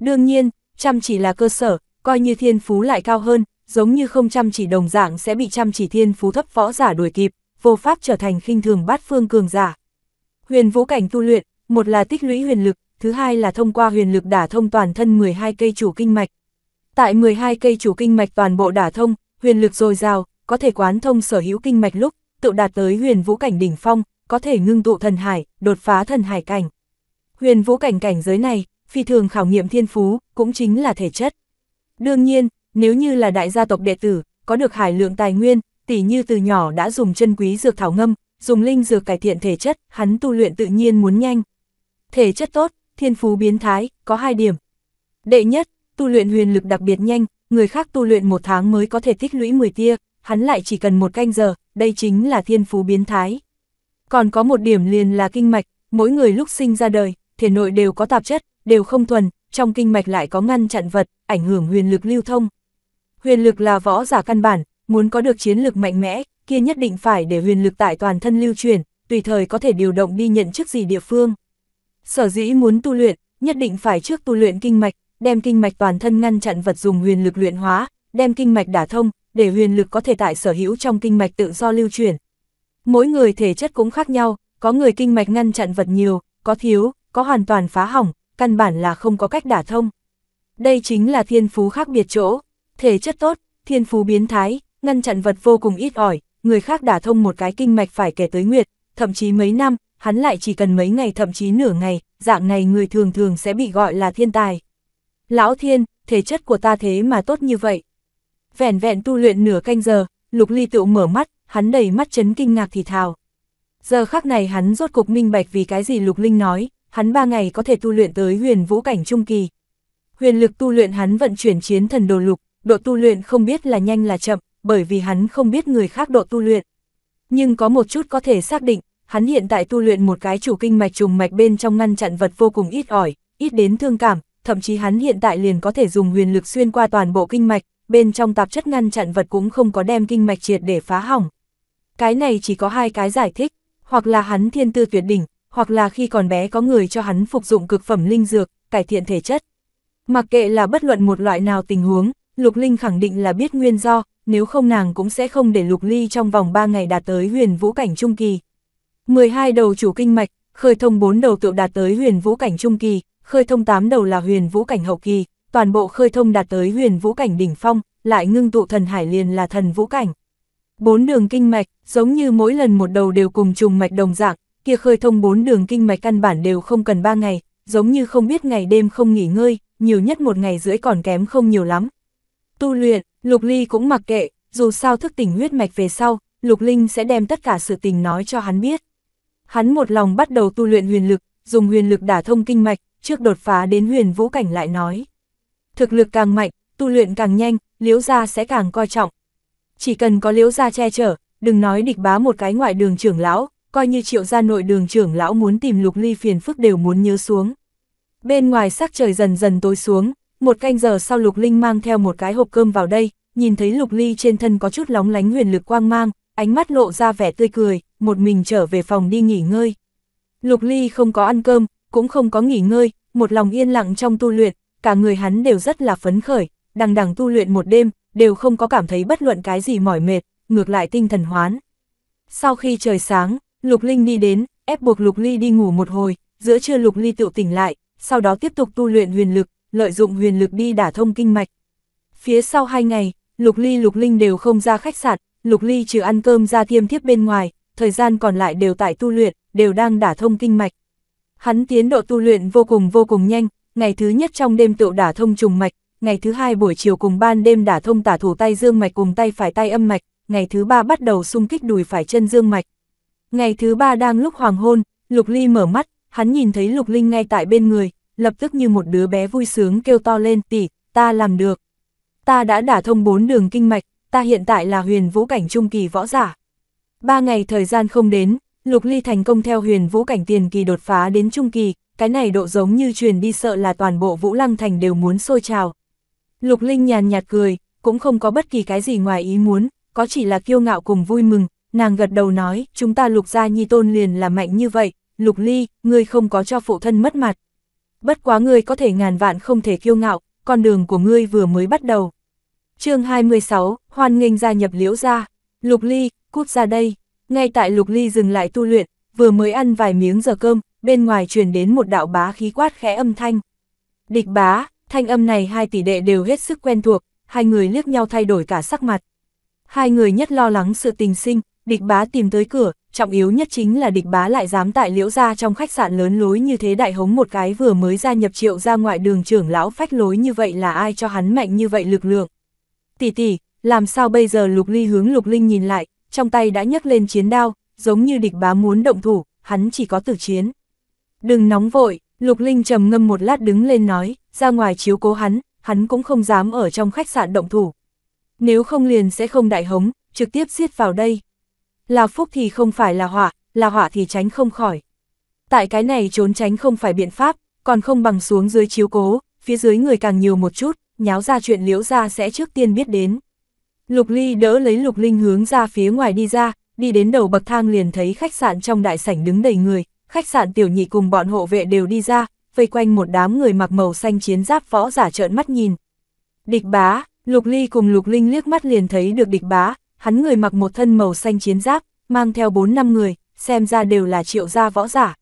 Đương nhiên, chăm chỉ là cơ sở, coi như thiên phú lại cao hơn, giống như không chăm chỉ đồng dạng sẽ bị chăm chỉ thiên phú thấp võ giả đuổi kịp, vô pháp trở thành khinh thường bát phương cường giả. Huyền vũ cảnh tu luyện, một là tích lũy huyền lực, thứ hai là thông qua huyền lực đả thông toàn thân 12 cây chủ kinh mạch. Tại 12 cây chủ kinh mạch toàn bộ đả thông, huyền lực dồi dào, có thể quán thông sở hữu kinh mạch lúc, tự đạt tới huyền vũ cảnh đỉnh phong, có thể ngưng tụ thần hải, đột phá thần hải cảnh. Huyền vũ cảnh cảnh giới này, phi thường khảo nghiệm thiên phú, cũng chính là thể chất. Đương nhiên, nếu như là đại gia tộc đệ tử, có được hải lượng tài nguyên, tỷ như từ nhỏ đã dùng chân quý dược thảo ngâm, dùng linh dược cải thiện thể chất, hắn tu luyện tự nhiên muốn nhanh. Thể chất tốt, thiên phú biến thái, có hai điểm. Đệ nhất, tu luyện huyền lực đặc biệt nhanh, người khác tu luyện một tháng mới có thể tích lũy 10 tia, hắn lại chỉ cần một canh giờ, đây chính là thiên phú biến thái. Còn có một điểm liền là kinh mạch, mỗi người lúc sinh ra đời, thể nội đều có tạp chất, đều không thuần, trong kinh mạch lại có ngăn chặn vật, ảnh hưởng huyền lực lưu thông. Huyền lực là võ giả căn bản, muốn có được chiến lực mạnh mẽ, kia nhất định phải để huyền lực tại toàn thân lưu truyền, tùy thời có thể điều động đi nhận chức gì địa phương. Sở dĩ muốn tu luyện, nhất định phải trước tu luyện kinh mạch, đem kinh mạch toàn thân ngăn chặn vật dùng huyền lực luyện hóa, đem kinh mạch đả thông, để huyền lực có thể tại sở hữu trong kinh mạch tự do lưu chuyển. Mỗi người thể chất cũng khác nhau, có người kinh mạch ngăn chặn vật nhiều, có thiếu, có hoàn toàn phá hỏng, căn bản là không có cách đả thông. Đây chính là thiên phú khác biệt chỗ, thể chất tốt, thiên phú biến thái, ngăn chặn vật vô cùng ít ỏi, người khác đả thông một cái kinh mạch phải kể tới nguyệt, thậm chí mấy năm, hắn lại chỉ cần mấy ngày thậm chí nửa ngày, dạng này người thường thường sẽ bị gọi là thiên tài. Lão thiên, thể chất của ta thế mà tốt như vậy, vẻn vẹn tu luyện nửa canh giờ, Lục Ly tựu mở mắt, hắn đầy mắt chấn kinh ngạc thì thào. Giờ khắc này hắn rốt cục minh bạch vì cái gì Lục Linh nói, hắn ba ngày có thể tu luyện tới huyền vũ cảnh trung kỳ. Huyền lực tu luyện hắn vận chuyển chiến thần đồ lục, độ tu luyện không biết là nhanh là chậm, bởi vì hắn không biết người khác độ tu luyện. Nhưng có một chút có thể xác định, hắn hiện tại tu luyện một cái chủ kinh mạch trùng mạch bên trong ngăn chặn vật vô cùng ít ỏi, ít đến thương cảm, thậm chí hắn hiện tại liền có thể dùng huyền lực xuyên qua toàn bộ kinh mạch, bên trong tạp chất ngăn chặn vật cũng không có đem kinh mạch triệt để phá hỏng. Cái này chỉ có hai cái giải thích, hoặc là hắn thiên tư tuyệt đỉnh, hoặc là khi còn bé có người cho hắn phục dụng cực phẩm linh dược, cải thiện thể chất. Mặc kệ là bất luận một loại nào tình huống, Lục Linh khẳng định là biết nguyên do, nếu không nàng cũng sẽ không để Lục Ly trong vòng 3 ngày đạt tới huyền vũ cảnh trung kỳ. 12 đầu chủ kinh mạch, khơi thông 4 đầu tựu đạt tới huyền vũ cảnh trung kỳ, khơi thông 8 đầu là huyền vũ cảnh hậu kỳ, toàn bộ khơi thông đạt tới huyền vũ cảnh đỉnh phong, lại ngưng tụ thần hải liền là thần vũ cảnh. Bốn đường kinh mạch, giống như mỗi lần một đầu đều cùng trùng mạch đồng dạng, kia khơi thông bốn đường kinh mạch căn bản đều không cần ba ngày, giống như không biết ngày đêm không nghỉ ngơi, nhiều nhất một ngày rưỡi còn kém không nhiều lắm. Tu luyện, Lục Ly cũng mặc kệ, dù sao thức tỉnh huyết mạch về sau, Lục Linh sẽ đem tất cả sự tình nói cho hắn biết. Hắn một lòng bắt đầu tu luyện huyền lực, dùng huyền lực đả thông kinh mạch, trước đột phá đến huyền vũ cảnh lại nói. Thực lực càng mạnh, tu luyện càng nhanh, liễu gia sẽ càng coi trọng. Chỉ cần có liễu gia che chở, đừng nói địch bá một cái ngoại đường trưởng lão, coi như triệu gia nội đường trưởng lão muốn tìm lục ly phiền phức đều muốn nhớ xuống. Bên ngoài sắc trời dần dần tối xuống, một canh giờ sau lục linh mang theo một cái hộp cơm vào đây, nhìn thấy lục ly trên thân có chút lóng lánh huyền lực quang mang, ánh mắt lộ ra vẻ tươi cười, một mình trở về phòng đi nghỉ ngơi. Lục ly không có ăn cơm, cũng không có nghỉ ngơi, một lòng yên lặng trong tu luyện, cả người hắn đều rất là phấn khởi, đằng đằng tu luyện một đêm, đều không có cảm thấy bất luận cái gì mỏi mệt, ngược lại tinh thần hoán. Sau khi trời sáng, Lục Linh đi đến, ép buộc Lục Ly đi ngủ một hồi, giữa trưa Lục Ly tự tỉnh lại, sau đó tiếp tục tu luyện huyền lực, lợi dụng huyền lực đi đả thông kinh mạch. Phía sau hai ngày, Lục Ly Lục Linh đều không ra khách sạn, Lục Ly trừ ăn cơm ra thiêm thiếp bên ngoài, thời gian còn lại đều tại tu luyện, đều đang đả thông kinh mạch. Hắn tiến độ tu luyện vô cùng vô cùng nhanh, ngày thứ nhất trong đêm tựu đả thông trùng mạch, ngày thứ hai buổi chiều cùng ban đêm đả thông tả thủ tay dương mạch cùng tay phải tay âm mạch, ngày thứ ba bắt đầu xung kích đùi phải chân dương mạch. Ngày thứ ba đang lúc hoàng hôn, Lục Ly mở mắt, hắn nhìn thấy Lục Linh ngay tại bên người, lập tức như một đứa bé vui sướng kêu to lên tỷ, ta làm được. Ta đã đả thông bốn đường kinh mạch, ta hiện tại là huyền vũ cảnh trung kỳ võ giả. Ba ngày thời gian không đến, Lục Ly thành công theo huyền vũ cảnh tiền kỳ đột phá đến trung kỳ, cái này độ giống như truyền đi sợ là toàn bộ Vũ Lăng Thành đều muốn sôi trào. Lục Linh nhàn nhạt cười, cũng không có bất kỳ cái gì ngoài ý muốn, có chỉ là kiêu ngạo cùng vui mừng, nàng gật đầu nói, chúng ta lục gia nhi tôn liền là mạnh như vậy, lục ly, ngươi không có cho phụ thân mất mặt. Bất quá ngươi có thể ngàn vạn không thể kiêu ngạo, con đường của ngươi vừa mới bắt đầu. chương 26, hoan nghênh gia nhập liễu gia, lục ly, cút ra đây, ngay tại lục ly dừng lại tu luyện, vừa mới ăn vài miếng giờ cơm, bên ngoài truyền đến một đạo bá khí quát khẽ âm thanh. Địch bá, thanh âm này hai tỷ đệ đều hết sức quen thuộc, hai người liếc nhau thay đổi cả sắc mặt. Hai người nhất lo lắng sự tình sinh, địch bá tìm tới cửa, trọng yếu nhất chính là địch bá lại dám tại liễu ra trong khách sạn lớn lối như thế đại hống một cái vừa mới gia nhập triệu ra ngoại đường trưởng lão phách lối như vậy là ai cho hắn mạnh như vậy lực lượng. Tỷ tỷ, làm sao bây giờ lục ly hướng lục linh nhìn lại, trong tay đã nhấc lên chiến đao, giống như địch bá muốn động thủ, hắn chỉ có tử chiến. Đừng nóng vội, Lục Linh trầm ngâm một lát đứng lên nói, ra ngoài chiếu cố hắn, hắn cũng không dám ở trong khách sạn động thủ. Nếu không liền sẽ không đại hống, trực tiếp xiết vào đây. Là phúc thì không phải là họa, là họa thì tránh không khỏi. Tại cái này trốn tránh không phải biện pháp, còn không bằng xuống dưới chiếu cố, phía dưới người càng nhiều một chút, nháo ra chuyện liễu ra sẽ trước tiên biết đến. Lục Ly đỡ lấy Lục Linh hướng ra phía ngoài đi ra, đi đến đầu bậc thang liền thấy khách sạn trong đại sảnh đứng đầy người, khách sạn tiểu nhị cùng bọn hộ vệ đều đi ra, vây quanh một đám người mặc màu xanh chiến giáp võ giả trợn mắt nhìn. Địch bá, Lục Ly cùng Lục Linh liếc mắt liền thấy được địch bá, hắn người mặc một thân màu xanh chiến giáp, mang theo 4 năm người, xem ra đều là triệu gia võ giả.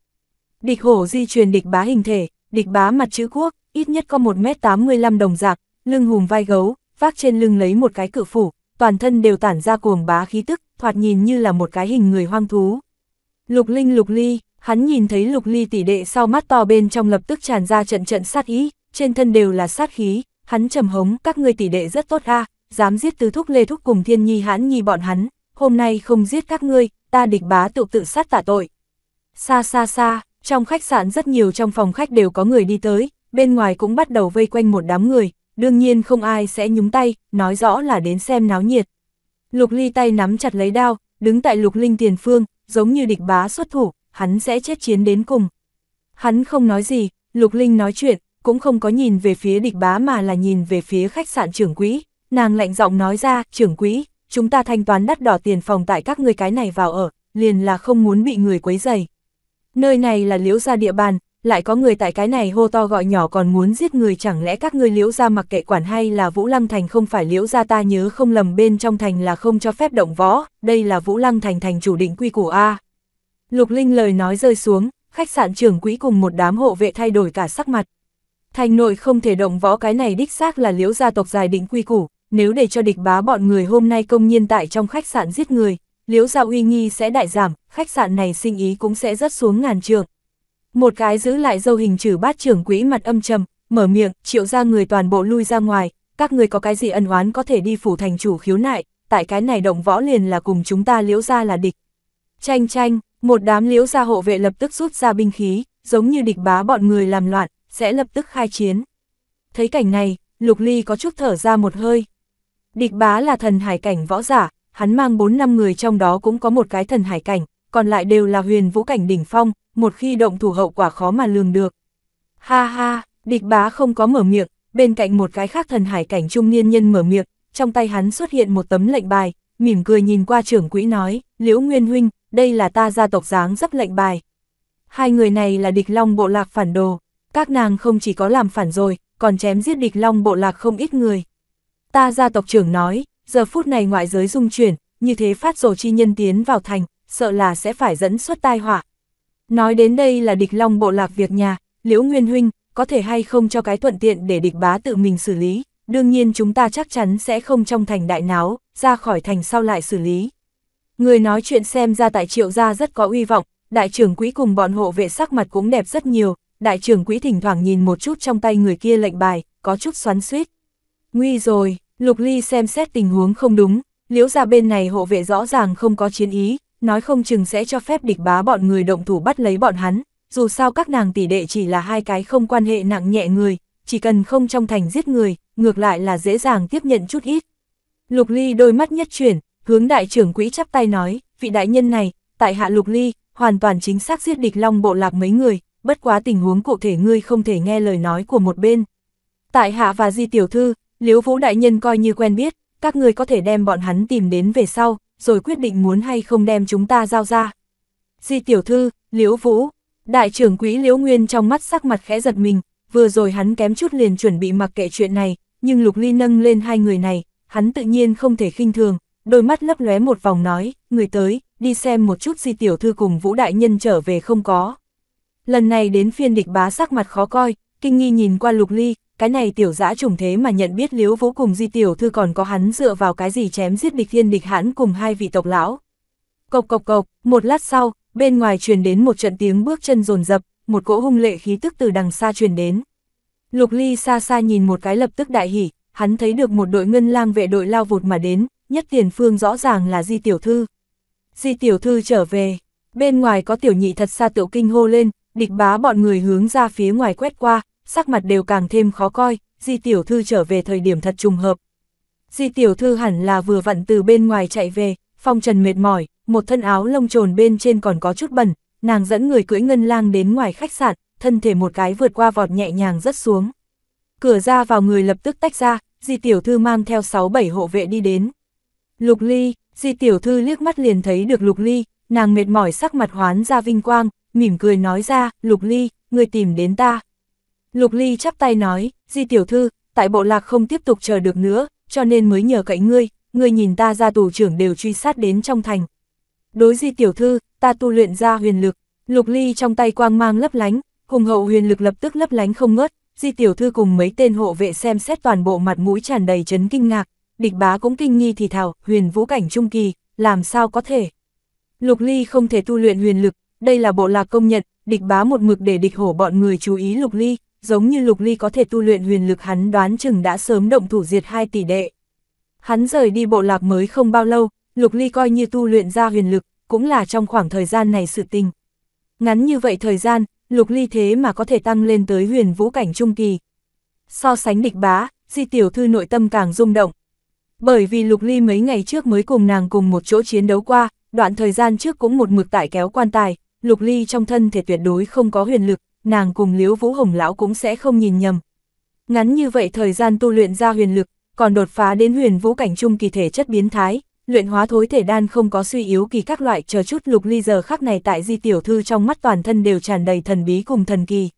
Địch hổ di truyền địch bá hình thể, địch bá mặt chữ quốc, ít nhất có 1m85 đồng dạng, lưng hùm vai gấu, vác trên lưng lấy một cái cử phủ, toàn thân đều tản ra cuồng bá khí tức, thoạt nhìn như là một cái hình người hoang thú. Lục Linh Lục Ly, hắn nhìn thấy lục ly tỷ đệ sau mắt to bên trong lập tức tràn ra trận trận sát ý, trên thân đều là sát khí, hắn trầm hống các ngươi tỷ đệ rất tốt ha dám giết tứ thúc lê thúc cùng thiên nhi hãn nhi bọn hắn, hôm nay không giết các ngươi, ta địch bá tự tự sát tả tội. Xa xa xa, trong khách sạn rất nhiều trong phòng khách đều có người đi tới, bên ngoài cũng bắt đầu vây quanh một đám người, đương nhiên không ai sẽ nhúng tay, nói rõ là đến xem náo nhiệt. Lục ly tay nắm chặt lấy đao, đứng tại lục linh tiền phương, giống như địch bá xuất thủ, hắn sẽ chết chiến đến cùng. Hắn không nói gì, Lục Linh nói chuyện, cũng không có nhìn về phía địch bá mà là nhìn về phía khách sạn trưởng quỹ, nàng lạnh giọng nói ra, trưởng quỹ, chúng ta thanh toán đắt đỏ tiền phòng tại các người cái này vào ở, liền là không muốn bị người quấy dày. Nơi này là liễu gia địa bàn, lại có người tại cái này hô to gọi nhỏ còn muốn giết người chẳng lẽ các ngươi liễu gia mặc kệ quản hay là Vũ Lăng Thành không phải liễu gia ta nhớ không lầm bên trong thành là không cho phép động võ, đây là Vũ Lăng Thành thành chủ định quy củ A. Lục Linh lời nói rơi xuống, khách sạn trưởng quỹ cùng một đám hộ vệ thay đổi cả sắc mặt. Thành nội không thể động võ cái này đích xác là liễu gia tộc dài định quy củ, nếu để cho địch bá bọn người hôm nay công nhiên tại trong khách sạn giết người, liễu gia uy nghi sẽ đại giảm, khách sạn này sinh ý cũng sẽ rất xuống ngàn trường. Một cái giữ lại dâu hình trừ bát trưởng quỹ mặt âm trầm, mở miệng, triệu ra người toàn bộ lui ra ngoài, các người có cái gì ân oán có thể đi phủ thành chủ khiếu nại, tại cái này động võ liền là cùng chúng ta liễu gia là địch. Chanh chanh. Một đám liễu gia hộ vệ lập tức rút ra binh khí, giống như địch bá bọn người làm loạn, sẽ lập tức khai chiến. Thấy cảnh này, Lục Ly có chút thở ra một hơi. Địch bá là thần hải cảnh võ giả, hắn mang 4 năm người trong đó cũng có một cái thần hải cảnh, còn lại đều là huyền vũ cảnh đỉnh phong, một khi động thủ hậu quả khó mà lường được. Ha ha, địch bá không có mở miệng, bên cạnh một cái khác thần hải cảnh trung niên nhân mở miệng, trong tay hắn xuất hiện một tấm lệnh bài, mỉm cười nhìn qua trưởng quỹ nói, Liễu Nguyên Huynh, đây là ta gia tộc dáng dấp lệnh bài. Hai người này là địch long bộ lạc phản đồ, các nàng không chỉ có làm phản rồi, còn chém giết địch long bộ lạc không ít người. Ta gia tộc trưởng nói, giờ phút này ngoại giới dung chuyển, như thế phát rồ chi nhân tiến vào thành, sợ là sẽ phải dẫn xuất tai họa. Nói đến đây là địch long bộ lạc việc nhà, liễu nguyên huynh, có thể hay không cho cái thuận tiện để địch bá tự mình xử lý, đương nhiên chúng ta chắc chắn sẽ không trong thành đại náo, ra khỏi thành sau lại xử lý. Người nói chuyện xem ra tại triệu gia rất có uy vọng, đại trưởng quỹ cùng bọn hộ vệ sắc mặt cũng đẹp rất nhiều, đại trưởng quỹ thỉnh thoảng nhìn một chút trong tay người kia lệnh bài, có chút xoắn suýt. Nguy rồi, Lục Ly xem xét tình huống không đúng, liễu ra bên này hộ vệ rõ ràng không có chiến ý, nói không chừng sẽ cho phép địch bá bọn người động thủ bắt lấy bọn hắn, dù sao các nàng tỷ đệ chỉ là hai cái không quan hệ nặng nhẹ người, chỉ cần không trong thành giết người, ngược lại là dễ dàng tiếp nhận chút ít. Lục Ly đôi mắt nhất chuyển, hướng đại trưởng quỹ chắp tay nói, vị đại nhân này, tại hạ lục ly, hoàn toàn chính xác giết địch long bộ lạc mấy người, bất quá tình huống cụ thể ngươi không thể nghe lời nói của một bên. Tại hạ và di tiểu thư, liếu vũ đại nhân coi như quen biết, các ngươi có thể đem bọn hắn tìm đến về sau, rồi quyết định muốn hay không đem chúng ta giao ra. Di tiểu thư, liếu vũ, đại trưởng quỹ liễu nguyên trong mắt sắc mặt khẽ giật mình, vừa rồi hắn kém chút liền chuẩn bị mặc kệ chuyện này, nhưng lục ly nâng lên hai người này, hắn tự nhiên không thể khinh thường, đôi mắt lấp lóe một vòng nói, người tới, đi xem một chút di tiểu thư cùng Vũ Đại Nhân trở về không có. Lần này đến phiên địch bá sắc mặt khó coi, kinh nghi nhìn qua lục ly, cái này tiểu dã trùng thế mà nhận biết liếu vũ cùng di tiểu thư còn có hắn dựa vào cái gì chém giết địch thiên địch hãn cùng hai vị tộc lão. Cộc cộc cộc, một lát sau, bên ngoài truyền đến một trận tiếng bước chân rồn rập, một cỗ hung lệ khí tức từ đằng xa truyền đến. Lục ly xa xa nhìn một cái lập tức đại hỉ, hắn thấy được một đội ngân lang vệ đội lao vụt mà đến, nhất tiền phương rõ ràng là di tiểu thư. Di tiểu thư trở về, bên ngoài có tiểu nhị thật xa tiểu kinh hô lên, địch bá bọn người hướng ra phía ngoài quét qua, sắc mặt đều càng thêm khó coi, di tiểu thư trở về thời điểm thật trùng hợp. Di tiểu thư hẳn là vừa vặn từ bên ngoài chạy về, phong trần mệt mỏi, một thân áo lông trồn bên trên còn có chút bẩn, nàng dẫn người cưỡi ngân lang đến ngoài khách sạn, thân thể một cái vượt qua vọt nhẹ nhàng rất xuống. Cửa ra vào người lập tức tách ra, di tiểu thư mang theo 6-7 hộ vệ đi đến. Lục Ly, Di Tiểu Thư liếc mắt liền thấy được Lục Ly, nàng mệt mỏi sắc mặt hoán ra vinh quang, mỉm cười nói ra, Lục Ly, người tìm đến ta. Lục Ly chắp tay nói, Di Tiểu Thư, tại bộ lạc không tiếp tục chờ được nữa, cho nên mới nhờ cậy ngươi, ngươi nhìn ta ra tù trưởng đều truy sát đến trong thành. Đối Di Tiểu Thư, ta tu luyện ra huyền lực, Lục Ly trong tay quang mang lấp lánh, hùng hậu huyền lực lập tức lấp lánh không ngớt, Di Tiểu Thư cùng mấy tên hộ vệ xem xét toàn bộ mặt mũi tràn đầy chấn kinh ngạc, địch bá cũng kinh nghi thì thảo, huyền vũ cảnh trung kỳ, làm sao có thể. Lục ly không thể tu luyện huyền lực, đây là bộ lạc công nhận, địch bá một mực để địch hổ bọn người chú ý lục ly, giống như lục ly có thể tu luyện huyền lực hắn đoán chừng đã sớm động thủ diệt hai tỷ đệ. Hắn rời đi bộ lạc mới không bao lâu, lục ly coi như tu luyện ra huyền lực, cũng là trong khoảng thời gian này sự tình. Ngắn như vậy thời gian, lục ly thế mà có thể tăng lên tới huyền vũ cảnh trung kỳ. So sánh địch bá, di tiểu thư nội tâm càng rung động, bởi vì Lục Ly mấy ngày trước mới cùng nàng cùng một chỗ chiến đấu qua, đoạn thời gian trước cũng một mực tại kéo quan tài, Lục Ly trong thân thể tuyệt đối không có huyền lực, nàng cùng Liễu Vũ Hồng lão cũng sẽ không nhìn nhầm. Ngắn như vậy thời gian tu luyện ra huyền lực, còn đột phá đến huyền vũ cảnh trung kỳ thể chất biến thái, luyện hóa thối thể đan không có suy yếu kỳ các loại, chờ chút Lục Ly giờ khắc này tại Di tiểu thư trong mắt toàn thân đều tràn đầy thần bí cùng thần kỳ.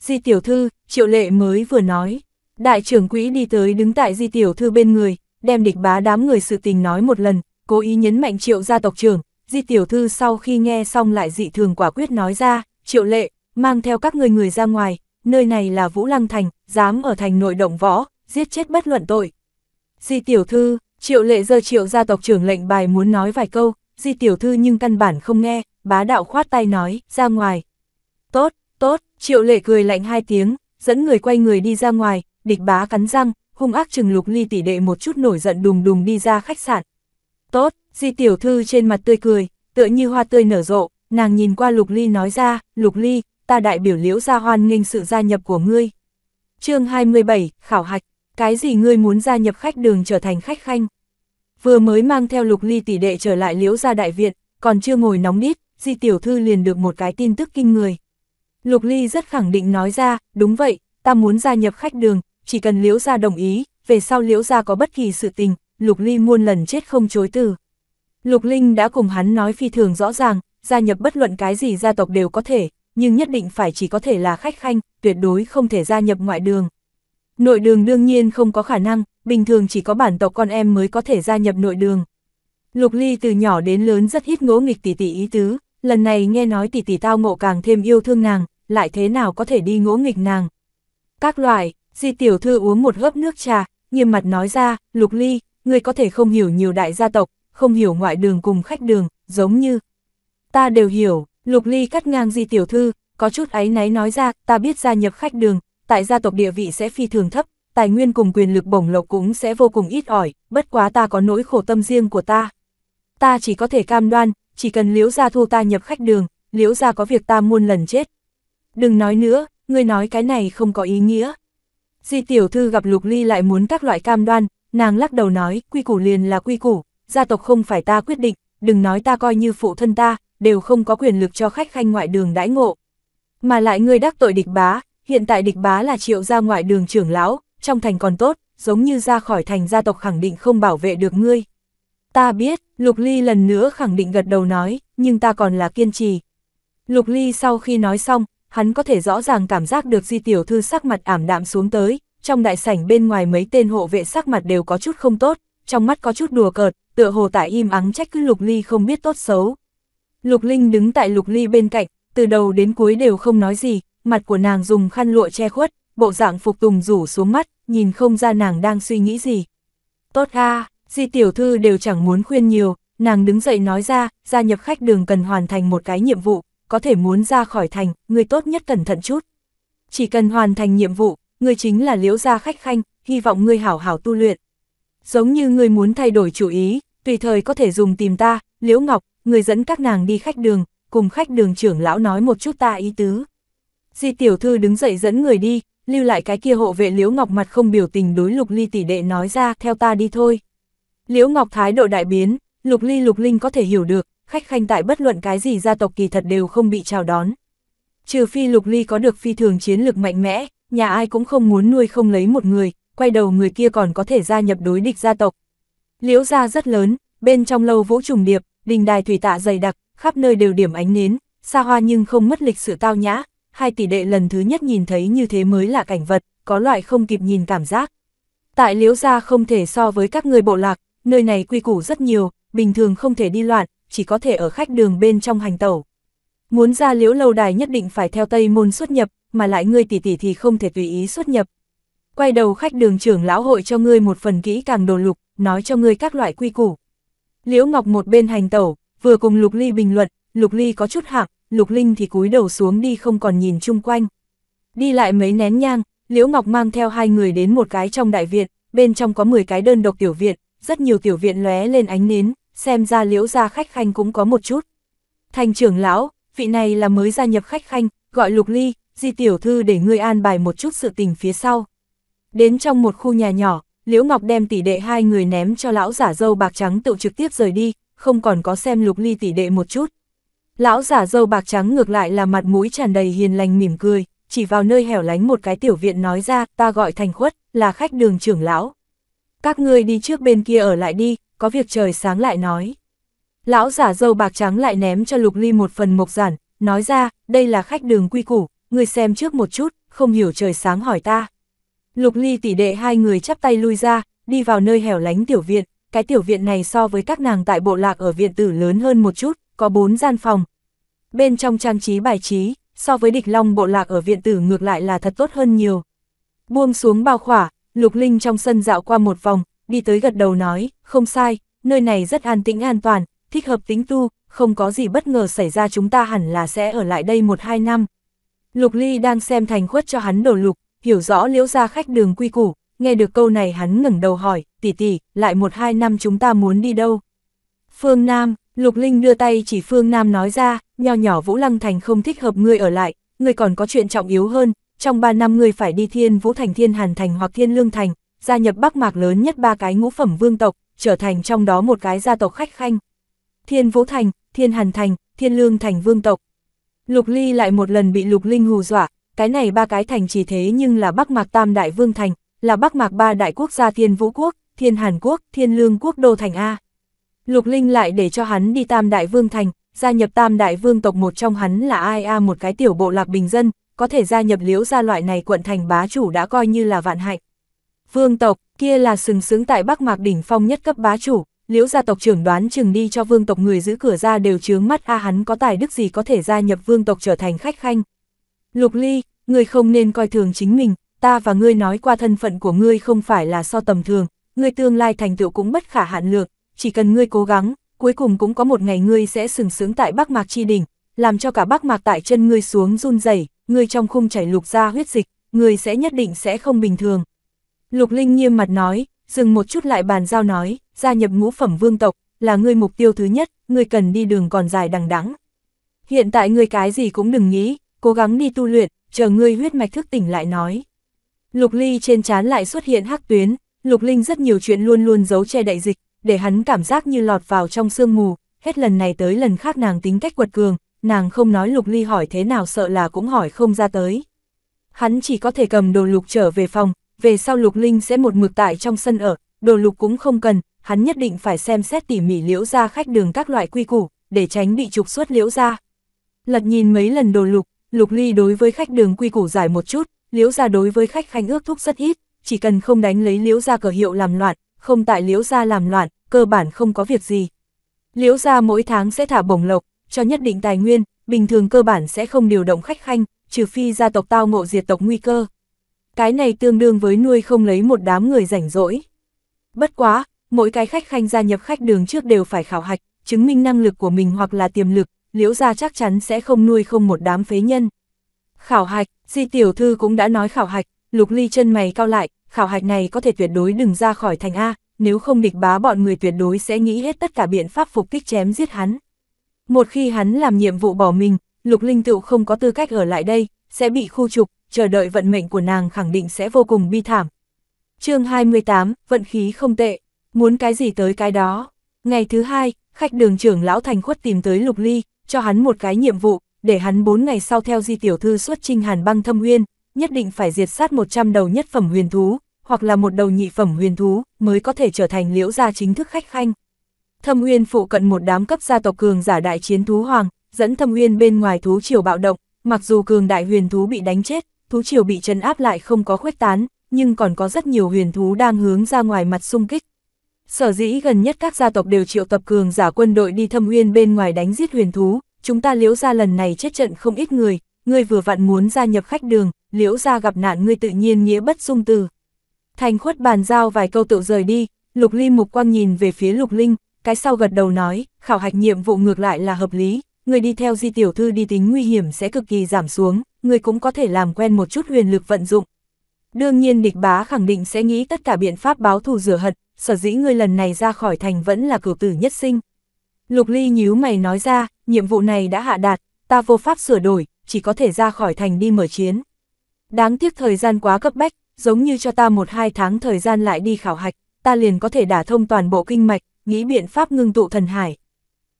Di tiểu thư, Triệu Lệ mới vừa nói, đại trưởng quỹ đi tới đứng tại Di tiểu thư bên người, đem địch bá đám người sự tình nói một lần, cố ý nhấn mạnh triệu gia tộc trưởng, di tiểu thư sau khi nghe xong lại dị thường quả quyết nói ra, triệu lệ, mang theo các người người ra ngoài, nơi này là Vũ Lăng Thành, dám ở thành nội động võ, giết chết bất luận tội. Di tiểu thư, triệu lệ giờ triệu gia tộc trưởng lệnh bài muốn nói vài câu, di tiểu thư nhưng căn bản không nghe, bá đạo khoát tay nói, ra ngoài. Tốt, tốt, triệu lệ cười lạnh hai tiếng, dẫn người quay người đi ra ngoài, địch bá cắn răng, hung ác chừng lục ly tỷ đệ một chút nổi giận đùng đùng đi ra khách sạn. Tốt, di tiểu thư trên mặt tươi cười, tựa như hoa tươi nở rộ, nàng nhìn qua lục ly nói ra, lục ly, ta đại biểu liễu ra hoan nghênh sự gia nhập của ngươi. chương 27, khảo hạch, cái gì ngươi muốn gia nhập khách đường trở thành khách khanh? Vừa mới mang theo lục ly tỷ đệ trở lại liễu ra đại viện, còn chưa ngồi nóng đít di tiểu thư liền được một cái tin tức kinh người. Lục ly rất khẳng định nói ra, đúng vậy, ta muốn gia nhập khách đường, chỉ cần Liễu Gia đồng ý, về sau Liễu Gia có bất kỳ sự tình, Lục Ly muôn lần chết không chối từ. Lục Linh đã cùng hắn nói phi thường rõ ràng, gia nhập bất luận cái gì gia tộc đều có thể, nhưng nhất định phải chỉ có thể là khách khanh, tuyệt đối không thể gia nhập ngoại đường. Nội đường đương nhiên không có khả năng, bình thường chỉ có bản tộc con em mới có thể gia nhập nội đường. Lục Ly từ nhỏ đến lớn rất hít ngỗ nghịch tỷ tỷ ý tứ, lần này nghe nói tỷ tỷ tao ngộ càng thêm yêu thương nàng, lại thế nào có thể đi ngỗ nghịch nàng. Các loại, Di tiểu thư uống một hớp nước trà, nghiêm mặt nói ra, Lục Ly, ngươi có thể không hiểu nhiều đại gia tộc, không hiểu ngoại đường cùng khách đường, giống như. Ta đều hiểu, Lục Ly cắt ngang Di tiểu thư, có chút áy náy nói ra, ta biết gia nhập khách đường, tại gia tộc địa vị sẽ phi thường thấp, tài nguyên cùng quyền lực bổng lộc cũng sẽ vô cùng ít ỏi, bất quá ta có nỗi khổ tâm riêng của ta. Ta chỉ có thể cam đoan, chỉ cần liễu gia thu ta nhập khách đường, liễu gia có việc ta muôn lần chết. Đừng nói nữa, ngươi nói cái này không có ý nghĩa. Di tiểu thư gặp Lục Ly lại muốn các loại cam đoan, nàng lắc đầu nói, quy củ liền là quy củ, gia tộc không phải ta quyết định, đừng nói ta coi như phụ thân ta, đều không có quyền lực cho khách khanh ngoại đường đãi ngộ. Mà lại ngươi đắc tội địch bá, hiện tại địch bá là triệu gia ngoại đường trưởng lão, trong thành còn tốt, giống như ra khỏi thành gia tộc khẳng định không bảo vệ được ngươi. Ta biết, Lục Ly lần nữa khẳng định gật đầu nói, nhưng ta còn là kiên trì. Lục Ly sau khi nói xong, hắn có thể rõ ràng cảm giác được Di Tiểu Thư sắc mặt ảm đạm xuống tới, trong đại sảnh bên ngoài mấy tên hộ vệ sắc mặt đều có chút không tốt, trong mắt có chút đùa cợt, tựa hồ tại im ắng trách cứ Lục Ly không biết tốt xấu. Lục Linh đứng tại Lục Ly bên cạnh, từ đầu đến cuối đều không nói gì, mặt của nàng dùng khăn lụa che khuất, bộ dạng phục tùng rủ xuống mắt, nhìn không ra nàng đang suy nghĩ gì. Tốt ha Di Tiểu Thư đều chẳng muốn khuyên nhiều, nàng đứng dậy nói ra, gia nhập khách đường cần hoàn thành một cái nhiệm vụ, có thể muốn ra khỏi thành, người tốt nhất cẩn thận chút. Chỉ cần hoàn thành nhiệm vụ, người chính là liễu gia khách khanh, hy vọng người hảo hảo tu luyện. Giống như người muốn thay đổi chủ ý, tùy thời có thể dùng tìm ta, liễu ngọc, người dẫn các nàng đi khách đường, cùng khách đường trưởng lão nói một chút ta ý tứ. Di tiểu thư đứng dậy dẫn người đi, lưu lại cái kia hộ vệ Liễu Ngọc mặt không biểu tình đối Lục Ly tỷ đệ nói ra, theo ta đi thôi. Liễu Ngọc thái độ đại biến, Lục Ly Lục Linh có thể hiểu được, khách khanh tại bất luận cái gì gia tộc kỳ thật đều không bị chào đón. Trừ phi lục ly có được phi thường chiến lược mạnh mẽ, nhà ai cũng không muốn nuôi không lấy một người, quay đầu người kia còn có thể gia nhập đối địch gia tộc. Liễu gia rất lớn, bên trong lâu vũ trùng điệp, đình đài thủy tạ dày đặc, khắp nơi đều điểm ánh nến, xa hoa nhưng không mất lịch sự tao nhã, hai tỷ đệ lần thứ nhất nhìn thấy như thế mới là cảnh vật, có loại không kịp nhìn cảm giác. Tại liễu gia không thể so với các người bộ lạc, nơi này quy củ rất nhiều, bình thường không thể đi loạn, chỉ có thể ở khách đường bên trong hành tẩu. Muốn ra liễu lâu đài nhất định phải theo Tây Môn xuất nhập, mà lại ngươi tỷ tỷ thì không thể tùy ý xuất nhập. Quay đầu khách đường trưởng lão hội cho ngươi một phần kỹ càng đồ lục, nói cho ngươi các loại quy củ. Liễu Ngọc một bên hành tẩu, vừa cùng Lục Ly bình luận, Lục Ly có chút hạng, Lục Linh thì cúi đầu xuống đi không còn nhìn chung quanh. Đi lại mấy nén nhang, Liễu Ngọc mang theo hai người đến một cái trong đại viện, bên trong có 10 cái đơn độc tiểu viện, rất nhiều tiểu viện lóe lên ánh nến, xem ra liễu gia khách khanh cũng có một chút. Thành trưởng lão, vị này là mới gia nhập khách khanh, gọi lục ly, di tiểu thư để ngươi an bài một chút sự tình phía sau. Đến trong một khu nhà nhỏ, Liễu Ngọc đem tỷ đệ hai người ném cho lão giả dâu bạc trắng tự trực tiếp rời đi, không còn có xem lục ly tỷ đệ một chút. Lão giả dâu bạc trắng ngược lại là mặt mũi tràn đầy hiền lành mỉm cười, chỉ vào nơi hẻo lánh một cái tiểu viện nói ra, ta gọi thành khuất, là khách đường trưởng lão. Các ngươi đi trước bên kia ở lại đi, có việc trời sáng lại nói. Lão giả dâu bạc trắng lại ném cho Lục Ly một phần mộc giản, nói ra, đây là khách đường quy củ, người xem trước một chút, không hiểu trời sáng hỏi ta. Lục Ly tỷ đệ hai người chắp tay lui ra, đi vào nơi hẻo lánh tiểu viện, cái tiểu viện này so với các nàng tại bộ lạc ở viện tử lớn hơn một chút, có bốn gian phòng. Bên trong trang trí bài trí, so với địch long bộ lạc ở viện tử ngược lại là thật tốt hơn nhiều. Buông xuống bao khỏa, Lục Linh trong sân dạo qua một vòng, đi tới gật đầu nói, không sai, nơi này rất an tĩnh an toàn, thích hợp tính tu, không có gì bất ngờ xảy ra chúng ta hẳn là sẽ ở lại đây một hai năm. Lục Ly đang xem thành khuất cho hắn đổ lục, hiểu rõ liễu ra khách đường quy củ, nghe được câu này hắn ngẩng đầu hỏi, tỷ tỷ, lại một hai năm chúng ta muốn đi đâu? Phương Nam, Lục Linh đưa tay chỉ Phương Nam nói ra, nho nhỏ Vũ Lăng Thành không thích hợp ngươi ở lại, ngươi còn có chuyện trọng yếu hơn, trong ba năm ngươi phải đi thiên Vũ Thành Thiên Hàn Thành hoặc Thiên Lương Thành, gia nhập Bắc Mạc lớn nhất ba cái ngũ phẩm vương tộc, trở thành trong đó một cái gia tộc khách khanh. Thiên Vũ Thành, Thiên Hàn Thành, Thiên Lương Thành vương tộc. Lục Ly lại một lần bị Lục Linh hù dọa, cái này ba cái thành chỉ thế nhưng là Bắc Mạc Tam Đại Vương Thành, là Bắc Mạc ba đại quốc gia Thiên Vũ Quốc, Thiên Hàn Quốc, Thiên Lương Quốc Đô Thành A. Lục Linh lại để cho hắn đi Tam Đại Vương Thành, gia nhập Tam Đại Vương tộc một trong hắn là ai A một cái tiểu bộ lạc bình dân, có thể gia nhập liễu gia loại này quận thành bá chủ đã coi như là vạn hạnh. Vương tộc, kia là sừng sướng tại Bắc Mạc đỉnh phong nhất cấp bá chủ, liễu gia tộc trưởng đoán chừng đi cho vương tộc người giữ cửa ra đều chướng mắt a hắn có tài đức gì có thể gia nhập vương tộc trở thành khách khanh. Lục Ly, ngươi không nên coi thường chính mình, ta và ngươi nói qua thân phận của ngươi không phải là so tầm thường, ngươi tương lai thành tựu cũng bất khả hạn lược, chỉ cần ngươi cố gắng, cuối cùng cũng có một ngày ngươi sẽ sừng sướng tại Bắc Mạc chi đỉnh, làm cho cả Bắc Mạc tại chân ngươi xuống run rẩy, ngươi trong khung chảy lục ra huyết dịch, ngươi sẽ nhất định sẽ không bình thường. Lục Linh nghiêm mặt nói, dừng một chút lại bàn giao nói, gia nhập ngũ phẩm vương tộc, là ngươi mục tiêu thứ nhất, ngươi cần đi đường còn dài đằng đẵng. Hiện tại ngươi cái gì cũng đừng nghĩ, cố gắng đi tu luyện, chờ ngươi huyết mạch thức tỉnh lại nói. Lục Ly trên trán lại xuất hiện hắc tuyến, Lục Linh rất nhiều chuyện luôn luôn giấu che đại dịch, để hắn cảm giác như lọt vào trong sương mù, hết lần này tới lần khác nàng tính cách quật cường, nàng không nói Lục Ly hỏi thế nào sợ là cũng hỏi không ra tới. Hắn chỉ có thể cầm đồ Lục trở về phòng, về sau Lục Linh sẽ một mực tại trong sân ở, đồ lục cũng không cần, hắn nhất định phải xem xét tỉ mỉ liễu ra khách đường các loại quy củ, để tránh bị trục xuất liễu ra. Lật nhìn mấy lần đồ lục, lục ly đối với khách đường quy củ giải một chút, liễu ra đối với khách khanh ước thúc rất ít, chỉ cần không đánh lấy liễu ra cờ hiệu làm loạn, không tại liễu ra làm loạn, cơ bản không có việc gì. Liễu ra mỗi tháng sẽ thả bổng lộc, cho nhất định tài nguyên, bình thường cơ bản sẽ không điều động khách khanh, trừ phi gia tộc tao ngộ diệt tộc nguy cơ cái này tương đương với nuôi không lấy một đám người rảnh rỗi. Bất quá, mỗi cái khách khanh gia nhập khách đường trước đều phải khảo hạch, chứng minh năng lực của mình hoặc là tiềm lực, liễu gia chắc chắn sẽ không nuôi không một đám phế nhân. Khảo hạch, Di Tiểu Thư cũng đã nói khảo hạch, Lục Ly chân mày cao lại, khảo hạch này có thể tuyệt đối đừng ra khỏi thành A, nếu không địch bá bọn người tuyệt đối sẽ nghĩ hết tất cả biện pháp phục kích chém giết hắn. Một khi hắn làm nhiệm vụ bỏ mình, Lục Linh Tựu không có tư cách ở lại đây, sẽ bị khu trục, chờ đợi vận mệnh của nàng khẳng định sẽ vô cùng bi thảm. chương 28, vận khí không tệ, muốn cái gì tới cái đó. Ngày thứ hai, khách đường trưởng lão thành khuất tìm tới Lục Ly, cho hắn một cái nhiệm vụ, để hắn 4 ngày sau theo di tiểu thư xuất trinh hàn băng thâm huyên, nhất định phải diệt sát 100 đầu nhất phẩm huyền thú, hoặc là một đầu nhị phẩm huyền thú, mới có thể trở thành liễu gia chính thức khách khanh. Thâm Uyên phụ cận một đám cấp gia tộc cường giả đại chiến thú hoàng, dẫn Thâm Uyên bên ngoài thú triều bạo động, mặc dù cường đại huyền thú bị đánh chết, thú triều bị trấn áp lại không có khuếch tán, nhưng còn có rất nhiều huyền thú đang hướng ra ngoài mặt xung kích. Sở dĩ gần nhất các gia tộc đều triệu tập cường giả quân đội đi thâm uyên bên ngoài đánh giết huyền thú, chúng ta liễu ra lần này chết trận không ít người, ngươi vừa vặn muốn gia nhập khách đường, liễu ra gặp nạn ngươi tự nhiên nghĩa bất dung từ. Thành khuất bàn giao vài câu tự rời đi, lục ly mục quang nhìn về phía lục linh, cái sau gật đầu nói, khảo hạch nhiệm vụ ngược lại là hợp lý, người đi theo di tiểu thư đi tính nguy hiểm sẽ cực kỳ giảm xuống, người cũng có thể làm quen một chút huyền lực vận dụng. Đương nhiên địch bá khẳng định sẽ nghĩ tất cả biện pháp báo thù rửa hận, sở dĩ ngươi lần này ra khỏi thành vẫn là cửu tử nhất sinh. Lục Ly nhíu mày nói ra, nhiệm vụ này đã hạ đạt, ta vô pháp sửa đổi, chỉ có thể ra khỏi thành đi mở chiến. Đáng tiếc thời gian quá cấp bách, giống như cho ta một hai tháng thời gian lại đi khảo hạch, ta liền có thể đả thông toàn bộ kinh mạch, nghĩ biện pháp ngưng tụ thần hải.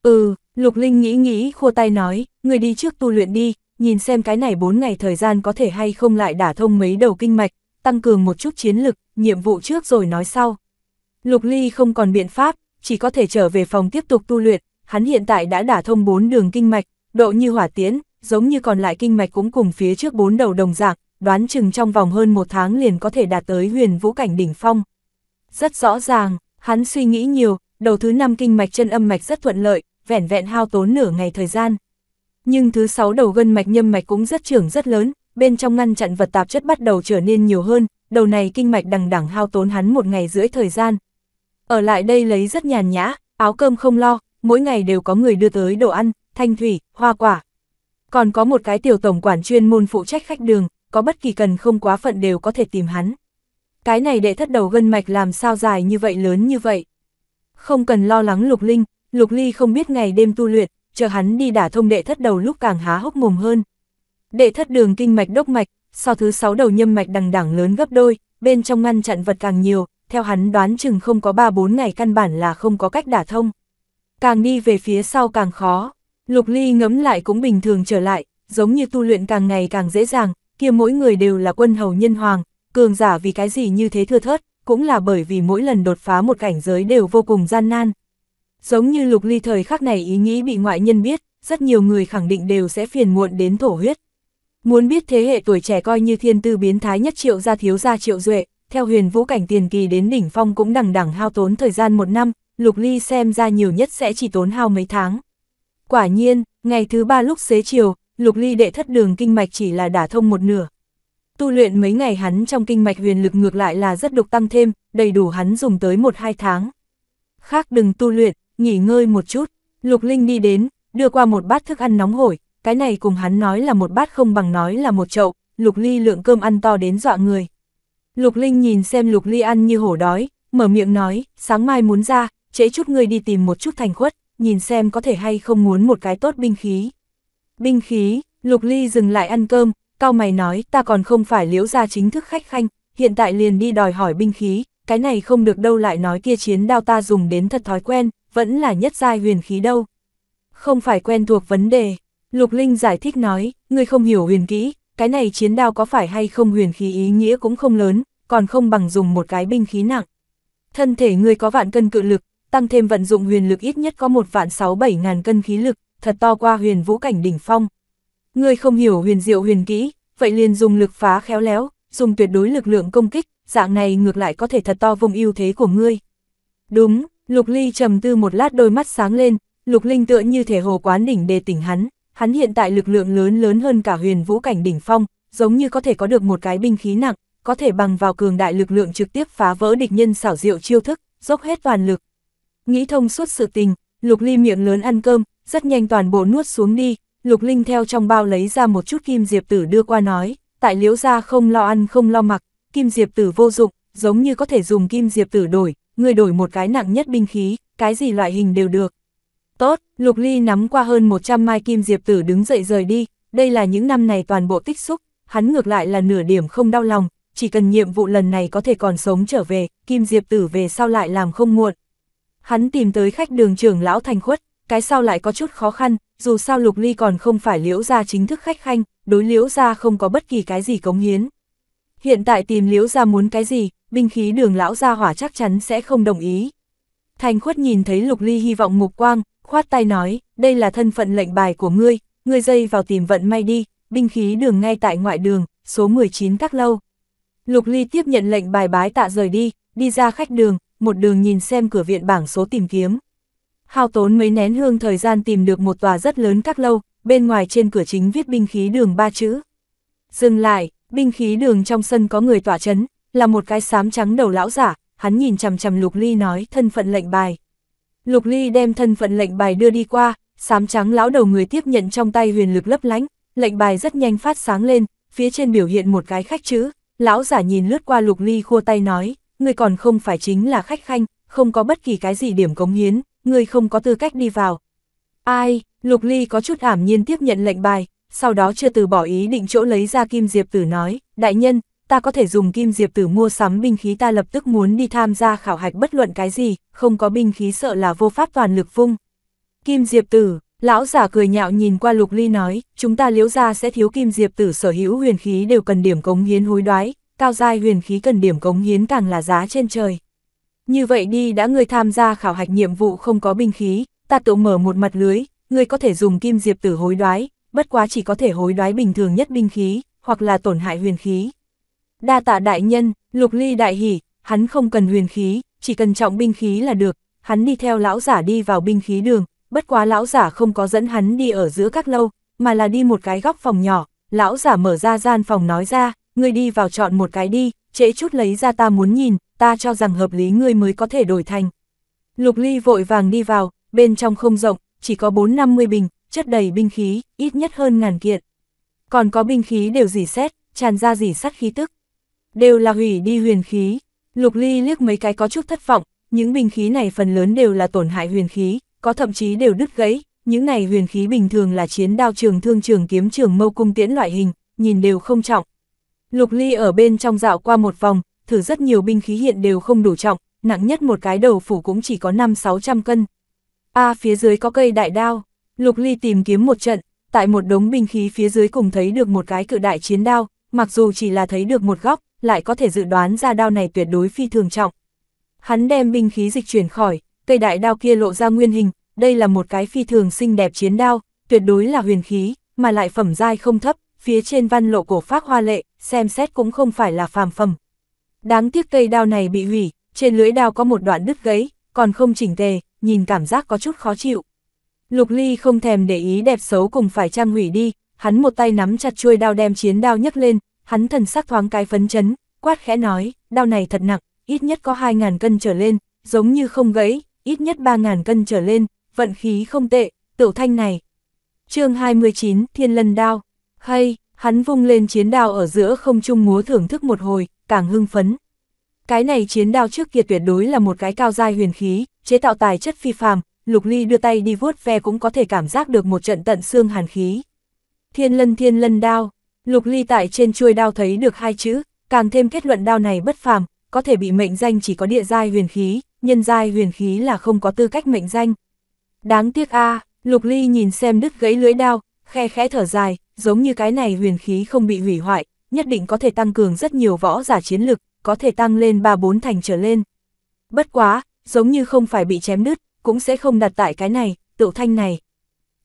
Ừ, Lục Linh nghĩ nghĩ khua tay nói, người đi trước tu luyện đi, nhìn xem cái này 4 ngày thời gian có thể hay không lại đả thông mấy đầu kinh mạch, tăng cường một chút chiến lực, nhiệm vụ trước rồi nói sau. Lục Ly không còn biện pháp, chỉ có thể trở về phòng tiếp tục tu luyện, hắn hiện tại đã đả thông 4 đường kinh mạch, độ như hỏa tiễn, giống như còn lại kinh mạch cũng cùng phía trước 4 đầu đồng dạng, đoán chừng trong vòng hơn một tháng liền có thể đạt tới huyền vũ cảnh đỉnh phong. Rất rõ ràng, hắn suy nghĩ nhiều, đầu thứ năm kinh mạch chân âm mạch rất thuận lợi, vẻn vẹn hao tốn nửa ngày thời gian nhưng thứ sáu đầu gân mạch nhâm mạch cũng rất trưởng rất lớn, bên trong ngăn chặn vật tạp chất bắt đầu trở nên nhiều hơn, đầu này kinh mạch đằng đẳng hao tốn hắn một ngày rưỡi thời gian. Ở lại đây lấy rất nhàn nhã, áo cơm không lo, mỗi ngày đều có người đưa tới đồ ăn, thanh thủy, hoa quả. Còn có một cái tiểu tổng quản chuyên môn phụ trách khách đường, có bất kỳ cần không quá phận đều có thể tìm hắn. Cái này đệ thất đầu gân mạch làm sao dài như vậy lớn như vậy. Không cần lo lắng Lục Linh, Lục Ly không biết ngày đêm tu luyện, chờ hắn đi đả thông đệ thất đầu lúc càng há hốc mồm hơn. Đệ thất đường kinh mạch đốc mạch, so thứ sáu đầu nhâm mạch đằng đẳng lớn gấp đôi, bên trong ngăn chặn vật càng nhiều, theo hắn đoán chừng không có 3-4 ngày căn bản là không có cách đả thông. Càng đi về phía sau càng khó, lục ly ngấm lại cũng bình thường trở lại, giống như tu luyện càng ngày càng dễ dàng, kia mỗi người đều là quân hầu nhân hoàng, cường giả vì cái gì như thế thưa thớt, cũng là bởi vì mỗi lần đột phá một cảnh giới đều vô cùng gian nan, Giống như lục ly thời khắc này ý nghĩ bị ngoại nhân biết, rất nhiều người khẳng định đều sẽ phiền muộn đến thổ huyết. Muốn biết thế hệ tuổi trẻ coi như thiên tư biến thái nhất triệu gia thiếu gia triệu duệ, theo huyền vũ cảnh tiền kỳ đến đỉnh phong cũng đằng đẳng hao tốn thời gian một năm, lục ly xem ra nhiều nhất sẽ chỉ tốn hao mấy tháng. Quả nhiên, ngày thứ ba lúc xế chiều, lục ly đệ thất đường kinh mạch chỉ là đả thông một nửa. Tu luyện mấy ngày hắn trong kinh mạch huyền lực ngược lại là rất đục tăng thêm, đầy đủ hắn dùng tới một hai tháng. Khác đừng tu luyện, nghỉ ngơi một chút, Lục Linh đi đến, đưa qua một bát thức ăn nóng hổi, cái này cùng hắn nói là một bát không bằng nói là một chậu, Lục Ly lượng cơm ăn to đến dọa người. Lục Linh nhìn xem Lục Ly ăn như hổ đói, mở miệng nói, sáng mai muốn ra, trễ chút ngươi đi tìm một chút thành khuất, nhìn xem có thể hay không muốn một cái tốt binh khí. Binh khí, Lục Ly dừng lại ăn cơm, cao mày nói ta còn không phải liễu ra chính thức khách khanh, hiện tại liền đi đòi hỏi binh khí, cái này không được đâu lại nói kia chiến đao ta dùng đến thật thói quen, vẫn là nhất giai huyền khí đâu. Không phải quen thuộc vấn đề, Lục Linh giải thích nói, ngươi không hiểu huyền kỹ, cái này chiến đao có phải hay không huyền khí ý nghĩa cũng không lớn, còn không bằng dùng một cái binh khí nặng. Thân thể ngươi có vạn cân cự lực, tăng thêm vận dụng huyền lực ít nhất có một vạn sáu bảy ngàn cân khí lực, thật to qua huyền vũ cảnh đỉnh phong. Ngươi không hiểu huyền diệu huyền kỹ, vậy liền dùng lực phá khéo léo, dùng tuyệt đối lực lượng công kích, dạng này ngược lại có thể thật to vùng ưu thế của ngươi. Đúng, Lục Ly trầm tư một lát đôi mắt sáng lên, Lục Linh tựa như thể hồ quán đỉnh đề tỉnh hắn, hắn hiện tại lực lượng lớn lớn hơn cả huyền vũ cảnh đỉnh phong, giống như có thể có được một cái binh khí nặng, có thể bằng vào cường đại lực lượng trực tiếp phá vỡ địch nhân xảo diệu chiêu thức, dốc hết toàn lực. Nghĩ thông suốt sự tình, Lục Ly miệng lớn ăn cơm, rất nhanh toàn bộ nuốt xuống đi, Lục Linh theo trong bao lấy ra một chút kim diệp tử đưa qua nói, tại liễu gia không lo ăn không lo mặc, kim diệp tử vô dụng, giống như có thể dùng kim diệp tử đổi, người đổi một cái nặng nhất binh khí, cái gì loại hình đều được. Tốt, Lục Ly nắm qua hơn 100 mai kim diệp tử đứng dậy rời đi, đây là những năm này toàn bộ tích xúc, hắn ngược lại là nửa điểm không đau lòng, chỉ cần nhiệm vụ lần này có thể còn sống trở về, kim diệp tử về sau lại làm không muộn. Hắn tìm tới khách đường trưởng lão thành khuất, cái sau lại có chút khó khăn, dù sao Lục Ly còn không phải liễu gia chính thức khách khanh, đối liễu gia không có bất kỳ cái gì cống hiến. Hiện tại tìm liễu gia muốn cái gì, binh khí đường lão gia hỏa chắc chắn sẽ không đồng ý. Thành khuất nhìn thấy lục ly hy vọng mục quang, khoát tay nói, đây là thân phận lệnh bài của ngươi, ngươi dây vào tìm vận may đi, binh khí đường ngay tại ngoại đường, số 19 các lâu. Lục ly tiếp nhận lệnh bài bái tạ rời đi, đi ra khách đường, một đường nhìn xem cửa viện bảng số tìm kiếm. Hao tốn mấy nén hương thời gian tìm được một tòa rất lớn các lâu, bên ngoài trên cửa chính viết binh khí đường ba chữ. Dừng lại, binh khí đường trong sân có người tỏa chấn, là một cái xám trắng đầu lão giả, hắn nhìn chằm chằm Lục Ly nói thân phận lệnh bài. Lục Ly đem thân phận lệnh bài đưa đi qua, xám trắng lão đầu người tiếp nhận trong tay huyền lực lấp lánh, lệnh bài rất nhanh phát sáng lên, phía trên biểu hiện một cái khách chữ, lão giả nhìn lướt qua Lục Ly khua tay nói, người còn không phải chính là khách khanh, không có bất kỳ cái gì điểm cống hiến, người không có tư cách đi vào. Ai, Lục Ly có chút ảm nhiên tiếp nhận lệnh bài, sau đó chưa từ bỏ ý định chỗ lấy ra kim diệp tử nói, đại nhân, ta có thể dùng kim diệp tử mua sắm binh khí ta lập tức muốn đi tham gia khảo hạch bất luận cái gì, không có binh khí sợ là vô pháp toàn lực vung. Kim diệp tử, lão giả cười nhạo nhìn qua lục ly nói, chúng ta liễu ra sẽ thiếu kim diệp tử sở hữu huyền khí đều cần điểm cống hiến hối đoái, cao giai huyền khí cần điểm cống hiến càng là giá trên trời. Như vậy đi đã người tham gia khảo hạch nhiệm vụ không có binh khí, ta tự mở một mặt lưới, người có thể dùng kim diệp tử hối đoái, bất quá chỉ có thể hối đoái bình thường nhất binh khí, hoặc là tổn hại huyền khí đa tạ đại nhân, lục ly đại hỉ, hắn không cần huyền khí, chỉ cần trọng binh khí là được, hắn đi theo lão giả đi vào binh khí đường, bất quá lão giả không có dẫn hắn đi ở giữa các lâu, mà là đi một cái góc phòng nhỏ, lão giả mở ra gian phòng nói ra, ngươi đi vào chọn một cái đi, trễ chút lấy ra ta muốn nhìn, ta cho rằng hợp lý ngươi mới có thể đổi thành. Lục ly vội vàng đi vào, bên trong không rộng, chỉ có 4-50 bình, chất đầy binh khí, ít nhất hơn ngàn kiện. Còn có binh khí đều dỉ xét, tràn ra dỉ sắt khí tức đều là hủy đi huyền khí. Lục Ly liếc mấy cái có chút thất vọng, những bình khí này phần lớn đều là tổn hại huyền khí, có thậm chí đều đứt gãy, những này huyền khí bình thường là chiến đao trường thương trường kiếm trường mâu cung tiễn loại hình, nhìn đều không trọng. Lục Ly ở bên trong dạo qua một vòng, thử rất nhiều binh khí hiện đều không đủ trọng, nặng nhất một cái đầu phủ cũng chỉ có 5-600 cân. A phía dưới có cây đại đao, Lục Ly tìm kiếm một trận, tại một đống binh khí phía dưới cùng thấy được một cái cự đại chiến đao, mặc dù chỉ là thấy được một góc, lại có thể dự đoán ra đao này tuyệt đối phi thường trọng. Hắn đem binh khí dịch chuyển khỏi, cây đại đao kia lộ ra nguyên hình, đây là một cái phi thường xinh đẹp chiến đao, tuyệt đối là huyền khí, mà lại phẩm giai không thấp, phía trên văn lộ cổ phác hoa lệ, xem xét cũng không phải là phàm phẩm. Đáng tiếc cây đao này bị hủy, trên lưỡi đao có một đoạn đứt gãy, còn không chỉnh tề, nhìn cảm giác có chút khó chịu. Lục Ly không thèm để ý đẹp xấu cùng phải trang hủy đi, hắn một tay nắm chặt chuôi đao đem chiến đao nhấc lên, hắn thần sắc thoáng cái phấn chấn, quát khẽ nói, đau này thật nặng, ít nhất có 2.000 cân trở lên, giống như không gãy, ít nhất 3.000 cân trở lên, vận khí không tệ, tiểu thanh này. chương 29, Thiên Lân Đao, hay, hắn vung lên chiến đao ở giữa không trung múa thưởng thức một hồi, càng hưng phấn. Cái này chiến đao trước kia tuyệt đối là một cái cao giai huyền khí, chế tạo tài chất phi phàm, Lục Ly đưa tay đi vuốt ve cũng có thể cảm giác được một trận tận xương hàn khí. Thiên lân thiên lân đao, Lục Ly tại trên chuôi đao thấy được hai chữ, càng thêm kết luận đao này bất phàm, có thể bị mệnh danh chỉ có địa giai huyền khí, nhân giai huyền khí là không có tư cách mệnh danh. Đáng tiếc a, Lục Ly nhìn xem đứt gãy lưỡi đao, khe khẽ thở dài, giống như cái này huyền khí không bị hủy hoại, nhất định có thể tăng cường rất nhiều võ giả chiến lực, có thể tăng lên 3-4 thành trở lên. Bất quá, giống như không phải bị chém đứt, cũng sẽ không đặt tại cái này, tựu thanh này.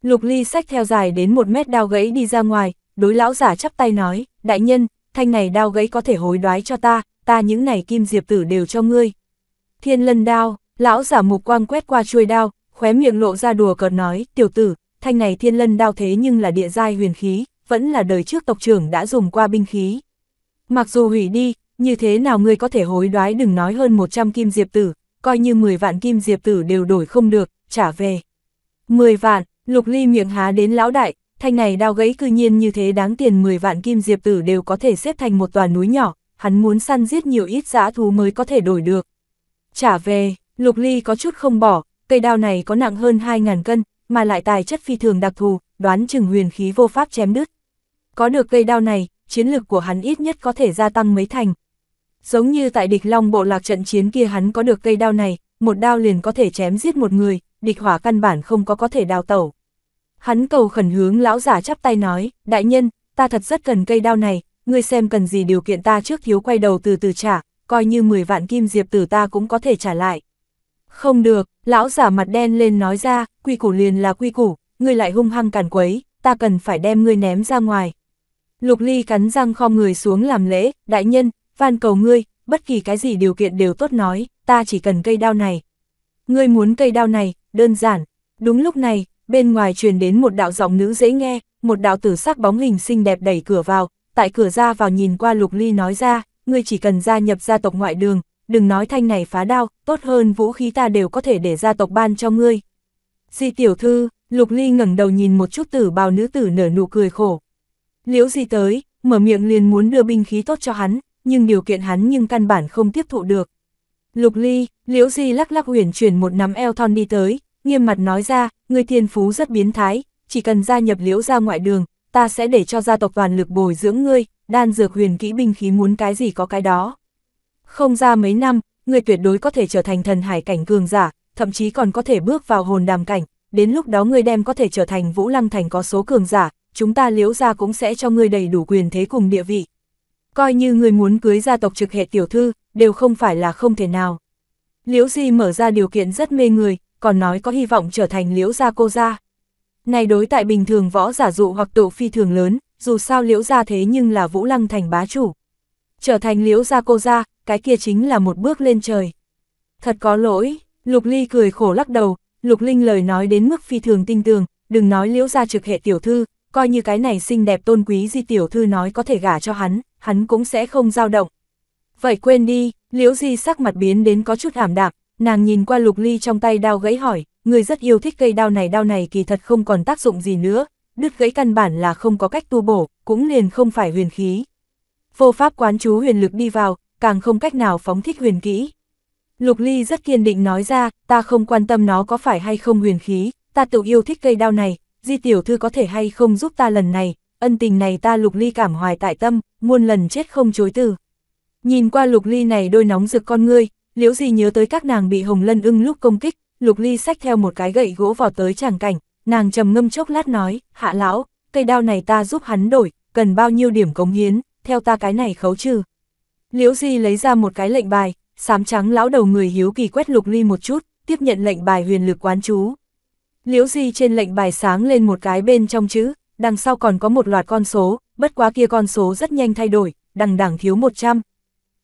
Lục Ly sách theo dài đến một mét đao gãy đi ra ngoài, đối lão giả chắp tay nói, đại nhân, thanh này đao gãy có thể hối đoái cho ta, ta những này kim diệp tử đều cho ngươi. Thiên lân đao, lão giả mục quang quét qua chuôi đao, khóe miệng lộ ra đùa cợt nói, tiểu tử, thanh này thiên lân đao thế nhưng là địa giai huyền khí, vẫn là đời trước tộc trưởng đã dùng qua binh khí. Mặc dù hủy đi, như thế nào ngươi có thể hối đoái đừng nói hơn 100 kim diệp tử, coi như 10 vạn kim diệp tử đều đổi không được, trả về. 10 vạn, lục ly miệng há đến lão đại, thanh này đao gãy cư nhiên như thế đáng tiền 10 vạn kim diệp tử đều có thể xếp thành một tòa núi nhỏ, hắn muốn săn giết nhiều ít dã thú mới có thể đổi được. Trả về, Lục Ly có chút không bỏ, cây đao này có nặng hơn 2.000 cân, mà lại tài chất phi thường đặc thù, đoán chừng huyền khí vô pháp chém đứt. Có được cây đao này, chiến lực của hắn ít nhất có thể gia tăng mấy thành. Giống như tại địch long bộ lạc trận chiến kia hắn có được cây đao này, một đao liền có thể chém giết một người, địch hỏa căn bản không có có thể đào tẩu. Hắn cầu khẩn hướng lão giả chắp tay nói, đại nhân, ta thật rất cần cây đao này, ngươi xem cần gì điều kiện ta trước thiếu quay đầu từ từ trả, coi như 10 vạn kim diệp tử ta cũng có thể trả lại. Không được, lão giả mặt đen lên nói ra, quy củ liền là quy củ, ngươi lại hung hăng càn quấy, ta cần phải đem ngươi ném ra ngoài. Lục ly cắn răng kho người xuống làm lễ, đại nhân, van cầu ngươi, bất kỳ cái gì điều kiện đều tốt nói, ta chỉ cần cây đao này. Ngươi muốn cây đao này, đơn giản. Đúng lúc này, bên ngoài truyền đến một đạo giọng nữ dễ nghe, một đạo tử sắc bóng hình xinh đẹp đẩy cửa vào, tại cửa ra vào nhìn qua Lục Ly nói ra, ngươi chỉ cần gia nhập gia tộc ngoại đường, đừng nói thanh này phá đao, tốt hơn vũ khí ta đều có thể để gia tộc ban cho ngươi. Di tiểu thư, Lục Ly ngẩng đầu nhìn một chút tử bào nữ tử nở nụ cười khổ. Liễu gì tới, mở miệng liền muốn đưa binh khí tốt cho hắn, nhưng điều kiện hắn nhưng căn bản không tiếp thụ được. Lục Ly, Liễu Di lắc lắc huyền chuyển một nắm eo thon đi tới, nghiêm mặt nói ra, người thiên phú rất biến thái, chỉ cần gia nhập liễu ra ngoại đường, ta sẽ để cho gia tộc toàn lực bồi dưỡng ngươi, đan dược huyền kỹ binh khí muốn cái gì có cái đó. Không ra mấy năm, ngươi tuyệt đối có thể trở thành thần hải cảnh cường giả, thậm chí còn có thể bước vào hồn đàm cảnh, đến lúc đó ngươi đem có thể trở thành vũ lăng thành có số cường giả, chúng ta liễu ra cũng sẽ cho ngươi đầy đủ quyền thế cùng địa vị. Coi như ngươi muốn cưới gia tộc trực hệ tiểu thư, đều không phải là không thể nào. Liễu Di mở ra điều kiện rất mê người, còn nói có hy vọng trở thành liễu gia cô gia. Này đối tại bình thường võ giả dụ hoặc tụ phi thường lớn, dù sao liễu gia thế nhưng là Vũ Lăng thành bá chủ. Trở thành liễu gia cô gia, cái kia chính là một bước lên trời. Thật có lỗi, Lục Ly cười khổ lắc đầu, Lục Linh lời nói đến mức phi thường tinh tường, đừng nói liễu gia trực hệ tiểu thư, coi như cái này xinh đẹp tôn quý di tiểu thư nói có thể gả cho hắn, hắn cũng sẽ không dao động. Vậy quên đi, liễu di sắc mặt biến đến có chút ảm đạm, Nàng nhìn qua lục ly trong tay đao gãy hỏi, người rất yêu thích cây đao này đao này kỳ thật không còn tác dụng gì nữa, đứt gãy căn bản là không có cách tu bổ, cũng liền không phải huyền khí. Vô pháp quán chú huyền lực đi vào, càng không cách nào phóng thích huyền kỹ. Lục ly rất kiên định nói ra, ta không quan tâm nó có phải hay không huyền khí, ta tự yêu thích cây đao này, di tiểu thư có thể hay không giúp ta lần này, ân tình này ta lục ly cảm hoài tại tâm, muôn lần chết không chối từ. Nhìn qua lục ly này đôi nóng rực con ngươi, liễu gì nhớ tới các nàng bị Hồng Lân ưng lúc công kích, Lục Ly sách theo một cái gậy gỗ vào tới tràng cảnh, nàng trầm ngâm chốc lát nói, hạ lão, cây đao này ta giúp hắn đổi, cần bao nhiêu điểm cống hiến, theo ta cái này khấu trừ. Liễu Di lấy ra một cái lệnh bài, sám trắng lão đầu người hiếu kỳ quét Lục Ly một chút, tiếp nhận lệnh bài huyền lực quán chú. Liễu Di trên lệnh bài sáng lên một cái bên trong chữ, đằng sau còn có một loạt con số, bất quá kia con số rất nhanh thay đổi, đằng đẳng thiếu 100,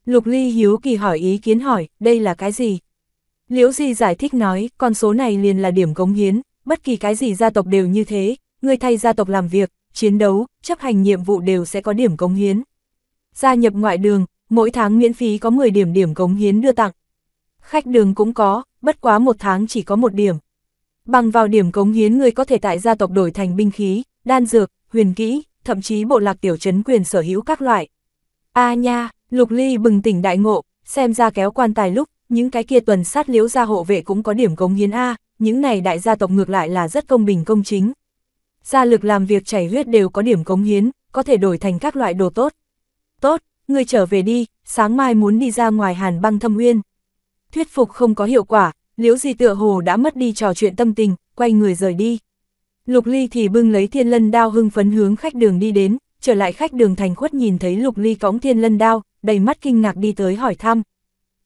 Lục Ly hiếu kỳ hỏi ý kiến hỏi, đây là cái gì? Liễu Di giải thích nói, con số này liền là điểm cống hiến, bất kỳ cái gì gia tộc đều như thế, người thay gia tộc làm việc, chiến đấu, chấp hành nhiệm vụ đều sẽ có điểm cống hiến. Gia nhập ngoại đường, mỗi tháng miễn phí có 10 điểm điểm cống hiến đưa tặng. Khách đường cũng có, bất quá một tháng chỉ có một điểm. Bằng vào điểm cống hiến người có thể tại gia tộc đổi thành binh khí, đan dược, huyền kỹ, thậm chí bộ lạc tiểu trấn quyền sở hữu các loại. A nha, Lục Ly bừng tỉnh đại ngộ, xem ra kéo quan tài lúc, những cái kia tuần sát liếu gia hộ vệ cũng có điểm cống hiến A, những này đại gia tộc ngược lại là rất công bình công chính. Gia lực làm việc chảy huyết đều có điểm cống hiến, có thể đổi thành các loại đồ tốt. Tốt, ngươi trở về đi, sáng mai muốn đi ra ngoài hàn băng thâm uyên. Thuyết phục không có hiệu quả, liễu gì tựa hồ đã mất đi trò chuyện tâm tình, quay người rời đi. Lục Ly thì bưng lấy thiên lân đao hưng phấn hướng khách đường đi đến, trở lại khách đường thành khuất nhìn thấy Lục Ly cõng thiên lân đao, đầy mắt kinh ngạc đi tới hỏi thăm.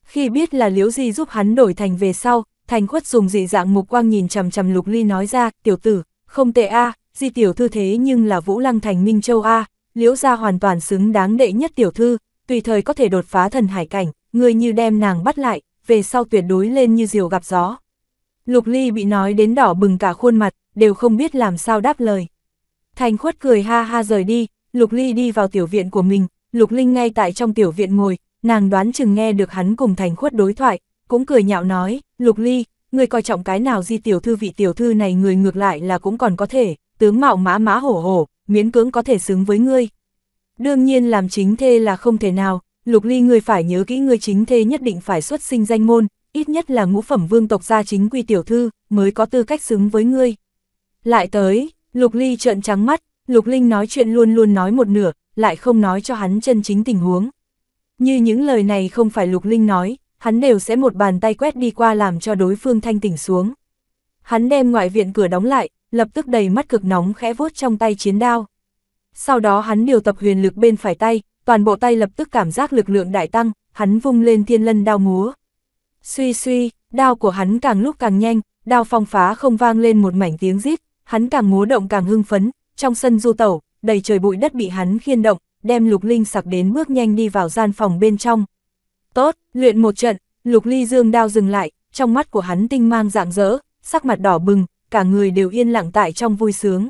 Khi biết là Liễu Di giúp hắn đổi thành về sau, Thành khuất dùng dị dạng mục quang nhìn chằm chằm Lục Ly nói ra, tiểu tử, không tệ a di tiểu thư thế nhưng là Vũ Lăng Thành Minh Châu a Liễu gia hoàn toàn xứng đáng đệ nhất tiểu thư, tùy thời có thể đột phá thần hải cảnh, người như đem nàng bắt lại, về sau tuyệt đối lên như diều gặp gió. Lục Ly bị nói đến đỏ bừng cả khuôn mặt, đều không biết làm sao đáp lời. Thành khuất cười ha ha rời đi, Lục Ly đi vào tiểu viện của mình, Lục Linh ngay tại trong tiểu viện ngồi, nàng đoán chừng nghe được hắn cùng thành khuất đối thoại, cũng cười nhạo nói, Lục Ly, người coi trọng cái nào di tiểu thư vị tiểu thư này người ngược lại là cũng còn có thể, tướng mạo mã mã hổ hổ, miễn cưỡng có thể xứng với ngươi. Đương nhiên làm chính thê là không thể nào, Lục Ly người phải nhớ kỹ người chính thê nhất định phải xuất sinh danh môn, ít nhất là ngũ phẩm vương tộc gia chính quy tiểu thư, mới có tư cách xứng với ngươi. Lại tới, Lục Ly trợn trắng mắt, Lục Linh nói chuyện luôn luôn nói một nửa, lại không nói cho hắn chân chính tình huống. Như những lời này không phải Lục Linh nói, hắn đều sẽ một bàn tay quét đi qua làm cho đối phương thanh tỉnh xuống. Hắn đem ngoại viện cửa đóng lại, lập tức đầy mắt cực nóng khẽ vuốt trong tay chiến đao. Sau đó hắn điều tập huyền lực bên phải tay, toàn bộ tay lập tức cảm giác lực lượng đại tăng, hắn vung lên thiên lân đao múa. Suy suy, đao của hắn càng lúc càng nhanh, đao phong phá không vang lên một mảnh tiếng rít, hắn càng múa động càng hưng phấn, trong sân du tẩu, đầy trời bụi đất bị hắn khiên động, đem Lục Linh sặc đến bước nhanh đi vào gian phòng bên trong. Tốt, luyện một trận, Lục Ly dương đao dừng lại, trong mắt của hắn tinh mang dạng dỡ, sắc mặt đỏ bừng, cả người đều yên lặng tại trong vui sướng.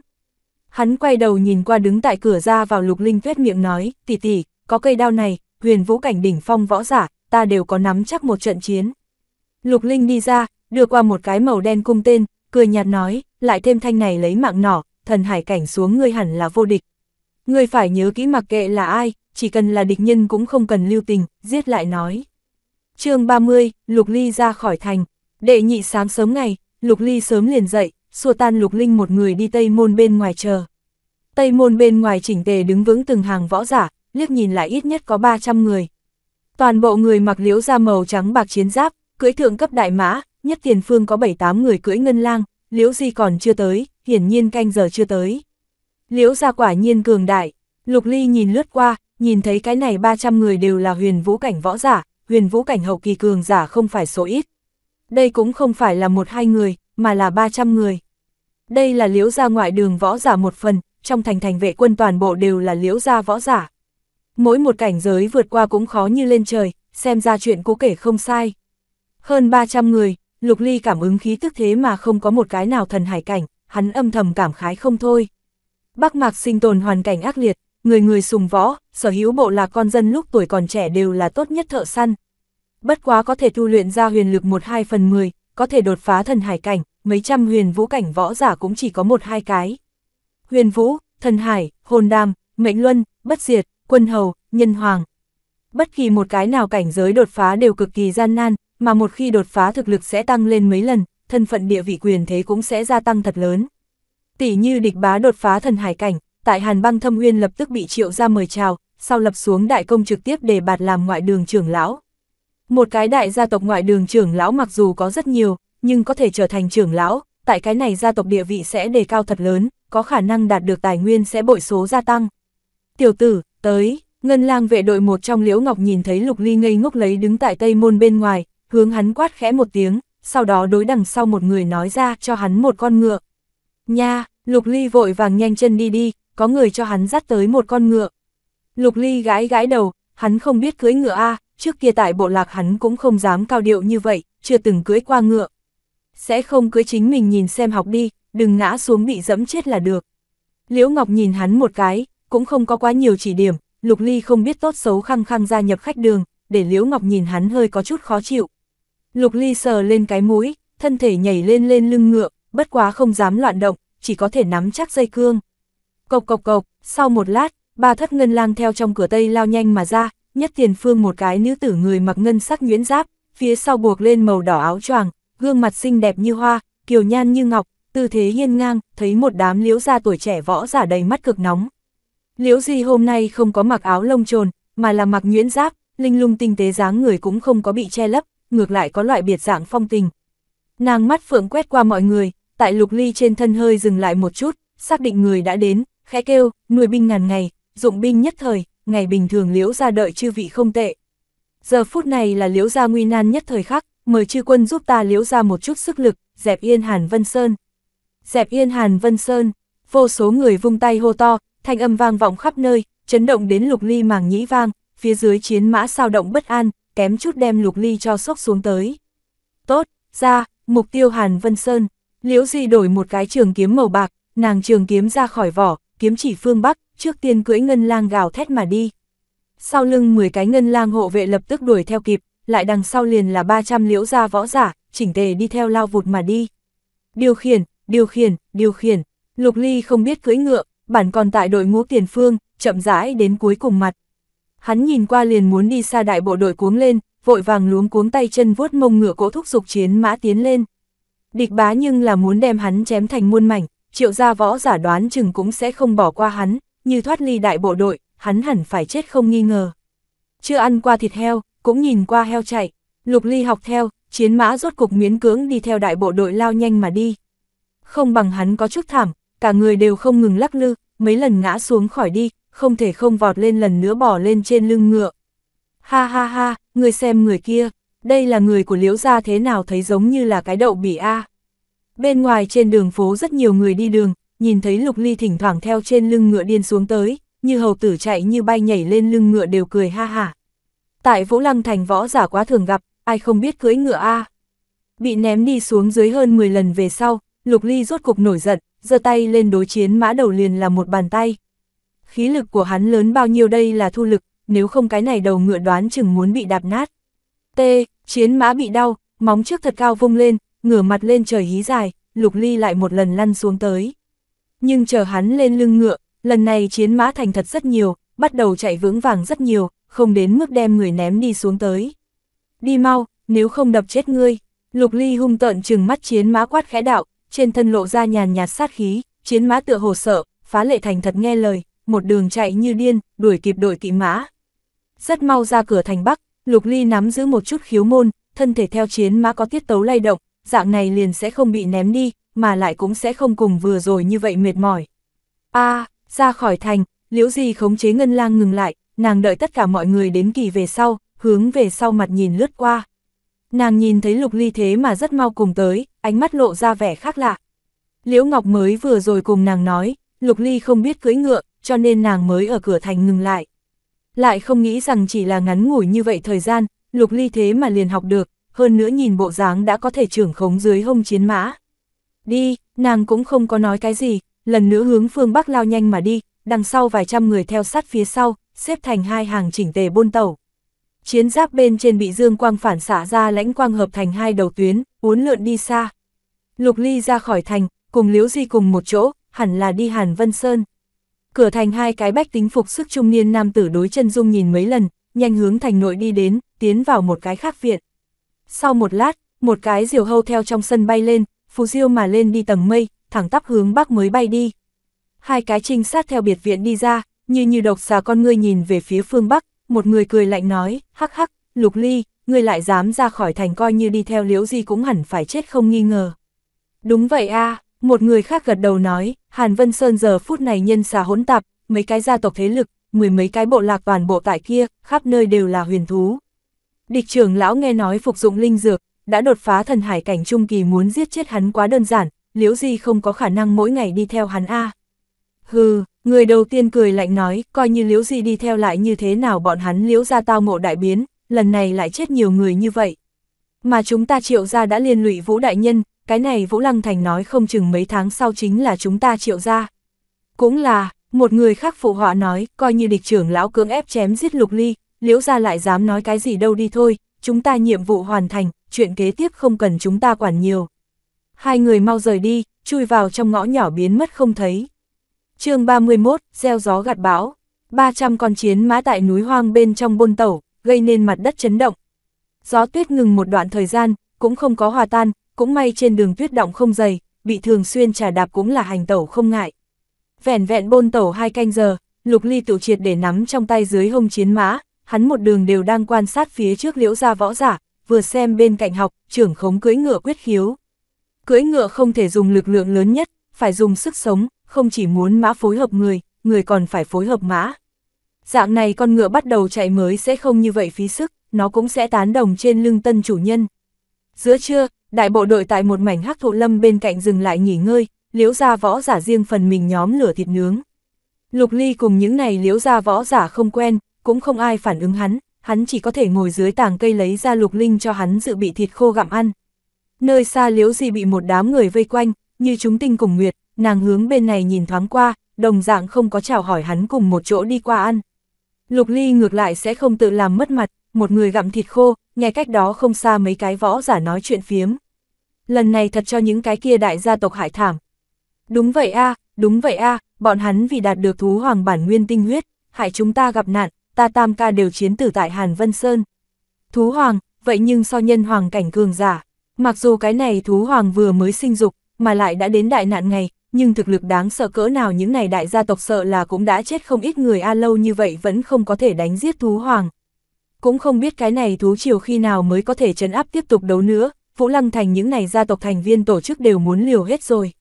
Hắn quay đầu nhìn qua đứng tại cửa ra vào Lục Linh tuyết miệng nói, tỷ tỷ, có cây đao này, huyền vũ cảnh đỉnh phong võ giả, ta đều có nắm chắc một trận chiến. Lục Linh đi ra, đưa qua một cái màu đen cung tên, cười nhạt nói, lại thêm thanh này lấy mạng nỏ, thần hải cảnh xuống ngươi hẳn là vô địch. Ngươi phải nhớ kỹ mặc kệ là ai, chỉ cần là địch nhân cũng không cần lưu tình, giết lại nói. chương 30, Lục Ly ra khỏi thành. Đệ nhị sáng sớm ngày, Lục Ly sớm liền dậy, xua tan Lục Linh một người đi Tây Môn bên ngoài chờ. Tây Môn bên ngoài chỉnh tề đứng vững từng hàng võ giả, liếc nhìn lại ít nhất có 300 người. Toàn bộ người mặc liễu da màu trắng bạc chiến giáp, cưỡi thượng cấp đại mã, nhất tiền phương có 7-8 người cưỡi ngân lang, liễu gì còn chưa tới, hiển nhiên canh giờ chưa tới. Liễu ra quả nhiên cường đại, Lục Ly nhìn lướt qua, nhìn thấy cái này 300 người đều là huyền vũ cảnh võ giả, huyền vũ cảnh hậu kỳ cường giả không phải số ít. Đây cũng không phải là một hai người, mà là 300 người. Đây là liễu gia ngoại đường võ giả một phần, trong thành thành vệ quân toàn bộ đều là liễu gia võ giả. Mỗi một cảnh giới vượt qua cũng khó như lên trời, xem ra chuyện cố kể không sai. Hơn 300 người, Lục Ly cảm ứng khí tức thế mà không có một cái nào thần hải cảnh hắn âm thầm cảm khái không thôi. Bắc Mạc sinh tồn hoàn cảnh ác liệt, người người sùng võ, sở hữu bộ lạc con dân lúc tuổi còn trẻ đều là tốt nhất thợ săn. Bất quá có thể tu luyện ra huyền lực 1-2 phần 10, có thể đột phá thần hải cảnh, mấy trăm huyền vũ cảnh võ giả cũng chỉ có một hai cái. Huyền vũ, thần hải, hồn đam, mệnh luân, bất diệt, quân hầu, nhân hoàng. Bất kỳ một cái nào cảnh giới đột phá đều cực kỳ gian nan, mà một khi đột phá thực lực sẽ tăng lên mấy lần, thân phận địa vị quyền thế cũng sẽ gia tăng thật lớn. Tỷ như địch bá đột phá thần hải cảnh, tại Hàn băng thâm nguyên lập tức bị triệu ra mời chào, sau lập xuống đại công trực tiếp để bạt làm ngoại đường trưởng lão. Một cái đại gia tộc ngoại đường trưởng lão mặc dù có rất nhiều, nhưng có thể trở thành trưởng lão, tại cái này gia tộc địa vị sẽ đề cao thật lớn, có khả năng đạt được tài nguyên sẽ bội số gia tăng. Tiểu tử, tới, ngân lang vệ đội một trong liễu ngọc nhìn thấy lục ly ngây ngốc lấy đứng tại tây môn bên ngoài, hướng hắn quát khẽ một tiếng, sau đó đối đằng sau một người nói ra cho hắn một con ngựa. Nha, Lục Ly vội vàng nhanh chân đi đi, có người cho hắn dắt tới một con ngựa. Lục Ly gãi gãi đầu, hắn không biết cưới ngựa a, trước kia tại bộ lạc hắn cũng không dám cao điệu như vậy, chưa từng cưới qua ngựa. Sẽ không cưới chính mình nhìn xem học đi, đừng ngã xuống bị dẫm chết là được. Liễu Ngọc nhìn hắn một cái, cũng không có quá nhiều chỉ điểm, Lục Ly không biết tốt xấu khăng khăng gia nhập khách đường, để Liễu Ngọc nhìn hắn hơi có chút khó chịu, Lục Ly sờ lên cái mũi, thân thể nhảy lên lên lưng ngựa, bất quá không dám loạn động, chỉ có thể nắm chắc dây cương. Cộc cộc cộc, sau một lát, ba thất ngân lang theo trong cửa tây lao nhanh mà ra, nhất tiền phương một cái nữ tử người mặc ngân sắc nhuyễn giáp, phía sau buộc lên màu đỏ áo choàng, gương mặt xinh đẹp như hoa, kiều nhan như ngọc, tư thế hiên ngang, thấy một đám liễu gia tuổi trẻ võ giả đầy mắt cực nóng. Liễu Di hôm nay không có mặc áo lông trồn, mà là mặc nhuyễn giáp, linh lung tinh tế dáng người cũng không có bị che lấp, ngược lại có loại biệt dạng phong tình. Nàng mắt phượng quét qua mọi người, tại lục ly trên thân hơi dừng lại một chút, xác định người đã đến, khẽ kêu, nuôi binh ngàn ngày, dụng binh nhất thời, ngày bình thường liễu ra đợi chư vị không tệ. Giờ phút này là liễu ra nguy nan nhất thời khắc, mời chư quân giúp ta liễu ra một chút sức lực, dẹp yên Hàn Vân Sơn. Dẹp yên Hàn Vân Sơn, vô số người vung tay hô to, thanh âm vang vọng khắp nơi, chấn động đến lục ly màng nhĩ vang, phía dưới chiến mã sao động bất an, kém chút đem lục ly cho sốc xuống tới. Tốt, ra, mục tiêu Hàn Vân Sơn, liễu di đổi một cái trường kiếm màu bạc, nàng trường kiếm ra khỏi vỏ, kiếm chỉ phương Bắc, trước tiên cưỡi ngân lang gào thét mà đi. Sau lưng 10 cái ngân lang hộ vệ lập tức đuổi theo kịp, lại đằng sau liền là 300 liễu gia võ giả, chỉnh tề đi theo lao vụt mà đi. Điều khiển, điều khiển, điều khiển, lục ly không biết cưỡi ngựa, bản còn tại đội ngũ tiền phương, chậm rãi đến cuối cùng mặt, hắn nhìn qua liền muốn đi xa đại bộ đội cuống lên, vội vàng luống cuống tay chân vuốt mông ngựa cỗ thúc dục chiến mã tiến lên. Địch bá nhưng là muốn đem hắn chém thành muôn mảnh, triệu gia võ giả đoán chừng cũng sẽ không bỏ qua hắn, như thoát ly đại bộ đội, hắn hẳn phải chết không nghi ngờ. Chưa ăn qua thịt heo, cũng nhìn qua heo chạy, lục ly học theo, chiến mã rốt cục miến cưỡng đi theo đại bộ đội lao nhanh mà đi. Không bằng hắn có chút thảm, cả người đều không ngừng lắc lư, mấy lần ngã xuống khỏi đi, không thể không vọt lên lần nữa bỏ lên trên lưng ngựa. Ha ha ha, người xem người kia, đây là người của liễu gia thế nào thấy giống như là cái đậu bỉ a. Bên ngoài trên đường phố rất nhiều người đi đường, nhìn thấy lục ly thỉnh thoảng theo trên lưng ngựa điên xuống tới, như hầu tử chạy như bay nhảy lên lưng ngựa đều cười ha hả. Tại Vũ Lăng Thành võ giả quá thường gặp, ai không biết cưỡi ngựa a. Bị ném đi xuống dưới hơn 10 lần về sau, Lục Ly rốt cục nổi giận, giơ tay lên đối chiến mã đầu liền là một bàn tay, khí lực của hắn lớn bao nhiêu đây là thu lực, nếu không cái này đầu ngựa đoán chừng muốn bị đạp nát. T, chiến mã bị đau, móng trước thật cao vung lên, ngửa mặt lên trời hí dài, lục ly lại một lần lăn xuống tới. Nhưng chờ hắn lên lưng ngựa, lần này chiến mã thành thật rất nhiều, bắt đầu chạy vững vàng rất nhiều, không đến mức đem người ném đi xuống tới. Đi mau, nếu không đập chết ngươi. Lục ly hung tợn chừng mắt chiến mã quát khẽ đạo, trên thân lộ ra nhàn nhạt sát khí, chiến mã tựa hồ sợ, phá lệ thành thật nghe lời, một đường chạy như điên, đuổi kịp đội kỵ mã. Rất mau ra cửa thành Bắc, Lục Ly nắm giữ một chút khiếu môn, thân thể theo chiến mã có tiết tấu lay động, dạng này liền sẽ không bị ném đi, mà lại cũng sẽ không cùng vừa rồi như vậy mệt mỏi. a ra khỏi thành, liễu gì khống chế ngân lang ngừng lại, nàng đợi tất cả mọi người đến kỳ về sau, hướng về sau mặt nhìn lướt qua. Nàng nhìn thấy lục ly thế mà rất mau cùng tới, ánh mắt lộ ra vẻ khác lạ. Liễu Ngọc mới vừa rồi cùng nàng nói, lục ly không biết cưỡi ngựa, cho nên nàng mới ở cửa thành ngừng lại. Lại không nghĩ rằng chỉ là ngắn ngủi như vậy thời gian, lục ly thế mà liền học được, hơn nữa nhìn bộ dáng đã có thể trưởng khống dưới hông chiến mã. Đi, nàng cũng không có nói cái gì, lần nữa hướng phương Bắc lao nhanh mà đi, đằng sau vài trăm người theo sát phía sau, xếp thành hai hàng chỉnh tề bôn tẩu. Chiến giáp bên trên bị dương quang phản xạ ra lãnh quang hợp thành hai đầu tuyến, uốn lượn đi xa. Lục ly ra khỏi thành, cùng liễu di cùng một chỗ, hẳn là đi Hàn Vân Sơn. Cửa thành hai cái bách tính phục sức trung niên nam tử đối chân dung nhìn mấy lần, nhanh hướng thành nội đi đến, tiến vào một cái khác viện. Sau một lát, một cái diều hâu theo trong sân bay lên, phù diêu mà lên đi tầng mây, thẳng tắp hướng bắc mới bay đi. Hai cái trinh sát theo biệt viện đi ra, như như độc xà con ngươi nhìn về phía phương bắc, một người cười lạnh nói, hắc hắc, lục ly, ngươi lại dám ra khỏi thành coi như đi theo liễu gì cũng hẳn phải chết không nghi ngờ. Đúng vậy a một người khác gật đầu nói, Hàn Vân Sơn giờ phút này nhân xà hỗn tạp, mấy cái gia tộc thế lực, mười mấy cái bộ lạc toàn bộ tại kia, khắp nơi đều là huyền thú. Địch trưởng lão nghe nói phục dụng linh dược, đã đột phá thần hải cảnh trung kỳ muốn giết chết hắn quá đơn giản, liễu gì không có khả năng mỗi ngày đi theo hắn a à. Hừ, người đầu tiên cười lạnh nói, coi như liễu gì đi theo lại như thế nào bọn hắn liễu ra tao mộ đại biến, lần này lại chết nhiều người như vậy. Mà chúng ta triệu ra đã liên lụy vũ đại nhân, cái này Vũ Lăng Thành nói không chừng mấy tháng sau chính là chúng ta triệu ra. Cũng là, một người khác phụ họa nói, coi như địch trưởng lão cưỡng ép chém giết lục ly, liễu ra lại dám nói cái gì đâu đi thôi, chúng ta nhiệm vụ hoàn thành, chuyện kế tiếp không cần chúng ta quản nhiều. Hai người mau rời đi, chui vào trong ngõ nhỏ biến mất không thấy. chương 31, gieo gió gặt bão, 300 con chiến mã tại núi hoang bên trong bôn tẩu, gây nên mặt đất chấn động. Gió tuyết ngừng một đoạn thời gian, cũng không có hòa tan, cũng may trên đường tuyết động không dày, bị thường xuyên trà đạp cũng là hành tẩu không ngại. vẹn vẹn bôn tẩu hai canh giờ, lục ly tự triệt để nắm trong tay dưới hông chiến mã, hắn một đường đều đang quan sát phía trước liễu gia võ giả, vừa xem bên cạnh học, trưởng khống cưỡi ngựa quyết khiếu. Cưỡi ngựa không thể dùng lực lượng lớn nhất, phải dùng sức sống, không chỉ muốn mã phối hợp người, người còn phải phối hợp mã. Dạng này con ngựa bắt đầu chạy mới sẽ không như vậy phí sức, nó cũng sẽ tán đồng trên lưng tân chủ nhân. Giữa trưa, đại bộ đội tại một mảnh hắc thụ lâm bên cạnh dừng lại nghỉ ngơi, Liễu ra võ giả riêng phần mình nhóm lửa thịt nướng. Lục Ly cùng những này Liễu ra võ giả không quen, cũng không ai phản ứng hắn, hắn chỉ có thể ngồi dưới tàng cây lấy ra lục linh cho hắn dự bị thịt khô gặm ăn. Nơi xa Liễu gì bị một đám người vây quanh, như chúng tinh cùng nguyệt, nàng hướng bên này nhìn thoáng qua, đồng dạng không có chào hỏi hắn cùng một chỗ đi qua ăn. Lục Ly ngược lại sẽ không tự làm mất mặt, một người gặm thịt khô, nghe cách đó không xa mấy cái võ giả nói chuyện phiếm. Lần này thật cho những cái kia đại gia tộc hại thảm. Đúng vậy a đúng vậy a bọn hắn vì đạt được thú hoàng bản nguyên tinh huyết, hại chúng ta gặp nạn, ta tam ca đều chiến tử tại Hàn Vân Sơn. Thú hoàng, vậy nhưng so nhân hoàng cảnh cường giả. Mặc dù cái này thú hoàng vừa mới sinh dục, mà lại đã đến đại nạn ngày, nhưng thực lực đáng sợ cỡ nào những này đại gia tộc sợ là cũng đã chết không ít người A lâu như vậy vẫn không có thể đánh giết thú hoàng cũng không biết cái này thú triều khi nào mới có thể trấn áp tiếp tục đấu nữa, Vũ Lăng Thành những này gia tộc thành viên tổ chức đều muốn liều hết rồi.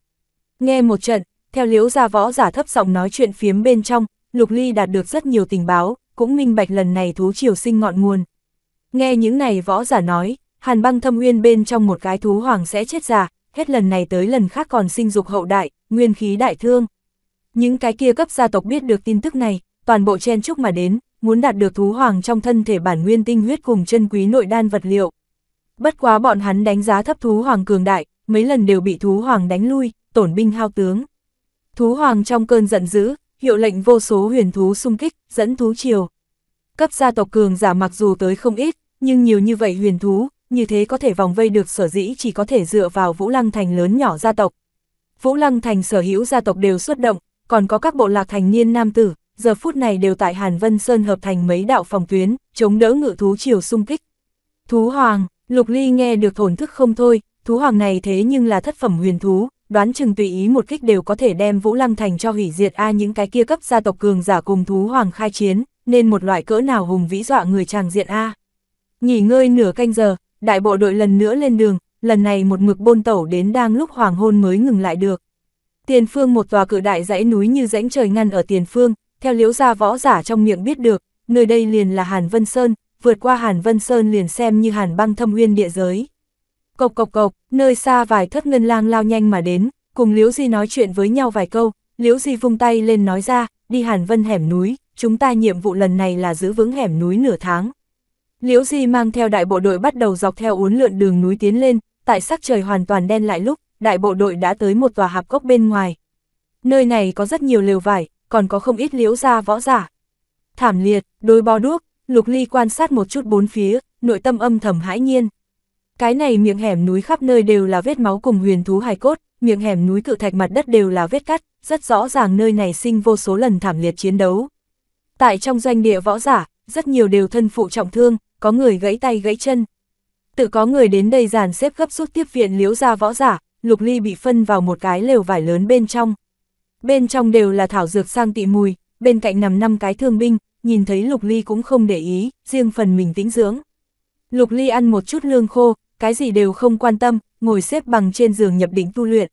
Nghe một trận, theo liễu gia võ giả thấp giọng nói chuyện phiếm bên trong, Lục Ly đạt được rất nhiều tình báo, cũng minh bạch lần này thú triều sinh ngọn nguồn. Nghe những này võ giả nói, hàn băng thâm nguyên bên trong một cái thú hoàng sẽ chết già, hết lần này tới lần khác còn sinh dục hậu đại, nguyên khí đại thương. Những cái kia cấp gia tộc biết được tin tức này, toàn bộ chen chúc mà đến, muốn đạt được thú hoàng trong thân thể bản nguyên tinh huyết cùng chân quý nội đan vật liệu. Bất quá bọn hắn đánh giá thấp thú hoàng cường đại, mấy lần đều bị thú hoàng đánh lui, tổn binh hao tướng. Thú hoàng trong cơn giận dữ, hiệu lệnh vô số huyền thú xung kích, dẫn thú triều. Cấp gia tộc cường giả mặc dù tới không ít, nhưng nhiều như vậy huyền thú, như thế có thể vòng vây được sở dĩ chỉ có thể dựa vào Vũ Lăng Thành lớn nhỏ gia tộc. Vũ Lăng Thành sở hữu gia tộc đều xuất động, còn có các bộ lạc thành niên nam tử, giờ phút này đều tại Hàn Vân Sơn hợp thành mấy đạo phòng tuyến, chống đỡ ngự thú chiều xung kích. Thú Hoàng, Lục Ly nghe được thổn thức không thôi, thú Hoàng này thế nhưng là thất phẩm huyền thú, đoán chừng tùy ý một kích đều có thể đem Vũ Lăng Thành cho hủy diệt a những cái kia cấp gia tộc cường giả cùng thú Hoàng khai chiến, nên một loại cỡ nào hùng vĩ dọa người chàng diện a. Nghỉ ngơi nửa canh giờ, đại bộ đội lần nữa lên đường, lần này một mực bôn tẩu đến đang lúc hoàng hôn mới ngừng lại được. Tiền phương một tòa cự đại dãy núi như rãnh trời ngăn ở tiền phương, theo liếu gia võ giả trong miệng biết được, nơi đây liền là Hàn Vân Sơn, vượt qua Hàn Vân Sơn liền xem như Hàn băng thâm huyên địa giới. Cộc cộc cộc, nơi xa vài thất ngân lang lao nhanh mà đến, cùng liếu Di nói chuyện với nhau vài câu, liếu Di vung tay lên nói ra, đi Hàn Vân hẻm núi, chúng ta nhiệm vụ lần này là giữ vững hẻm núi nửa tháng. Liễu Di mang theo đại bộ đội bắt đầu dọc theo uốn lượn đường núi tiến lên, tại sắc trời hoàn toàn đen lại lúc, đại bộ đội đã tới một tòa hạp cốc bên ngoài. Nơi này có rất nhiều lều vải, còn có không ít liễu gia võ giả. Thảm liệt, đôi bo đuốc, Lục Ly quan sát một chút bốn phía, nội tâm âm thầm hãi nhiên. Cái này miệng hẻm núi khắp nơi đều là vết máu cùng huyền thú hài cốt, miệng hẻm núi cự thạch mặt đất đều là vết cắt, rất rõ ràng nơi này sinh vô số lần thảm liệt chiến đấu. Tại trong doanh địa võ giả, rất nhiều đều thân phụ trọng thương, có người gãy tay gãy chân. Tự có người đến đây dàn xếp gấp rút tiếp viện liếu ra võ giả, Lục Ly bị phân vào một cái lều vải lớn bên trong, Bên trong đều là thảo dược sang tị mùi, bên cạnh nằm năm cái thương binh, nhìn thấy Lục Ly cũng không để ý, riêng phần mình tĩnh dưỡng. Lục Ly ăn một chút lương khô, cái gì đều không quan tâm, ngồi xếp bằng trên giường nhập định tu luyện.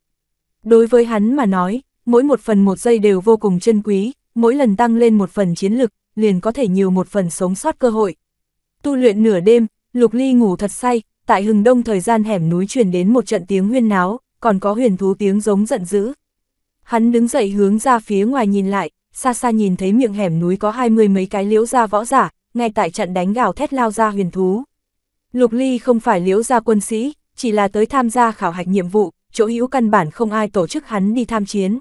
Đối với hắn mà nói, mỗi một phần một giây đều vô cùng chân quý, mỗi lần tăng lên một phần chiến lực, liền có thể nhiều một phần sống sót cơ hội. Tu luyện nửa đêm, Lục Ly ngủ thật say, tại hừng đông thời gian hẻm núi truyền đến một trận tiếng huyên náo, còn có huyền thú tiếng giống giận dữ, Hắn đứng dậy hướng ra phía ngoài nhìn lại, xa xa nhìn thấy miệng hẻm núi có hai mươi mấy cái liễu gia võ giả, ngay tại trận đánh gào thét lao ra huyền thú. Lục Ly không phải liễu gia quân sĩ, chỉ là tới tham gia khảo hạch nhiệm vụ, chỗ hữu căn bản không ai tổ chức hắn đi tham chiến.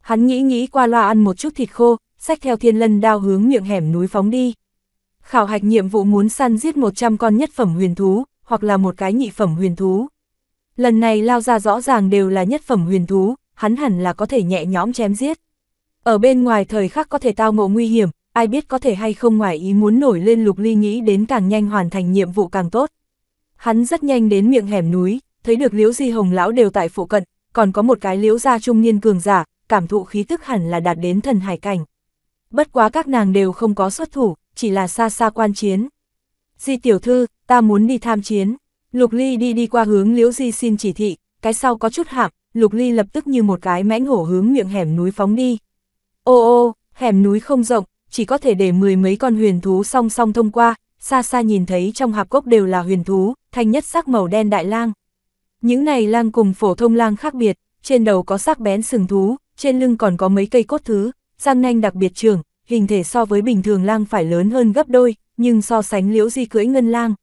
Hắn nghĩ nghĩ qua loa ăn một chút thịt khô, xách theo thiên lân đao hướng miệng hẻm núi phóng đi. Khảo hạch nhiệm vụ muốn săn giết 100 con nhất phẩm huyền thú, hoặc là một cái nhị phẩm huyền thú. Lần này lao ra rõ ràng đều là nhất phẩm huyền thú, hắn hẳn là có thể nhẹ nhõm chém giết. Ở bên ngoài thời khắc có thể tao ngộ nguy hiểm, ai biết có thể hay không ngoài ý muốn nổi lên lục ly nghĩ đến càng nhanh hoàn thành nhiệm vụ càng tốt. Hắn rất nhanh đến miệng hẻm núi, thấy được liễu di hồng lão đều tại phụ cận, còn có một cái liễu gia trung niên cường giả, cảm thụ khí tức hẳn là đạt đến thần hải cảnh. Bất quá các nàng đều không có xuất thủ, chỉ là xa xa quan chiến. Di tiểu thư, ta muốn đi tham chiến. Lục ly đi đi qua hướng liễu di xin chỉ thị, cái sau có chút hạm, Lục Ly lập tức như một cái mãnh hổ hướng miệng hẻm núi phóng đi. Ô ô, hẻm núi không rộng, chỉ có thể để mười mấy con huyền thú song song thông qua, xa xa nhìn thấy trong hạp cốc đều là huyền thú, thanh nhất sắc màu đen đại lang. Những này lang cùng phổ thông lang khác biệt, trên đầu có sắc bén sừng thú, trên lưng còn có mấy cây cốt thứ, răng nanh đặc biệt trưởng, hình thể so với bình thường lang phải lớn hơn gấp đôi, nhưng so sánh liễu di cưỡi ngân lang.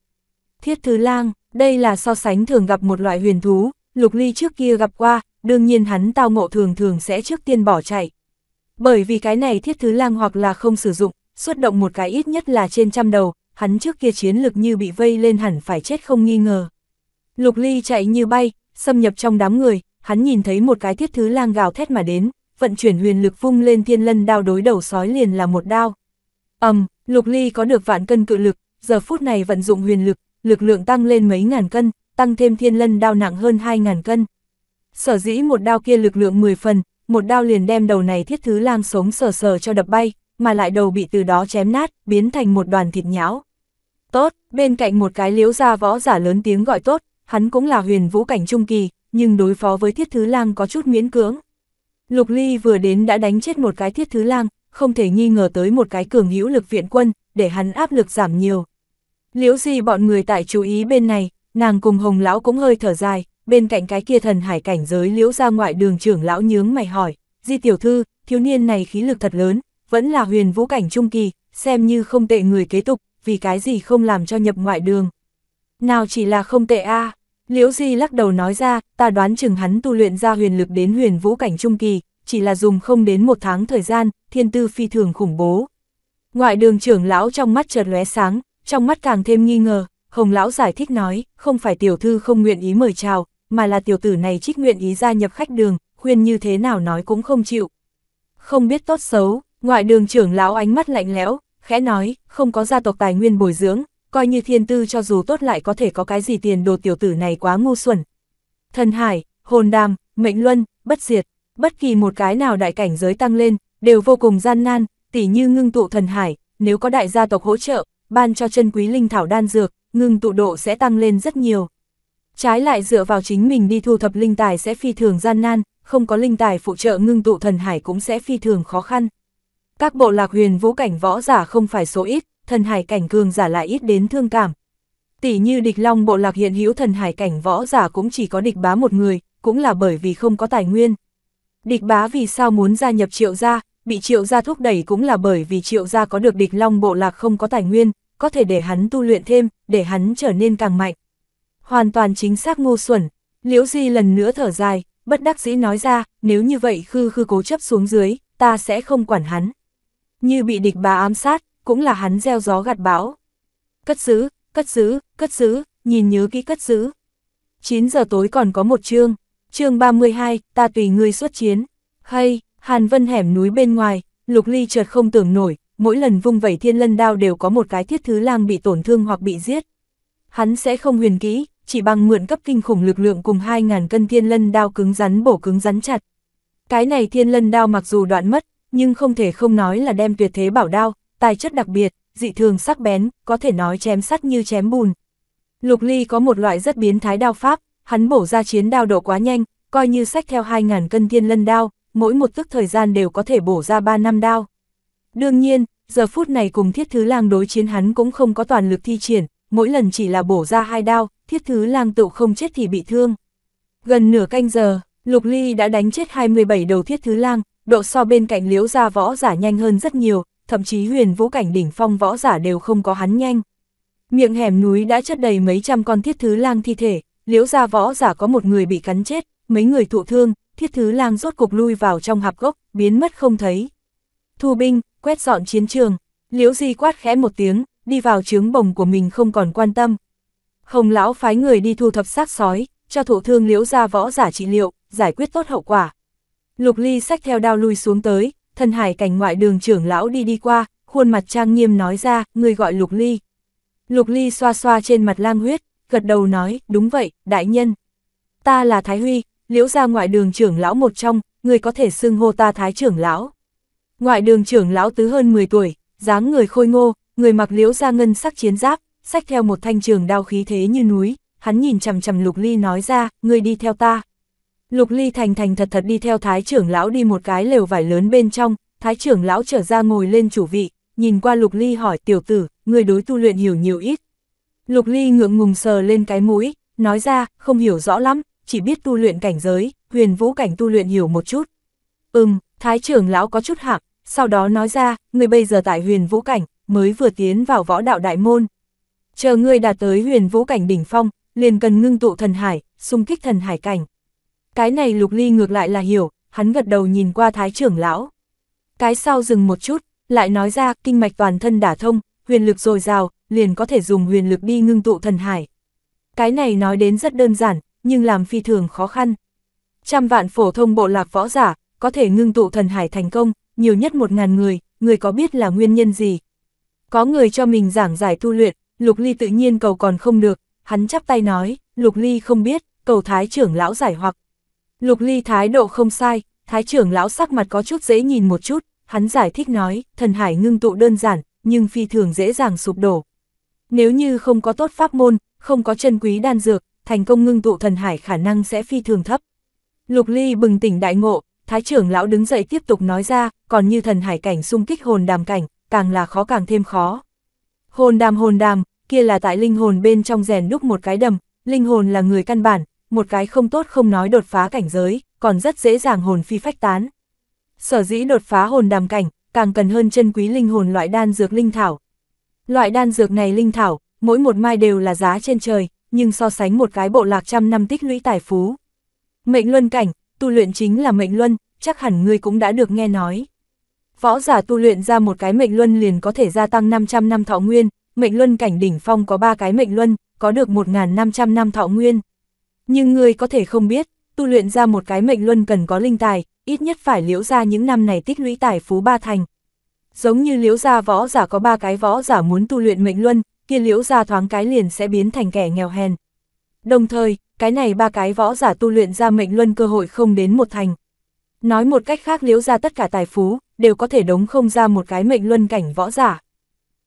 Thiết thứ lang, đây là so sánh thường gặp một loại huyền thú, Lục Ly trước kia gặp qua, đương nhiên hắn tao ngộ thường thường sẽ trước tiên bỏ chạy. Bởi vì cái này thiết thứ lang hoặc là không sử dụng, xuất động một cái ít nhất là trên trăm đầu, hắn trước kia chiến lực như bị vây lên hẳn phải chết không nghi ngờ. Lục Ly chạy như bay, xâm nhập trong đám người, hắn nhìn thấy một cái thiết thứ lang gào thét mà đến, vận chuyển huyền lực vung lên thiên lân đao đối đầu sói liền là một đao. ầm, um, Lục Ly có được vạn cân cự lực, giờ phút này vận dụng huyền lực, lực lượng tăng lên mấy ngàn cân, tăng thêm thiên lân đao nặng hơn 2.000 cân. Sở dĩ một đao kia lực lượng 10 phần, một đao liền đem đầu này thiết thứ lang sống sờ sờ cho đập bay, mà lại đầu bị từ đó chém nát, biến thành một đoàn thịt nhão. Tốt, bên cạnh một cái liếu gia võ giả lớn tiếng gọi tốt, hắn cũng là huyền vũ cảnh trung kỳ, nhưng đối phó với thiết thứ lang có chút miễn cưỡng. Lục Ly vừa đến đã đánh chết một cái thiết thứ lang, không thể nghi ngờ tới một cái cường hữu lực viện quân, để hắn áp lực giảm nhiều. Liễu gì bọn người tại chú ý bên này, Nàng cùng hồng lão cũng hơi thở dài, bên cạnh cái kia thần hải cảnh giới liễu ra ngoại đường trưởng lão nhướng mày hỏi, di tiểu thư, thiếu niên này khí lực thật lớn, vẫn là huyền vũ cảnh trung kỳ, xem như không tệ người kế tục, vì cái gì không làm cho nhập ngoại đường. Nào chỉ là không tệ a liễu di lắc đầu nói ra, ta đoán chừng hắn tu luyện ra huyền lực đến huyền vũ cảnh trung kỳ, chỉ là dùng không đến một tháng thời gian, thiên tư phi thường khủng bố. Ngoại đường trưởng lão trong mắt chợt lóe sáng, trong mắt càng thêm nghi ngờ, Hồng Lão giải thích nói, không phải tiểu thư không nguyện ý mời chào, mà là tiểu tử này trích nguyện ý gia nhập khách đường, khuyên như thế nào nói cũng không chịu. Không biết tốt xấu, ngoại đường trưởng lão ánh mắt lạnh lẽo, khẽ nói, không có gia tộc tài nguyên bồi dưỡng, coi như thiên tư cho dù tốt lại có thể có cái gì tiền đồ tiểu tử này quá ngu xuẩn. Thần hải, hồn đàm, mệnh luân, bất diệt, bất kỳ một cái nào đại cảnh giới tăng lên, đều vô cùng gian nan, tỉ như ngưng tụ thần hải, nếu có đại gia tộc hỗ trợ, ban cho chân quý linh thảo đan dược, ngưng tụ độ sẽ tăng lên rất nhiều. Trái lại dựa vào chính mình đi thu thập linh tài sẽ phi thường gian nan, không có linh tài phụ trợ ngưng tụ thần hải cũng sẽ phi thường khó khăn. Các bộ lạc huyền vũ cảnh võ giả không phải số ít, thần hải cảnh cường giả lại ít đến thương cảm. Tỷ như địch long bộ lạc hiện hữu thần hải cảnh võ giả cũng chỉ có địch bá một người, cũng là bởi vì không có tài nguyên. Địch bá vì sao muốn gia nhập triệu gia, bị triệu gia thúc đẩy cũng là bởi vì triệu gia có được địch long bộ lạc không có tài nguyên, có thể để hắn tu luyện thêm, để hắn trở nên càng mạnh. Hoàn toàn chính xác ngu xuẩn, Liễu Di lần nữa thở dài, bất đắc dĩ nói ra, nếu như vậy khư khư cố chấp xuống dưới, ta sẽ không quản hắn. Như bị địch bà ám sát, cũng là hắn gieo gió gặt bão. Cất giữ, cất giữ, cất giữ, nhìn nhớ kỹ cất giữ. 9 giờ tối còn có một chương, chương 32, ta tùy ngươi xuất chiến. Hay, Hàn Vân hẻm núi bên ngoài, Lục Ly chợt không tưởng nổi, mỗi lần vung vẩy thiên lân đao đều có một cái thiết thứ lang bị tổn thương hoặc bị giết. Hắn sẽ không huyền kỹ, chỉ bằng mượn cấp kinh khủng lực lượng cùng 2.000 cân thiên lân đao cứng rắn bổ cứng rắn chặt. Cái này thiên lân đao mặc dù đoạn mất, nhưng không thể không nói là đem tuyệt thế bảo đao, tài chất đặc biệt, dị thường sắc bén, có thể nói chém sắt như chém bùn. Lục Ly có một loại rất biến thái đao pháp, hắn bổ ra chiến đao độ quá nhanh, coi như sách theo 2.000 cân thiên lân đao, mỗi một tức thời gian đều có thể bổ ra 3 năm đao. Đương nhiên, giờ phút này cùng thiết thứ lang đối chiến hắn cũng không có toàn lực thi triển, mỗi lần chỉ là bổ ra hai đao, thiết thứ lang tựu không chết thì bị thương. Gần nửa canh giờ, Lục Ly đã đánh chết 27 đầu thiết thứ lang, độ so bên cạnh liễu ra võ giả nhanh hơn rất nhiều, thậm chí huyền vũ cảnh đỉnh phong võ giả đều không có hắn nhanh. Miệng hẻm núi đã chất đầy mấy trăm con thiết thứ lang thi thể, liễu ra võ giả có một người bị cắn chết, mấy người thụ thương, thiết thứ lang rốt cục lui vào trong hạp gốc, biến mất không thấy. Thu binh, quét dọn chiến trường, liễu di quát khẽ một tiếng, đi vào trướng bồng của mình không còn quan tâm. Hồng lão phái người đi thu thập xác sói, cho thổ thương liễu ra võ giả trị liệu, giải quyết tốt hậu quả. Lục ly sách theo đao lui xuống tới, thân hải cảnh ngoại đường trưởng lão đi đi qua, khuôn mặt trang nghiêm nói ra, người gọi lục ly. Lục ly xoa xoa trên mặt lang huyết, gật đầu nói, đúng vậy, đại nhân. Ta là Thái Huy, liễu ra ngoại đường trưởng lão một trong, người có thể xưng hô ta Thái trưởng lão. Ngoại đường trưởng lão tứ hơn 10 tuổi, dáng người khôi ngô, người mặc liễu ra ngân sắc chiến giáp, sách theo một thanh trường đao khí thế như núi, hắn nhìn chằm chằm Lục Ly nói ra, người đi theo ta. Lục Ly thành thành thật thật đi theo thái trưởng lão đi một cái lều vải lớn bên trong, thái trưởng lão trở ra ngồi lên chủ vị, nhìn qua Lục Ly hỏi tiểu tử, người đối tu luyện hiểu nhiều ít. Lục Ly ngượng ngùng sờ lên cái mũi, nói ra, không hiểu rõ lắm, chỉ biết tu luyện cảnh giới, huyền vũ cảnh tu luyện hiểu một chút. Ừm, thái trưởng lão có chút hạng, sau đó nói ra, người bây giờ tại huyền vũ cảnh, mới vừa tiến vào võ đạo đại môn. Chờ ngươi đạt tới huyền vũ cảnh đỉnh phong, liền cần ngưng tụ thần hải, xung kích thần hải cảnh. Cái này lục ly ngược lại là hiểu, hắn gật đầu nhìn qua thái trưởng lão. Cái sau dừng một chút, lại nói ra kinh mạch toàn thân đả thông, huyền lực dồi dào, liền có thể dùng huyền lực đi ngưng tụ thần hải. Cái này nói đến rất đơn giản, nhưng làm phi thường khó khăn. Trăm vạn phổ thông bộ lạc võ giả, có thể ngưng tụ thần hải thành công, nhiều nhất một ngàn người, người có biết là nguyên nhân gì? Có người cho mình giảng giải tu luyện, Lục Ly tự nhiên cầu còn không được, hắn chắp tay nói, Lục Ly không biết, cầu thái trưởng lão giải hoặc. Lục Ly thái độ không sai, thái trưởng lão sắc mặt có chút dễ nhìn một chút, hắn giải thích nói, thần hải ngưng tụ đơn giản, nhưng phi thường dễ dàng sụp đổ. Nếu như không có tốt pháp môn, không có chân quý đan dược, thành công ngưng tụ thần hải khả năng sẽ phi thường thấp. Lục Ly bừng tỉnh đại ngộ, Thái trưởng lão đứng dậy tiếp tục nói ra, còn như thần hải cảnh xung kích hồn đàm cảnh, càng là khó càng thêm khó. Hồn đàm hồn đàm, kia là tại linh hồn bên trong rèn đúc một cái đầm, linh hồn là người căn bản, một cái không tốt không nói đột phá cảnh giới, còn rất dễ dàng hồn phi phách tán. Sở dĩ đột phá hồn đàm cảnh, càng cần hơn chân quý linh hồn loại đan dược linh thảo. Loại đan dược này linh thảo, mỗi một mai đều là giá trên trời, nhưng so sánh một cái bộ lạc trăm năm tích lũy tài phú. Mệnh luân cảnh, tu luyện chính là mệnh luân, chắc hẳn ngươi cũng đã được nghe nói. Võ giả tu luyện ra một cái mệnh luân liền có thể gia tăng 500 năm thọ nguyên, mệnh luân cảnh đỉnh phong có 3 cái mệnh luân, có được 1.500 năm thọ nguyên. Nhưng ngươi có thể không biết, tu luyện ra một cái mệnh luân cần có linh tài, ít nhất phải liễu ra những năm này tích lũy tài phú ba thành. Giống như liễu ra võ giả có ba cái võ giả muốn tu luyện mệnh luân, kia liễu ra thoáng cái liền sẽ biến thành kẻ nghèo hèn. Đồng thời, cái này ba cái võ giả tu luyện ra mệnh luân cơ hội không đến một thành. Nói một cách khác liễu ra tất cả tài phú, đều có thể đống không ra một cái mệnh luân cảnh võ giả.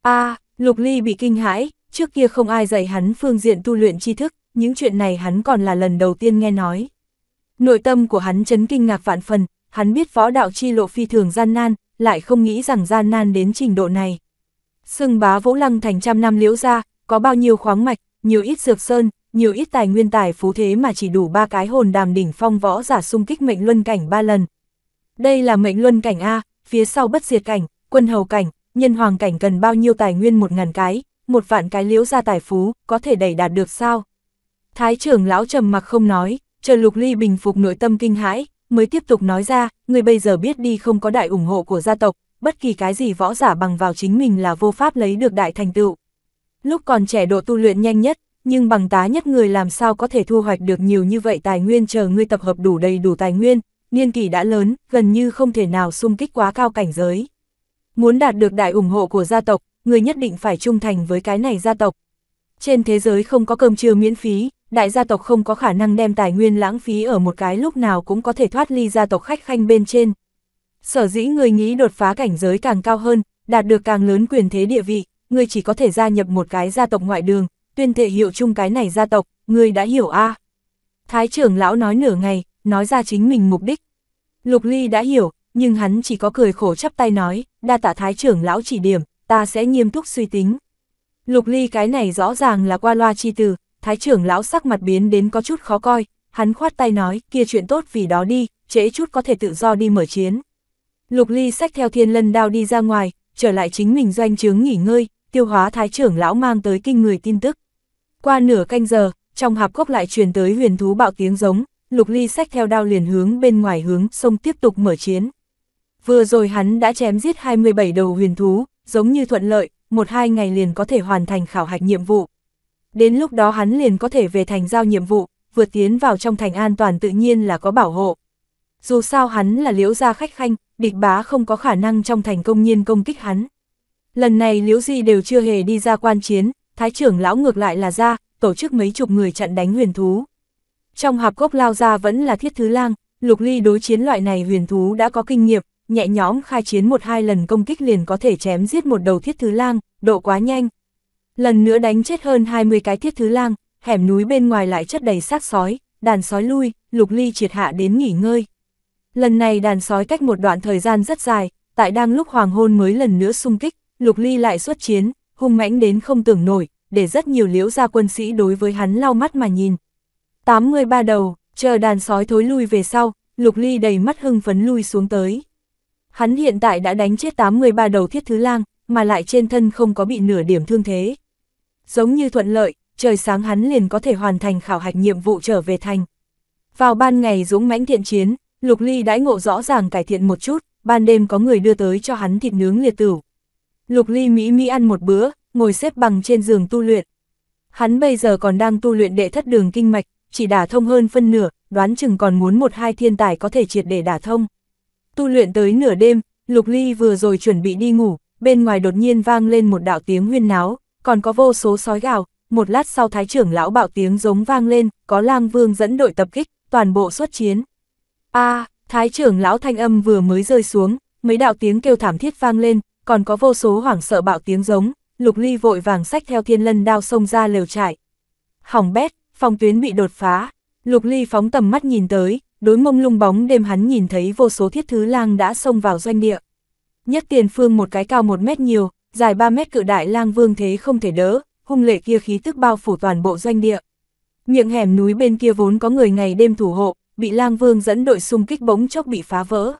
a Lục Ly bị kinh hãi, trước kia không ai dạy hắn phương diện tu luyện tri thức, những chuyện này hắn còn là lần đầu tiên nghe nói. Nội tâm của hắn chấn kinh ngạc vạn phần, hắn biết võ đạo chi lộ phi thường gian nan, lại không nghĩ rằng gian nan đến trình độ này. Sưng bá vỗ lăng thành trăm năm liễu ra, có bao nhiêu khoáng mạch, nhiều ít dược sơn, nhiều ít tài nguyên tài phú thế mà chỉ đủ ba cái hồn đàm đỉnh phong võ giả xung kích mệnh luân cảnh ba lần. Đây là mệnh luân cảnh A, phía sau bất diệt cảnh, quân hầu cảnh, nhân hoàng cảnh cần bao nhiêu tài nguyên một ngàn cái, một vạn cái liễu ra tài phú, có thể đẩy đạt được sao? Thái trưởng lão trầm mặc không nói, chờ lục ly bình phục nội tâm kinh hãi, mới tiếp tục nói ra, người bây giờ biết đi không có đại ủng hộ của gia tộc, bất kỳ cái gì võ giả bằng vào chính mình là vô pháp lấy được đại thành tựu. Lúc còn trẻ độ tu luyện nhanh nhất, nhưng bằng tá nhất người làm sao có thể thu hoạch được nhiều như vậy tài nguyên chờ ngươi tập hợp đủ đầy đủ tài nguyên, niên kỷ đã lớn, gần như không thể nào xung kích quá cao cảnh giới. Muốn đạt được đại ủng hộ của gia tộc, người nhất định phải trung thành với cái này gia tộc. Trên thế giới không có cơm trưa miễn phí, đại gia tộc không có khả năng đem tài nguyên lãng phí ở một cái lúc nào cũng có thể thoát ly gia tộc khách khanh bên trên. Sở dĩ người nghĩ đột phá cảnh giới càng cao hơn, đạt được càng lớn quyền thế địa vị, người chỉ có thể gia nhập một cái gia tộc ngoại đường, tuyên thệ hiệu chung cái này gia tộc, ngươi đã hiểu a à? Thái trưởng lão nói nửa ngày, nói ra chính mình mục đích. Lục Ly đã hiểu, nhưng hắn chỉ có cười khổ chắp tay nói, đa tạ thái trưởng lão chỉ điểm, ta sẽ nghiêm túc suy tính. Lục Ly cái này rõ ràng là qua loa chi từ, thái trưởng lão sắc mặt biến đến có chút khó coi, hắn khoát tay nói, kia chuyện tốt vì đó đi, trễ chút có thể tự do đi mở chiến. Lục Ly xách theo thiên lân đao đi ra ngoài, trở lại chính mình doanh trướng nghỉ ngơi, tiêu hóa thái trưởng lão mang tới kinh người tin tức. Qua nửa canh giờ, trong hạp cốc lại truyền tới huyền thú bạo tiếng giống, lục ly sách theo đao liền hướng bên ngoài hướng sông tiếp tục mở chiến. Vừa rồi hắn đã chém giết 27 đầu huyền thú, giống như thuận lợi, một hai ngày liền có thể hoàn thành khảo hạch nhiệm vụ. Đến lúc đó hắn liền có thể về thành giao nhiệm vụ, vượt tiến vào trong thành an toàn tự nhiên là có bảo hộ. Dù sao hắn là liễu gia khách khanh, địch bá không có khả năng trong thành công nhiên công kích hắn. Lần này liễu di đều chưa hề đi ra quan chiến, thái trưởng lão ngược lại là ra, tổ chức mấy chục người chặn đánh huyền thú. Trong hạp gốc lao ra vẫn là thiết thứ lang, lục ly đối chiến loại này huyền thú đã có kinh nghiệm, nhẹ nhõm khai chiến một hai lần công kích liền có thể chém giết một đầu thiết thứ lang, độ quá nhanh. Lần nữa đánh chết hơn 20 cái thiết thứ lang, hẻm núi bên ngoài lại chất đầy xác sói, đàn sói lui, lục ly triệt hạ đến nghỉ ngơi. Lần này đàn sói cách một đoạn thời gian rất dài, tại đang lúc hoàng hôn mới lần nữa xung kích, Lục Ly lại xuất chiến, hung mãnh đến không tưởng nổi, để rất nhiều liễu gia quân sĩ đối với hắn lau mắt mà nhìn. 83 đầu, chờ đàn sói thối lui về sau, Lục Ly đầy mắt hưng phấn lui xuống tới. Hắn hiện tại đã đánh chết 83 đầu thiết thứ lang, mà lại trên thân không có bị nửa điểm thương thế. Giống như thuận lợi, trời sáng hắn liền có thể hoàn thành khảo hạch nhiệm vụ trở về thành. Vào ban ngày dũng mãnh thiện chiến, Lục Ly đãi ngộ rõ ràng cải thiện một chút, ban đêm có người đưa tới cho hắn thịt nướng liệt tửu, Lục Ly Mỹ Mỹ ăn một bữa, ngồi xếp bằng trên giường tu luyện. Hắn bây giờ còn đang tu luyện đệ thất đường kinh mạch, chỉ đả thông hơn phân nửa, đoán chừng còn muốn một hai thiên tài có thể triệt để đả thông. Tu luyện tới nửa đêm, Lục Ly vừa rồi chuẩn bị đi ngủ, bên ngoài đột nhiên vang lên một đạo tiếng huyên náo, còn có vô số sói gào, một lát sau thái trưởng lão bạo tiếng giống vang lên, có lang vương dẫn đội tập kích, toàn bộ xuất chiến. a thái trưởng lão thanh âm vừa mới rơi xuống, mấy đạo tiếng kêu thảm thiết vang lên, còn có vô số hoảng sợ bạo tiếng giống, lục ly vội vàng sách theo thiên lân đao xông ra lều trại. Hỏng bét, phòng tuyến bị đột phá, lục ly phóng tầm mắt nhìn tới, đối mông lung bóng đêm hắn nhìn thấy vô số thiết thứ lang đã xông vào doanh địa. Nhất tiền phương một cái cao một mét nhiều, dài 3 mét cự đại lang vương thế không thể đỡ, hung lệ kia khí tức bao phủ toàn bộ doanh địa. Miệng hẻm núi bên kia vốn có người ngày đêm thủ hộ, bị lang vương dẫn đội xung kích bỗng chốc bị phá vỡ.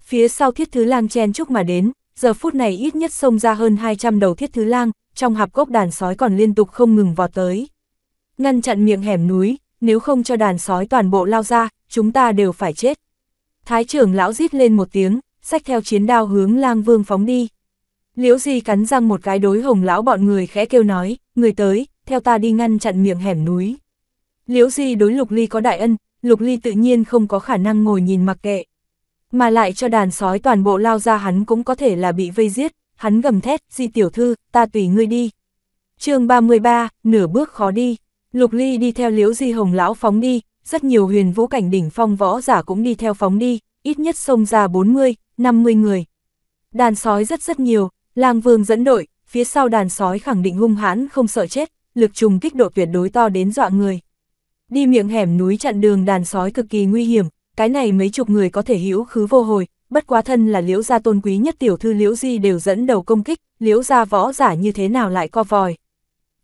Phía sau thiết thứ lang chen chúc mà đến, giờ phút này ít nhất xông ra hơn 200 đầu thiết thứ lang, trong hạp gốc đàn sói còn liên tục không ngừng vọt tới. Ngăn chặn miệng hẻm núi, nếu không cho đàn sói toàn bộ lao ra, chúng ta đều phải chết. Thái trưởng lão rít lên một tiếng, xách theo chiến đao hướng lang vương phóng đi. Liễu Di cắn răng một cái đối hồng lão bọn người khẽ kêu nói, người tới, theo ta đi ngăn chặn miệng hẻm núi. Liễu Di đối Lục Ly có đại ân, Lục Ly tự nhiên không có khả năng ngồi nhìn mặc kệ mà lại cho đàn sói toàn bộ lao ra hắn cũng có thể là bị vây giết, hắn gầm thét, di tiểu thư, ta tùy ngươi đi. chương 33, nửa bước khó đi, Lục Ly đi theo liễu di hồng lão phóng đi, rất nhiều huyền vũ cảnh đỉnh phong võ giả cũng đi theo phóng đi, ít nhất xông ra 40, 50 người. Đàn sói rất rất nhiều, lang vương dẫn đội, phía sau đàn sói khẳng định hung hãn không sợ chết, lực trùng kích độ tuyệt đối to đến dọa người. Đi miệng hẻm núi chặn đường đàn sói cực kỳ nguy hiểm, cái này mấy chục người có thể hữu khứ vô hồi, bất quá thân là liễu gia tôn quý nhất tiểu thư liễu di đều dẫn đầu công kích, liễu gia võ giả như thế nào lại co vòi.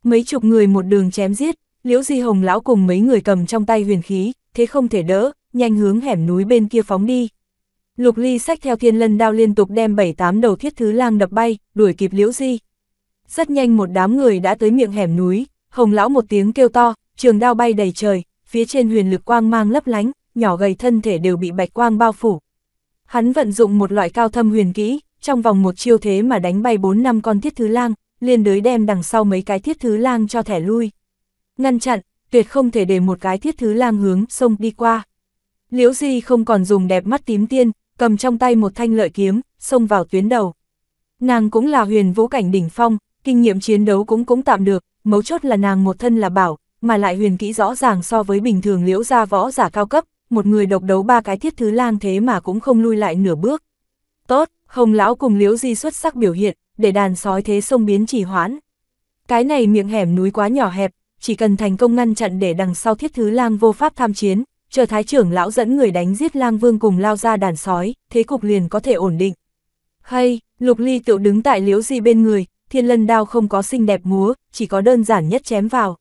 Mấy chục người một đường chém giết, liễu di hồng lão cùng mấy người cầm trong tay huyền khí, thế không thể đỡ, nhanh hướng hẻm núi bên kia phóng đi. Lục ly sách theo thiên lân đao liên tục đem bảy tám đầu thiết thứ lang đập bay, đuổi kịp liễu di. Rất nhanh một đám người đã tới miệng hẻm núi, hồng lão một tiếng kêu to, trường đao bay đầy trời, phía trên huyền lực quang mang lấp lánh, nhỏ gầy thân thể đều bị bạch quang bao phủ. Hắn vận dụng một loại cao thâm huyền kỹ, trong vòng một chiêu thế mà đánh bay 4 năm con thiết thứ lang, liên đới đem đằng sau mấy cái thiết thứ lang cho thẻ lui. Ngăn chặn, tuyệt không thể để một cái thiết thứ lang hướng sông đi qua. Liễu Di không còn dùng đẹp mắt tím tiên, cầm trong tay một thanh lợi kiếm, xông vào tuyến đầu. Nàng cũng là huyền vũ cảnh đỉnh phong, kinh nghiệm chiến đấu cũng cũng tạm được, mấu chốt là nàng một thân là bảo, mà lại huyền kỹ rõ ràng so với bình thường liễu gia võ giả cao cấp, một người độc đấu ba cái thiết thứ lang thế mà cũng không lui lại nửa bước. Tốt, không lão cùng liễu di xuất sắc biểu hiện, để đàn sói thế sông biến chỉ hoãn. Cái này miệng hẻm núi quá nhỏ hẹp, chỉ cần thành công ngăn chặn để đằng sau thiết thứ lang vô pháp tham chiến, chờ thái trưởng lão dẫn người đánh giết lang vương cùng lao ra đàn sói, thế cục liền có thể ổn định. Hay, lục ly tựu đứng tại liễu di bên người, thiên lân đao không có xinh đẹp múa, chỉ có đơn giản nhất chém vào.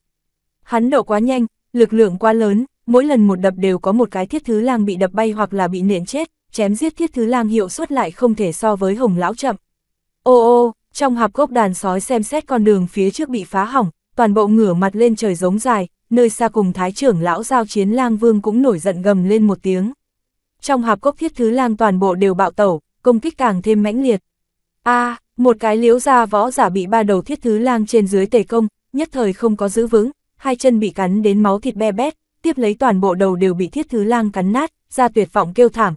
Hắn độ quá nhanh, lực lượng quá lớn, mỗi lần một đập đều có một cái thiết thứ lang bị đập bay hoặc là bị nện chết, chém giết thiết thứ lang hiệu suất lại không thể so với hồng lão chậm. Ô ô, trong hạp gốc đàn sói xem xét con đường phía trước bị phá hỏng, toàn bộ ngửa mặt lên trời giống dài, nơi xa cùng thái trưởng lão giao chiến lang vương cũng nổi giận gầm lên một tiếng. Trong hạp gốc thiết thứ lang toàn bộ đều bạo tẩu, công kích càng thêm mãnh liệt. a một cái liếu ra võ giả bị ba đầu thiết thứ lang trên dưới tề công, nhất thời không có giữ vững, hai chân bị cắn đến máu thịt be bét, tiếp lấy toàn bộ đầu đều bị thiết thứ lang cắn nát, ra tuyệt vọng kêu thảm.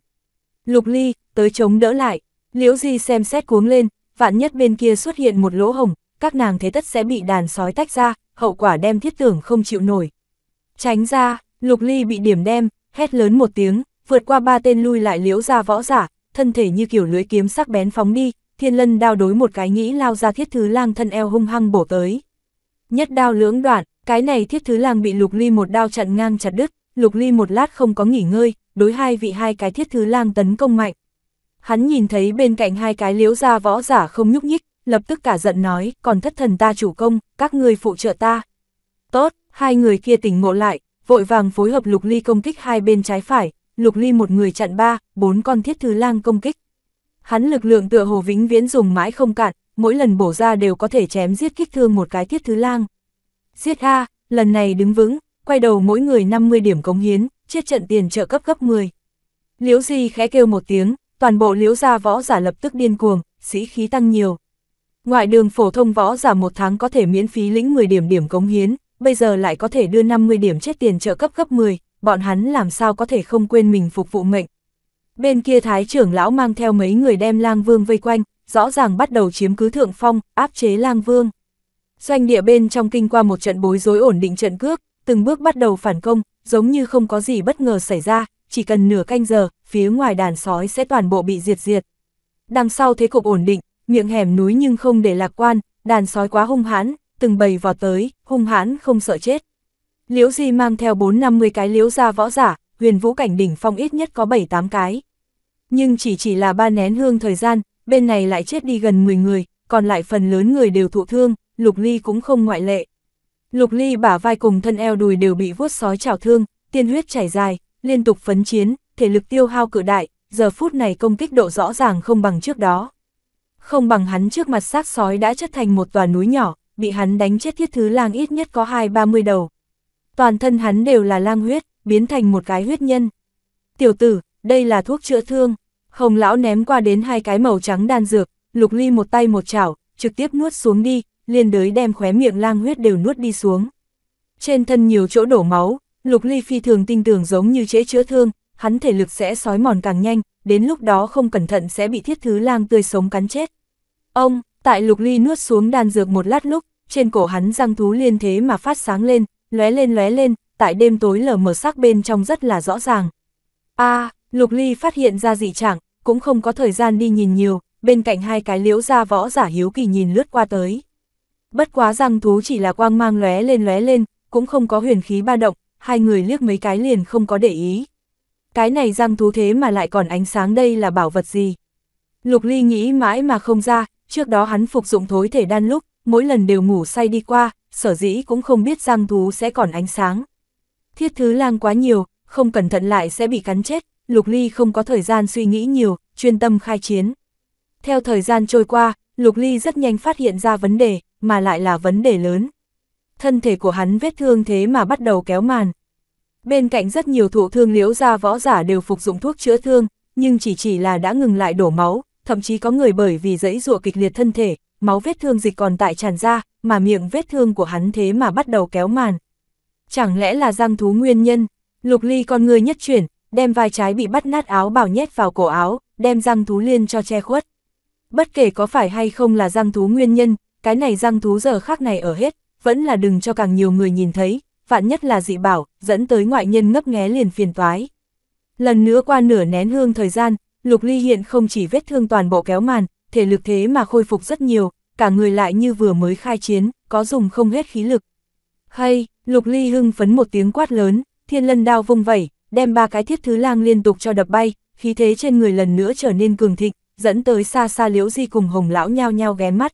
Lục ly, tới chống đỡ lại, liễu di xem xét cuống lên, vạn nhất bên kia xuất hiện một lỗ hồng, các nàng thế tất sẽ bị đàn sói tách ra, hậu quả đem thiết tưởng không chịu nổi. Tránh ra, lục ly bị điểm đem, hét lớn một tiếng, vượt qua ba tên lui lại liễu ra võ giả, thân thể như kiểu lưỡi kiếm sắc bén phóng đi, thiên lân đao đối một cái nghĩ lao ra thiết thứ lang thân eo hung hăng bổ tới. Nhất đao lưỡng đoạn, cái này thiết thứ lang bị lục ly một đao chặn ngang chặt đứt, lục ly một lát không có nghỉ ngơi, đối hai vị hai cái thiết thứ lang tấn công mạnh. Hắn nhìn thấy bên cạnh hai cái liếu ra võ giả không nhúc nhích, lập tức cả giận nói, còn thất thần ta chủ công, các ngươi phụ trợ ta. Tốt, hai người kia tỉnh ngộ lại, vội vàng phối hợp lục ly công kích hai bên trái phải, lục ly một người chặn ba, bốn con thiết thứ lang công kích. Hắn lực lượng tựa hồ vĩnh viễn dùng mãi không cạn, mỗi lần bổ ra đều có thể chém giết kích thương một cái thiết thứ lang. Giết Ha lần này đứng vững, quay đầu mỗi người 50 điểm cống hiến, chết trận tiền trợ cấp gấp 10. Liễu Di khẽ kêu một tiếng, toàn bộ liễu gia võ giả lập tức điên cuồng, sĩ khí tăng nhiều. Ngoại đường phổ thông võ giả một tháng có thể miễn phí lĩnh 10 điểm điểm cống hiến, bây giờ lại có thể đưa 50 điểm chết tiền trợ cấp gấp 10, bọn hắn làm sao có thể không quên mình phục vụ mệnh. Bên kia thái trưởng lão mang theo mấy người đem lang vương vây quanh, rõ ràng bắt đầu chiếm cứ thượng phong, áp chế lang vương. Doanh địa bên trong kinh qua một trận bối rối ổn định trận cước, từng bước bắt đầu phản công, giống như không có gì bất ngờ xảy ra, chỉ cần nửa canh giờ, phía ngoài đàn sói sẽ toàn bộ bị diệt diệt. Đằng sau thế cục ổn định, miệng hẻm núi nhưng không để lạc quan, đàn sói quá hung hãn, từng bầy vò tới, hung hãn không sợ chết. Liễu Di mang theo 4-50 cái liễu ra võ giả, huyền vũ cảnh đỉnh phong ít nhất có 7-8 cái. Nhưng chỉ chỉ là ba nén hương thời gian, bên này lại chết đi gần 10 người, còn lại phần lớn người đều thụ thương, Lục Ly cũng không ngoại lệ. Lục Ly bả vai cùng thân eo đùi đều bị vuốt sói trào thương, tiên huyết chảy dài, liên tục phấn chiến, thể lực tiêu hao cự đại, giờ phút này công kích độ rõ ràng không bằng trước đó. Không bằng hắn trước mặt xác sói đã chất thành một tòa núi nhỏ, bị hắn đánh chết thiết thứ lang ít nhất có hai ba mươi đầu. Toàn thân hắn đều là lang huyết, biến thành một cái huyết nhân. Tiểu tử, đây là thuốc chữa thương. Hồng lão ném qua đến hai cái màu trắng đan dược, lục ly một tay một chảo, trực tiếp nuốt xuống đi, liên đới đem khóe miệng lang huyết đều nuốt đi xuống. Trên thân nhiều chỗ đổ máu, Lục Ly phi thường tinh tưởng giống như chế chữa thương, hắn thể lực sẽ sói mòn càng nhanh, đến lúc đó không cẩn thận sẽ bị thiết thứ lang tươi sống cắn chết. Ông, tại Lục Ly nuốt xuống đan dược một lát lúc, trên cổ hắn răng thú liên thế mà phát sáng lên, lóe lên lóe lên, tại đêm tối lờ mờ sắc bên trong rất là rõ ràng. A, Lục Ly phát hiện ra dị trạng, cũng không có thời gian đi nhìn nhiều, bên cạnh hai cái liễu ra võ giả hiếu kỳ nhìn lướt qua tới. Bất quá răng thú chỉ là quang mang lóe lên lóe lên, cũng không có huyền khí ba động, hai người liếc mấy cái liền không có để ý. Cái này răng thú thế mà lại còn ánh sáng đây là bảo vật gì? Lục Ly nghĩ mãi mà không ra, trước đó hắn phục dụng thối thể đan lúc, mỗi lần đều ngủ say đi qua, sở dĩ cũng không biết răng thú sẽ còn ánh sáng. Thiết thứ lang quá nhiều, không cẩn thận lại sẽ bị cắn chết, Lục Ly không có thời gian suy nghĩ nhiều, chuyên tâm khai chiến. Theo thời gian trôi qua, Lục Ly rất nhanh phát hiện ra vấn đề, mà lại là vấn đề lớn. Thân thể của hắn vết thương thế mà bắt đầu kéo màn. Bên cạnh rất nhiều thụ thương liễu ra võ giả đều phục dụng thuốc chữa thương, nhưng chỉ chỉ là đã ngừng lại đổ máu, thậm chí có người bởi vì dẫy dụa kịch liệt thân thể, máu vết thương dịch còn tại tràn ra, mà miệng vết thương của hắn thế mà bắt đầu kéo màn. Chẳng lẽ là giang thú nguyên nhân? Lục ly con người nhất chuyển, đem vai trái bị bắt nát áo bảo nhét vào cổ áo, đem giang thú liên cho che khuất. Bất kể có phải hay không là giang thú nguyên nhân, cái này răng thú giờ khác này ở hết, vẫn là đừng cho càng nhiều người nhìn thấy, vạn nhất là dị bảo, dẫn tới ngoại nhân ngấp nghé liền phiền toái. Lần nữa qua nửa nén hương thời gian, Lục Ly hiện không chỉ vết thương toàn bộ kéo màn, thể lực thế mà khôi phục rất nhiều, cả người lại như vừa mới khai chiến, có dùng không hết khí lực. Hay, Lục Ly hưng phấn một tiếng quát lớn, thiên lân đao vung vẩy, đem ba cái thiết thứ lang liên tục cho đập bay, khí thế trên người lần nữa trở nên cường thịnh, dẫn tới xa xa liễu di cùng hồng lão nhao nhao ghé mắt.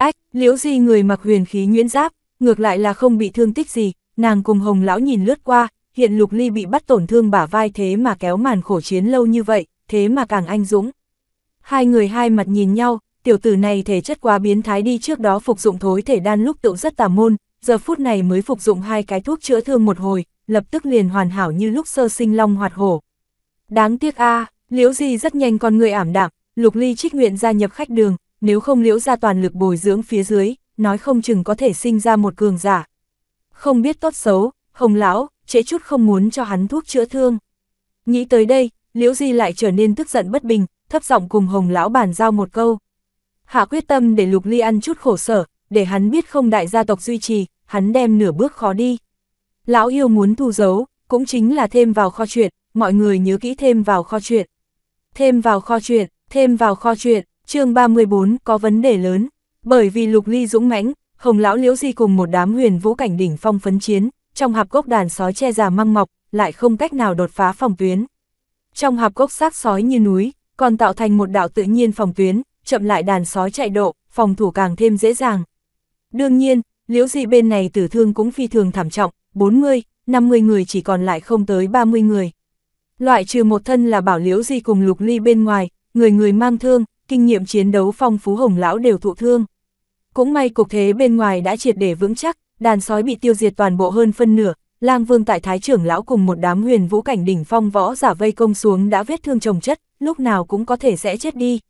Ách, liễu di người mặc huyền khí nhuyễn giáp, ngược lại là không bị thương tích gì, nàng cùng hồng lão nhìn lướt qua, hiện lục ly bị bắt tổn thương bả vai thế mà kéo màn khổ chiến lâu như vậy, thế mà càng anh dũng. Hai người hai mặt nhìn nhau, tiểu tử này thể chất quá biến thái đi trước đó phục dụng thối thể đan lúc tựu rất tà môn, giờ phút này mới phục dụng hai cái thuốc chữa thương một hồi, lập tức liền hoàn hảo như lúc sơ sinh long hoạt hổ. Đáng tiếc a liễu di rất nhanh con người ảm đạm, lục ly trích nguyện gia nhập khách đường, nếu không liễu ra toàn lực bồi dưỡng phía dưới, nói không chừng có thể sinh ra một cường giả. Không biết tốt xấu, hồng lão, trễ chút không muốn cho hắn thuốc chữa thương. Nghĩ tới đây, liễu di lại trở nên tức giận bất bình, thấp giọng cùng hồng lão bàn giao một câu. Hạ quyết tâm để lục ly ăn chút khổ sở, để hắn biết không đại gia tộc duy trì, hắn đem nửa bước khó đi. Lão yêu muốn thu giấu, cũng chính là thêm vào kho chuyện, mọi người nhớ kỹ thêm vào kho chuyện. Thêm vào kho chuyện, thêm vào kho chuyện, chương 34 có vấn đề lớn, bởi vì lục ly dũng mãnh, hồng lão liễu di cùng một đám huyền vũ cảnh đỉnh phong phấn chiến, trong hạp gốc đàn sói che già măng mọc, lại không cách nào đột phá phòng tuyến. Trong hạp gốc xác sói như núi, còn tạo thành một đạo tự nhiên phòng tuyến, chậm lại đàn sói chạy độ, phòng thủ càng thêm dễ dàng. Đương nhiên, liễu di bên này tử thương cũng phi thường thảm trọng, 40, 50 người chỉ còn lại không tới 30 người. Loại trừ một thân là bảo liễu di cùng lục ly bên ngoài, người người mang thương, kinh nghiệm chiến đấu phong phú hồng lão đều thụ thương. Cũng may cục thế bên ngoài đã triệt để vững chắc, đàn sói bị tiêu diệt toàn bộ hơn phân nửa, lang vương tại thái trưởng lão cùng một đám huyền vũ cảnh đỉnh phong võ giả vây công xuống đã vết thương trồng chất, lúc nào cũng có thể sẽ chết đi.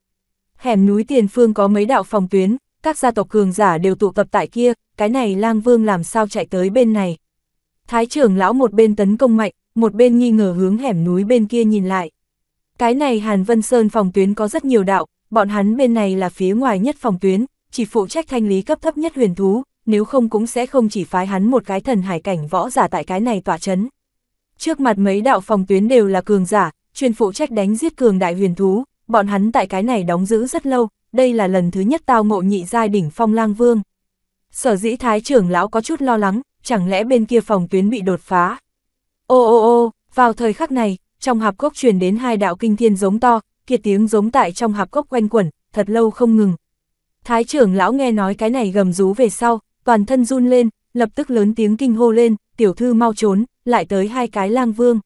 Hẻm núi tiền phương có mấy đạo phòng tuyến, các gia tộc cường giả đều tụ tập tại kia, cái này lang vương làm sao chạy tới bên này. Thái trưởng lão một bên tấn công mạnh, một bên nghi ngờ hướng hẻm núi bên kia nhìn lại. Cái này Hàn Vân Sơn phòng tuyến có rất nhiều đạo, bọn hắn bên này là phía ngoài nhất phòng tuyến, chỉ phụ trách thanh lý cấp thấp nhất huyền thú, nếu không cũng sẽ không chỉ phái hắn một cái thần hải cảnh võ giả tại cái này tỏa chấn. Trước mặt mấy đạo phòng tuyến đều là cường giả, chuyên phụ trách đánh giết cường đại huyền thú, bọn hắn tại cái này đóng giữ rất lâu, đây là lần thứ nhất tao ngộ nhị giai đỉnh phong lang vương. Sở dĩ thái trưởng lão có chút lo lắng, chẳng lẽ bên kia phòng tuyến bị đột phá. Ô ô ô, vào thời khắc này, trong hạp cốc truyền đến hai đạo kinh thiên giống to, kia tiếng giống tại trong hạp cốc quanh quẩn, thật lâu không ngừng. Thái trưởng lão nghe nói cái này gầm rú về sau, toàn thân run lên, lập tức lớn tiếng kinh hô lên, tiểu thư mau trốn, lại tới hai cái lang vương.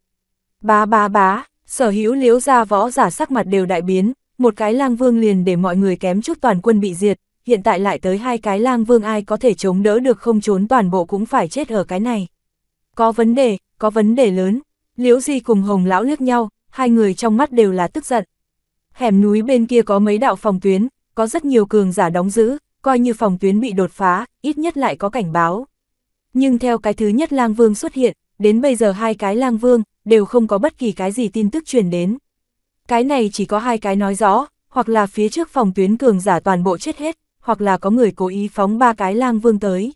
Bá bá bá, sở hữu liếu ra võ giả sắc mặt đều đại biến, một cái lang vương liền để mọi người kém chút toàn quân bị diệt, hiện tại lại tới hai cái lang vương ai có thể chống đỡ được không trốn toàn bộ cũng phải chết ở cái này. Có vấn đề, có vấn đề lớn, liếu di cùng hồng lão liếc nhau, hai người trong mắt đều là tức giận, hẻm núi bên kia có mấy đạo phòng tuyến, có rất nhiều cường giả đóng giữ, coi như phòng tuyến bị đột phá, ít nhất lại có cảnh báo. Nhưng theo cái thứ nhất lang vương xuất hiện, đến bây giờ hai cái lang vương, đều không có bất kỳ cái gì tin tức truyền đến. Cái này chỉ có hai cái nói rõ, hoặc là phía trước phòng tuyến cường giả toàn bộ chết hết, hoặc là có người cố ý phóng ba cái lang vương tới.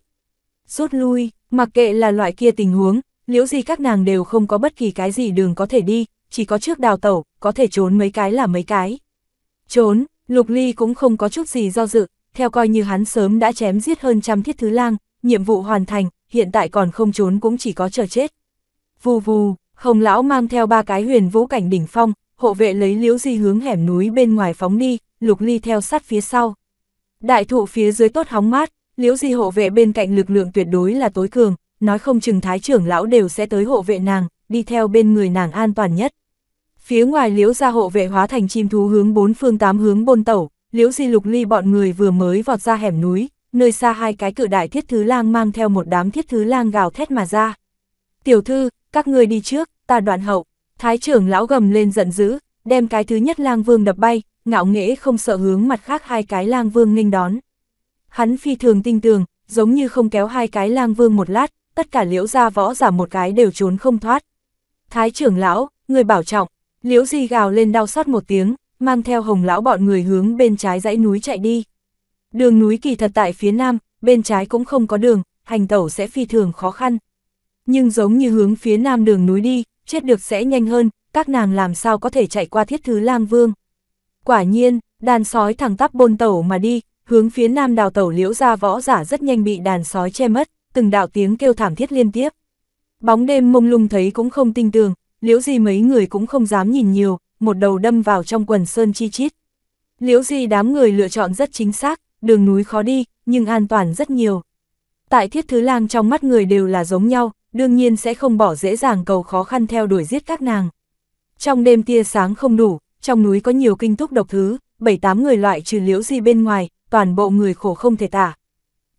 Rút lui, mặc kệ là loại kia tình huống, liễu gì các nàng đều không có bất kỳ cái gì đường có thể đi, chỉ có trước đào tẩu, có thể trốn mấy cái là mấy cái. Trốn, Lục Ly cũng không có chút gì do dự, theo coi như hắn sớm đã chém giết hơn trăm thiết thứ lang, nhiệm vụ hoàn thành, hiện tại còn không trốn cũng chỉ có chờ chết. Vù vù, Hồng Lão mang theo ba cái huyền vũ cảnh đỉnh phong, hộ vệ lấy liễu di hướng hẻm núi bên ngoài phóng đi, Lục Ly theo sát phía sau. Đại thụ phía dưới tốt hóng mát, liễu di hộ vệ bên cạnh lực lượng tuyệt đối là tối cường, nói không chừng thái trưởng lão đều sẽ tới hộ vệ nàng, đi theo bên người nàng an toàn nhất. Phía ngoài liễu gia hộ vệ hóa thành chim thú hướng bốn phương tám hướng bôn tẩu, liễu di lục ly bọn người vừa mới vọt ra hẻm núi, nơi xa hai cái cự đại thiết thứ lang mang theo một đám thiết thứ lang gào thét mà ra. Tiểu thư, các người đi trước, ta đoạn hậu, thái trưởng lão gầm lên giận dữ, đem cái thứ nhất lang vương đập bay, ngạo nghễ không sợ hướng mặt khác hai cái lang vương nghênh đón. Hắn phi thường tinh tường, giống như không kéo hai cái lang vương một lát, tất cả liễu gia võ giả một cái đều trốn không thoát, Thái trưởng lão, người bảo trọng, liễu di gào lên đau xót một tiếng, mang theo hồng lão bọn người hướng bên trái dãy núi chạy đi. Đường núi kỳ thật tại phía nam, bên trái cũng không có đường, hành tẩu sẽ phi thường khó khăn. Nhưng giống như hướng phía nam đường núi đi, chết được sẽ nhanh hơn, các nàng làm sao có thể chạy qua thiết thứ lang vương. Quả nhiên, đàn sói thẳng tắp bôn tẩu mà đi, hướng phía nam đào tẩu liễu ra võ giả rất nhanh bị đàn sói che mất, từng đạo tiếng kêu thảm thiết liên tiếp. Bóng đêm mông lung thấy cũng không tin tường, liễu gì mấy người cũng không dám nhìn nhiều, một đầu đâm vào trong quần sơn chi chít. Liễu gì đám người lựa chọn rất chính xác, đường núi khó đi, nhưng an toàn rất nhiều. Tại thiết thứ lang trong mắt người đều là giống nhau, đương nhiên sẽ không bỏ dễ dàng cầu khó khăn theo đuổi giết các nàng. Trong đêm tia sáng không đủ, trong núi có nhiều kinh túc độc thứ, bảy tám người loại trừ liễu gì bên ngoài, toàn bộ người khổ không thể tả.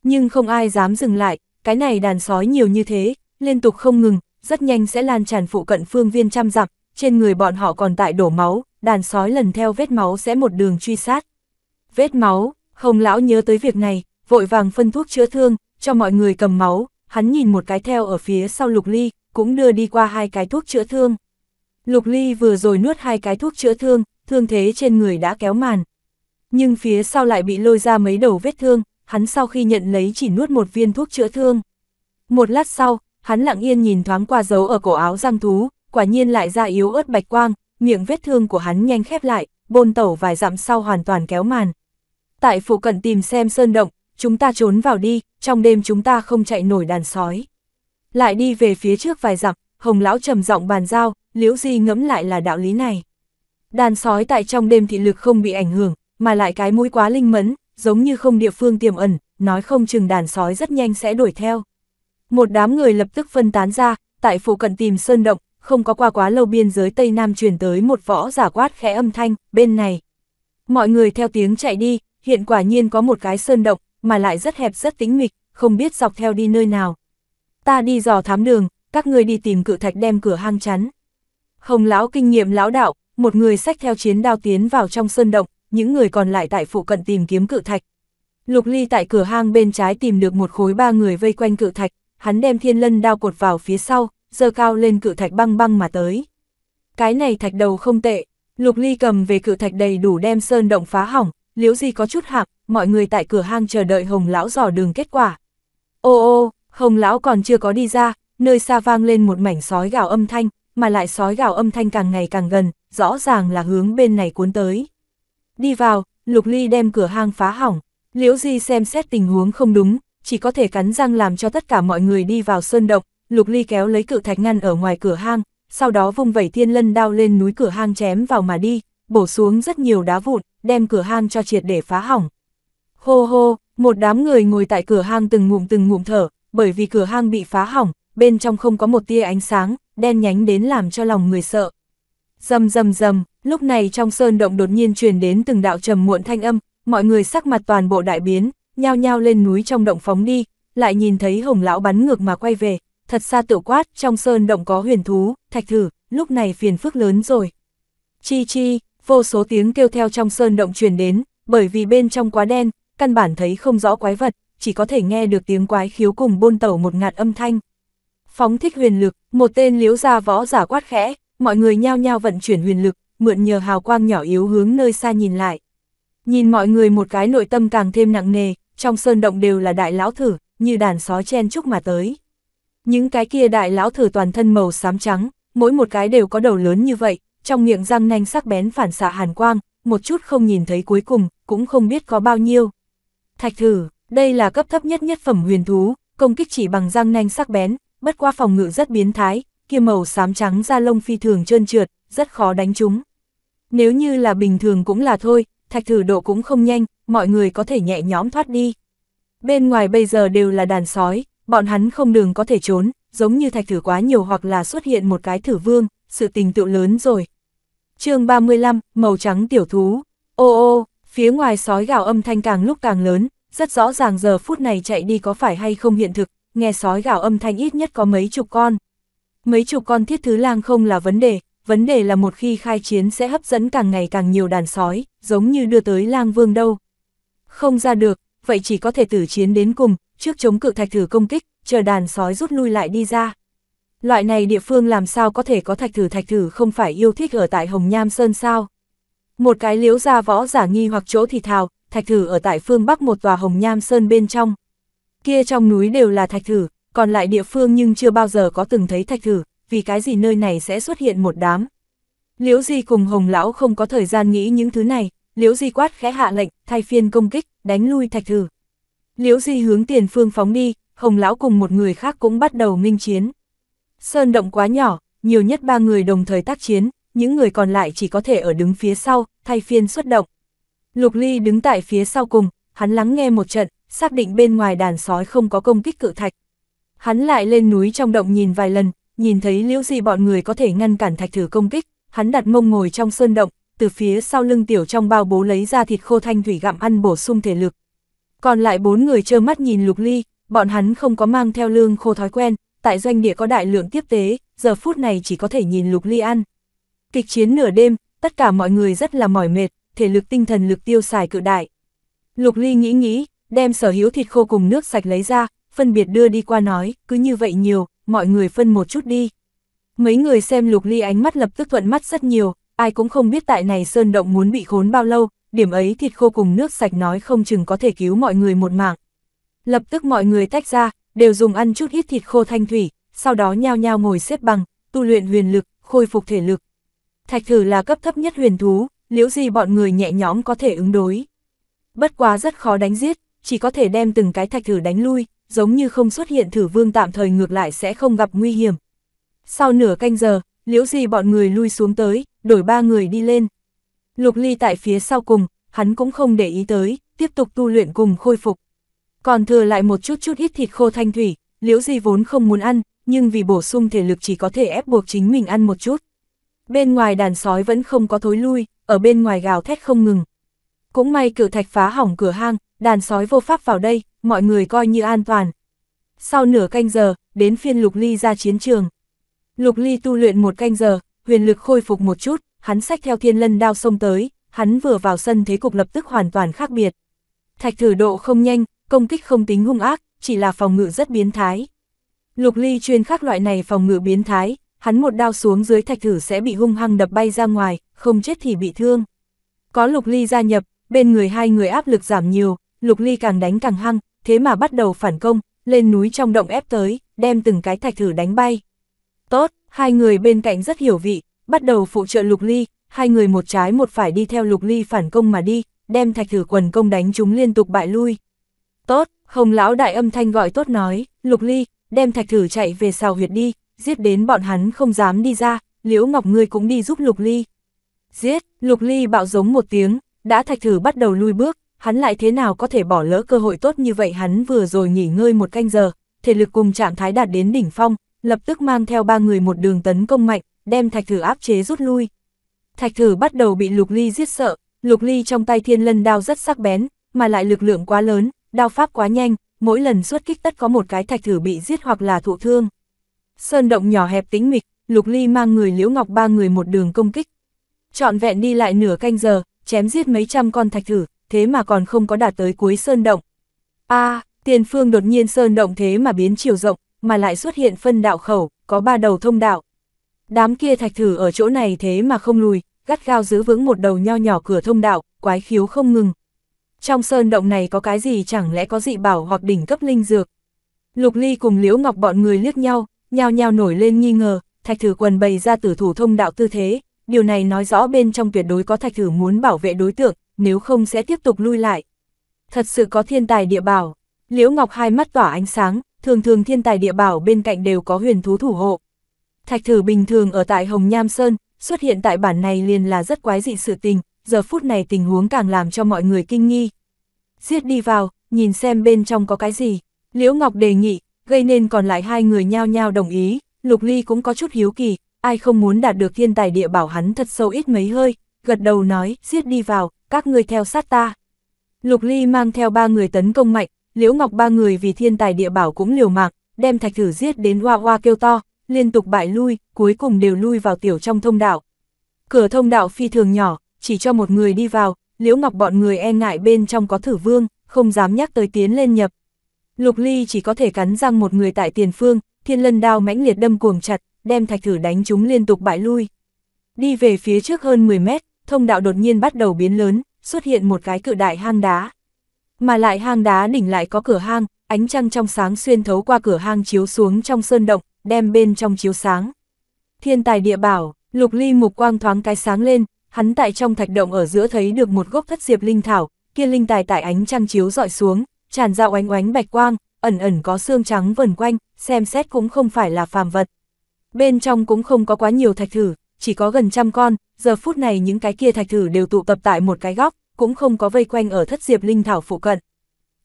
Nhưng không ai dám dừng lại, cái này đàn sói nhiều như thế, liên tục không ngừng, rất nhanh sẽ lan tràn phụ cận phương viên trăm dặm, trên người bọn họ còn tại đổ máu, đàn sói lần theo vết máu sẽ một đường truy sát. Vết máu, Hồng lão nhớ tới việc này, vội vàng phân thuốc chữa thương, cho mọi người cầm máu, hắn nhìn một cái theo ở phía sau Lục Ly, cũng đưa đi qua hai cái thuốc chữa thương. Lục Ly vừa rồi nuốt hai cái thuốc chữa thương, thương thế trên người đã kéo màn. Nhưng phía sau lại bị lôi ra mấy đầu vết thương, hắn sau khi nhận lấy chỉ nuốt một viên thuốc chữa thương. Một lát sau, hắn lặng yên nhìn thoáng qua dấu ở cổ áo giang thú, quả nhiên lại ra yếu ớt bạch quang, miệng vết thương của hắn nhanh khép lại, bôn tẩu vài dặm sau hoàn toàn kéo màn. Tại phụ cận tìm xem sơn động, chúng ta trốn vào đi, trong đêm chúng ta không chạy nổi đàn sói. Lại đi về phía trước vài dặm, hồng lão trầm giọng bàn giao, liễu di ngẫm lại là đạo lý này. Đàn sói tại trong đêm thị lực không bị ảnh hưởng, mà lại cái mũi quá linh mẫn, giống như không địa phương tiềm ẩn, nói không chừng đàn sói rất nhanh sẽ đuổi theo. Một đám người lập tức phân tán ra, tại phủ cận tìm sơn động, không có qua quá lâu biên giới Tây Nam truyền tới một võ giả quát khẽ âm thanh, bên này. Mọi người theo tiếng chạy đi, hiện quả nhiên có một cái sơn động, mà lại rất hẹp rất tĩnh mịch, không biết dọc theo đi nơi nào. Ta đi dò thám đường, các người đi tìm cự thạch đem cửa hang chắn. Hồng lão kinh nghiệm lão đạo, một người sách theo chiến đao tiến vào trong sơn động, những người còn lại tại phụ cận tìm kiếm cự thạch. Lục Ly tại cửa hang bên trái tìm được một khối ba người vây quanh cự thạch, hắn đem thiên lân đao cột vào phía sau, giơ cao lên cự thạch băng băng mà tới. Cái này thạch đầu không tệ, lục ly cầm về cự thạch đầy đủ đem sơn động phá hỏng, liếu gì có chút hạc, mọi người tại cửa hang chờ đợi hồng lão dò đường kết quả. Ô ô, hồng lão còn chưa có đi ra, nơi xa vang lên một mảnh sói gào âm thanh, mà lại sói gào âm thanh càng ngày càng gần, rõ ràng là hướng bên này cuốn tới. Đi vào, lục ly đem cửa hang phá hỏng, liễu di xem xét tình huống không đúng, chỉ có thể cắn răng làm cho tất cả mọi người đi vào sơn động, Lục Ly kéo lấy cự thạch ngăn ở ngoài cửa hang, sau đó vung vẩy thiên lân đao lên núi cửa hang chém vào mà đi, bổ xuống rất nhiều đá vụn, đem cửa hang cho triệt để phá hỏng. Hô hô, một đám người ngồi tại cửa hang từng ngụm từng ngụm thở, bởi vì cửa hang bị phá hỏng, bên trong không có một tia ánh sáng, đen nhánh đến làm cho lòng người sợ. Dầm dầm dầm, lúc này trong sơn động đột nhiên truyền đến từng đạo trầm muộn thanh âm, mọi người sắc mặt toàn bộ đại biến, nhao nhao lên núi trong động phóng đi, lại nhìn thấy hồng lão bắn ngược mà quay về, thật xa tự quát, trong sơn động có huyền thú, thạch thử, lúc này phiền phức lớn rồi. Chi chi, vô số tiếng kêu theo trong sơn động truyền đến, bởi vì bên trong quá đen, căn bản thấy không rõ quái vật, chỉ có thể nghe được tiếng quái khiếu cùng bôn tẩu một ngạt âm thanh. Phóng thích huyền lực, một tên liếu ra võ giả quát khẽ, mọi người nhao nhao vận chuyển huyền lực, mượn nhờ hào quang nhỏ yếu hướng nơi xa nhìn lại. Nhìn mọi người một cái nội tâm càng thêm nặng nề, trong sơn động đều là đại lão thử, như đàn sói chen chúc mà tới. Những cái kia đại lão thử toàn thân màu xám trắng, mỗi một cái đều có đầu lớn như vậy, trong miệng răng nanh sắc bén phản xạ hàn quang, một chút không nhìn thấy cuối cùng, cũng không biết có bao nhiêu. Thạch thử, đây là cấp thấp nhất nhất phẩm huyền thú, công kích chỉ bằng răng nanh sắc bén, bất qua phòng ngự rất biến thái, kia màu xám trắng da lông phi thường trơn trượt, rất khó đánh chúng. Nếu như là bình thường cũng là thôi, thạch thử độ cũng không nhanh, mọi người có thể nhẹ nhõm thoát đi. Bên ngoài bây giờ đều là đàn sói, bọn hắn không đường có thể trốn, giống như thạch thử quá nhiều hoặc là xuất hiện một cái thử vương, sự tình tựu lớn rồi. chương 35, màu trắng tiểu thú, ô ô, phía ngoài sói gào âm thanh càng lúc càng lớn, rất rõ ràng giờ phút này chạy đi có phải hay không hiện thực, nghe sói gào âm thanh ít nhất có mấy chục con. Mấy chục con thiết thứ lang không là vấn đề, vấn đề là một khi khai chiến sẽ hấp dẫn càng ngày càng nhiều đàn sói, giống như đưa tới lang vương đâu. Không ra được, vậy chỉ có thể tử chiến đến cùng, trước chống cự thạch thử công kích, chờ đàn sói rút lui lại đi ra. Loại này địa phương làm sao có thể có thạch thử thạch thử không phải yêu thích ở tại Hồng Nham Sơn sao? Một cái liếu ra võ giả nghi hoặc chỗ thì thào, thạch thử ở tại phương Bắc một tòa Hồng Nham Sơn bên trong. Kia trong núi đều là thạch thử, còn lại địa phương nhưng chưa bao giờ có từng thấy thạch thử, vì cái gì nơi này sẽ xuất hiện một đám. Liễu Di cùng Hồng Lão không có thời gian nghĩ những thứ này, Liễu Di quát khẽ hạ lệnh, thay phiên công kích, đánh lui thạch thử. Liễu Di hướng tiền phương phóng đi, Hồng Lão cùng một người khác cũng bắt đầu minh chiến. Sơn động quá nhỏ, nhiều nhất ba người đồng thời tác chiến, những người còn lại chỉ có thể ở đứng phía sau, thay phiên xuất động. Lục Ly đứng tại phía sau cùng, hắn lắng nghe một trận, xác định bên ngoài đàn sói không có công kích cự thạch. Hắn lại lên núi trong động nhìn vài lần, nhìn thấy liễu gì bọn người có thể ngăn cản thạch thử công kích, hắn đặt mông ngồi trong sơn động, từ phía sau lưng tiểu trong bao bố lấy ra thịt khô thanh thủy gặm ăn bổ sung thể lực. Còn lại bốn người trơ mắt nhìn lục ly, bọn hắn không có mang theo lương khô thói quen, tại doanh địa có đại lượng tiếp tế, giờ phút này chỉ có thể nhìn lục ly ăn. Kịch chiến nửa đêm, tất cả mọi người rất là mỏi mệt, thể lực tinh thần lực tiêu xài cự đại. Lục ly nghĩ nghĩ, đem sở hữu thịt khô cùng nước sạch lấy ra, phân biệt đưa đi qua nói, cứ như vậy nhiều, mọi người phân một chút đi. Mấy người xem lục ly ánh mắt lập tức thuận mắt rất nhiều, ai cũng không biết tại này sơn động muốn bị khốn bao lâu, điểm ấy thịt khô cùng nước sạch nói không chừng có thể cứu mọi người một mạng. Lập tức mọi người tách ra, đều dùng ăn chút ít thịt khô thanh thủy, sau đó nhao nhao ngồi xếp bằng, tu luyện huyền lực, khôi phục thể lực. Thạch thử là cấp thấp nhất huyền thú, liễu gì bọn người nhẹ nhõm có thể ứng đối. Bất quá rất khó đánh giết, chỉ có thể đem từng cái thạch thử đánh lui, giống như không xuất hiện thử vương tạm thời ngược lại sẽ không gặp nguy hiểm. Sau nửa canh giờ, liễu gì bọn người lui xuống tới, đổi ba người đi lên. Lục ly tại phía sau cùng, hắn cũng không để ý tới, tiếp tục tu luyện cùng khôi phục. Còn thừa lại một chút chút ít thịt khô thanh thủy, liễu gì vốn không muốn ăn, nhưng vì bổ sung thể lực chỉ có thể ép buộc chính mình ăn một chút. Bên ngoài đàn sói vẫn không có thối lui, ở bên ngoài gào thét không ngừng. Cũng may cử thạch phá hỏng cửa hang, đàn sói vô pháp vào đây, mọi người coi như an toàn. Sau nửa canh giờ, đến phiên Lục Ly ra chiến trường. Lục Ly tu luyện một canh giờ, huyền lực khôi phục một chút, hắn sách theo thiên lân đao xông tới, hắn vừa vào sân thế cục lập tức hoàn toàn khác biệt. Thạch thử độ không nhanh, công kích không tính hung ác, chỉ là phòng ngự rất biến thái. Lục Ly chuyên khắc loại này phòng ngự biến thái, hắn một đao xuống dưới thạch thử sẽ bị hung hăng đập bay ra ngoài, không chết thì bị thương. Có Lục Ly gia nhập, bên người hai người áp lực giảm nhiều, Lục Ly càng đánh càng hăng, thế mà bắt đầu phản công, lên núi trong động ép tới, đem từng cái thạch thử đánh bay. Tốt, hai người bên cạnh rất hiểu vị, bắt đầu phụ trợ Lục Ly, hai người một trái một phải đi theo Lục Ly phản công mà đi, đem thạch thử quần công đánh chúng liên tục bại lui. Tốt, Hồng lão đại âm thanh gọi tốt nói, Lục Ly, đem thạch thử chạy về sao huyệt đi, giết đến bọn hắn không dám đi ra, Liễu Ngọc ngươi cũng đi giúp Lục Ly. Giết, Lục Ly bạo giống một tiếng, đã thạch thử bắt đầu lui bước, hắn lại thế nào có thể bỏ lỡ cơ hội tốt như vậy hắn vừa rồi nghỉ ngơi một canh giờ, thể lực cùng trạng thái đạt đến đỉnh phong, lập tức mang theo ba người một đường tấn công mạnh, đem thạch thử áp chế rút lui. Thạch thử bắt đầu bị lục ly giết sợ, lục ly trong tay thiên lân đao rất sắc bén, mà lại lực lượng quá lớn, đao pháp quá nhanh, mỗi lần xuất kích tất có một cái thạch thử bị giết hoặc là thụ thương. Sơn động nhỏ hẹp tĩnh mịch, lục ly mang người liễu ngọc ba người một đường công kích. Chọn vẹn đi lại nửa canh giờ, chém giết mấy trăm con thạch thử, thế mà còn không có đạt tới cuối sơn động. a à, tiền phương đột nhiên sơn động thế mà biến chiều rộng, mà lại xuất hiện phân đạo khẩu, có ba đầu thông đạo. Đám kia thạch thử ở chỗ này thế mà không lùi, gắt gao giữ vững một đầu nho nhỏ cửa thông đạo, quái khiếu không ngừng. Trong sơn động này có cái gì chẳng lẽ có dị bảo hoặc đỉnh cấp linh dược. Lục Ly cùng Liễu Ngọc bọn người liếc nhau, nhao nhao nổi lên nghi ngờ, thạch thử quần bày ra tử thủ thông đạo tư thế, điều này nói rõ bên trong tuyệt đối có thạch thử muốn bảo vệ đối tượng, nếu không sẽ tiếp tục lui lại. Thật sự có thiên tài địa bảo, Liễu Ngọc hai mắt tỏa ánh sáng, thường thường thiên tài địa bảo bên cạnh đều có huyền thú thủ hộ. Thạch thử bình thường ở tại Hồng Nham Sơn, xuất hiện tại bản này liền là rất quái dị sự tình, giờ phút này tình huống càng làm cho mọi người kinh nghi. Giết đi vào, nhìn xem bên trong có cái gì. Liễu Ngọc đề nghị, gây nên còn lại hai người nhao nhao đồng ý, Lục Ly cũng có chút hiếu kỳ, ai không muốn đạt được thiên tài địa bảo hắn thật sâu ít mấy hơi, gật đầu nói, giết đi vào, các ngươi theo sát ta. Lục Ly mang theo ba người tấn công mạnh, Liễu Ngọc ba người vì thiên tài địa bảo cũng liều mạng, đem thạch thử giết đến hoa hoa kêu to, liên tục bại lui, cuối cùng đều lui vào tiểu trong thông đạo. Cửa thông đạo phi thường nhỏ, chỉ cho một người đi vào, Liễu Ngọc bọn người e ngại bên trong có thử vương, không dám nhắc tới tiến lên nhập. Lục Ly chỉ có thể cắn răng một người tại tiền phương, thiên lân đao mãnh liệt đâm cuồng chặt, đem thạch thử đánh chúng liên tục bại lui. Đi về phía trước hơn 10 mét, thông đạo đột nhiên bắt đầu biến lớn, xuất hiện một cái cự đại hang đá. Mà lại hang đá đỉnh lại có cửa hang, ánh trăng trong sáng xuyên thấu qua cửa hang chiếu xuống trong sơn động, đem bên trong chiếu sáng. Thiên tài địa bảo, lục ly mục quang thoáng cái sáng lên, hắn tại trong thạch động ở giữa thấy được một gốc thất diệp linh thảo, kia linh tài tại ánh trăng chiếu dọi xuống, tràn ra oánh oánh bạch quang, ẩn ẩn có xương trắng vần quanh, xem xét cũng không phải là phàm vật. Bên trong cũng không có quá nhiều thạch thử, chỉ có gần trăm con, giờ phút này những cái kia thạch thử đều tụ tập tại một cái góc, cũng không có vây quanh ở thất diệp linh thảo phụ cận.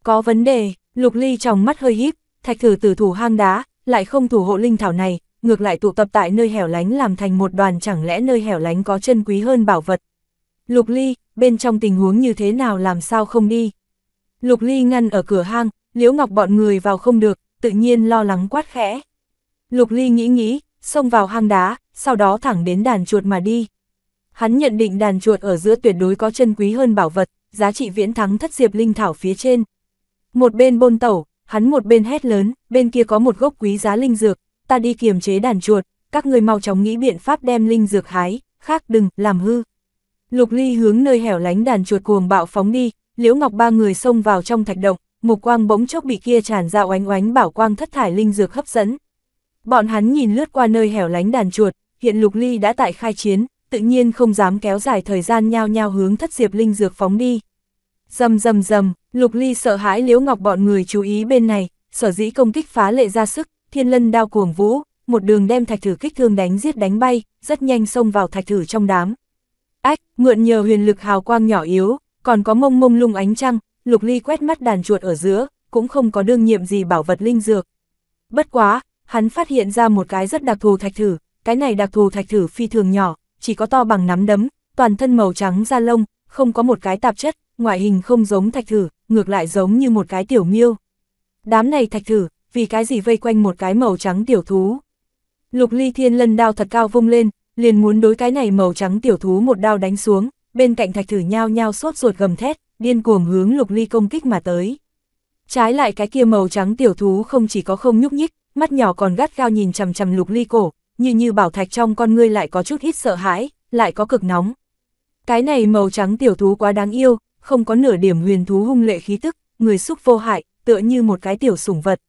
Có vấn đề, lục ly trong mắt hơi híp, thạch thử từ thủ hang đá, lại không thủ hộ linh thảo này, ngược lại tụ tập tại nơi hẻo lánh làm thành một đoàn chẳng lẽ nơi hẻo lánh có chân quý hơn bảo vật. Lục ly, bên trong tình huống như thế nào làm sao không đi. Lục ly ngăn ở cửa hang, liễu ngọc bọn người vào không được, tự nhiên lo lắng quát khẽ. Lục ly nghĩ nghĩ, xông vào hang đá, sau đó thẳng đến đàn chuột mà đi. Hắn nhận định đàn chuột ở giữa tuyệt đối có chân quý hơn bảo vật, giá trị viễn thắng thất diệp linh thảo phía trên. Một bên bôn tẩu, hắn một bên hét lớn, bên kia có một gốc quý giá linh dược, ta đi kiềm chế đàn chuột, các người mau chóng nghĩ biện pháp đem linh dược hái, khác đừng, làm hư. Lục ly hướng nơi hẻo lánh đàn chuột cuồng bạo phóng đi, liễu ngọc ba người xông vào trong thạch động, mục quang bỗng chốc bị kia tràn ra oánh oánh bảo quang thất thải linh dược hấp dẫn. Bọn hắn nhìn lướt qua nơi hẻo lánh đàn chuột, hiện Lục Ly đã tại khai chiến, tự nhiên không dám kéo dài thời gian nhao nhao hướng thất diệp linh dược phóng đi. Dầm dầm dầm, Lục Ly sợ hãi Liễu Ngọc bọn người chú ý bên này, sở dĩ công kích phá lệ ra sức, thiên lân đao cuồng vũ, một đường đem thạch thử kích thương đánh giết đánh bay, rất nhanh xông vào thạch thử trong đám. Ách, mượn nhờ huyền lực hào quang nhỏ yếu, còn có mông mông lung ánh trăng, Lục Ly quét mắt đàn chuột ở giữa, cũng không có đương nhiệm gì bảo vật linh dược. Bất quá, hắn phát hiện ra một cái rất đặc thù thạch thử, cái này đặc thù thạch thử phi thường nhỏ, chỉ có to bằng nắm đấm, toàn thân màu trắng da lông, không có một cái tạp chất, ngoại hình không giống thạch thử, ngược lại giống như một cái tiểu miêu. Đám này thạch thử, vì cái gì vây quanh một cái màu trắng tiểu thú. Lục ly thiên lân đao thật cao vung lên, liền muốn đối cái này màu trắng tiểu thú một đao đánh xuống, bên cạnh thạch thử nhao nhao sốt ruột gầm thét, điên cuồng hướng lục ly công kích mà tới. Trái lại cái kia màu trắng tiểu thú không chỉ có không nhúc nhích, mắt nhỏ còn gắt gao nhìn chằm chằm lục ly cổ, như như bảo thạch trong con ngươi lại có chút ít sợ hãi, lại có cực nóng. Cái này màu trắng tiểu thú quá đáng yêu, không có nửa điểm huyền thú hung lệ khí tức, người xúc vô hại, tựa như một cái tiểu sủng vật.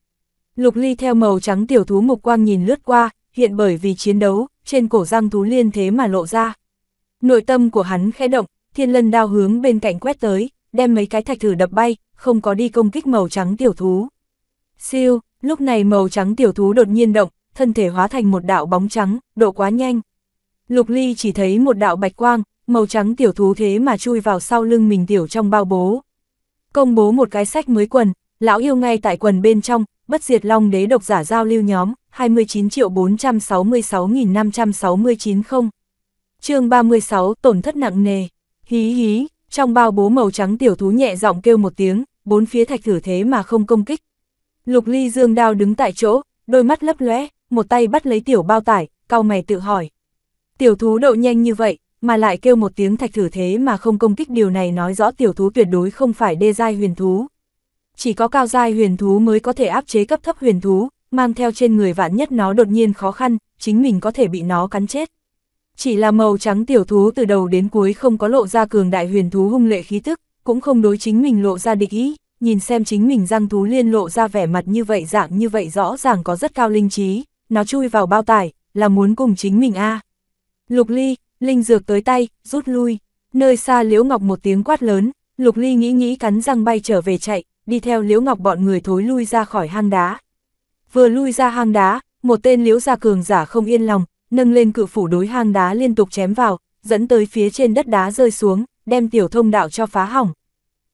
Lục Ly theo màu trắng tiểu thú mục quang nhìn lướt qua, hiện bởi vì chiến đấu, trên cổ răng thú liên thế mà lộ ra. Nội tâm của hắn khẽ động, thiên lân đao hướng bên cạnh quét tới, đem mấy cái thạch thử đập bay, không có đi công kích màu trắng tiểu thú. Siêu, lúc này màu trắng tiểu thú đột nhiên động, thân thể hóa thành một đạo bóng trắng, độ quá nhanh. Lục Ly chỉ thấy một đạo bạch quang, màu trắng tiểu thú thế mà chui vào sau lưng mình tiểu trong bao bố. Công bố một cái sách mới quần, lão yêu ngay tại quần bên trong, bất diệt long đế độc giả giao lưu nhóm, 29 triệu 466.569 không. chương 36 tổn thất nặng nề, hí hí, trong bao bố màu trắng tiểu thú nhẹ giọng kêu một tiếng, bốn phía thạch thử thế mà không công kích. Lục ly dương đao đứng tại chỗ, đôi mắt lấp lóe một tay bắt lấy tiểu bao tải, cau mày tự hỏi. Tiểu thú đậu nhanh như vậy, mà lại kêu một tiếng thạch thử thế mà không công kích điều này nói rõ tiểu thú tuyệt đối không phải đê giai huyền thú. Chỉ có cao giai huyền thú mới có thể áp chế cấp thấp huyền thú, mang theo trên người vạn nhất nó đột nhiên khó khăn, chính mình có thể bị nó cắn chết. Chỉ là màu trắng tiểu thú từ đầu đến cuối không có lộ ra cường đại huyền thú hung lệ khí tức, cũng không đối chính mình lộ ra địch ý, nhìn xem chính mình răng thú liên lộ ra vẻ mặt như vậy dạng như vậy rõ ràng có rất cao linh trí, nó chui vào bao tải, là muốn cùng chính mình a Lục Ly, Linh Dược tới tay, rút lui. Nơi xa Liễu Ngọc một tiếng quát lớn, Lục Ly nghĩ nghĩ cắn răng bay trở về chạy, đi theo Liễu Ngọc bọn người thối lui ra khỏi hang đá. Vừa lui ra hang đá, một tên Liễu Gia Cường giả không yên lòng, nâng lên cự phủ đối hang đá liên tục chém vào, dẫn tới phía trên đất đá rơi xuống, đem tiểu thông đạo cho phá hỏng.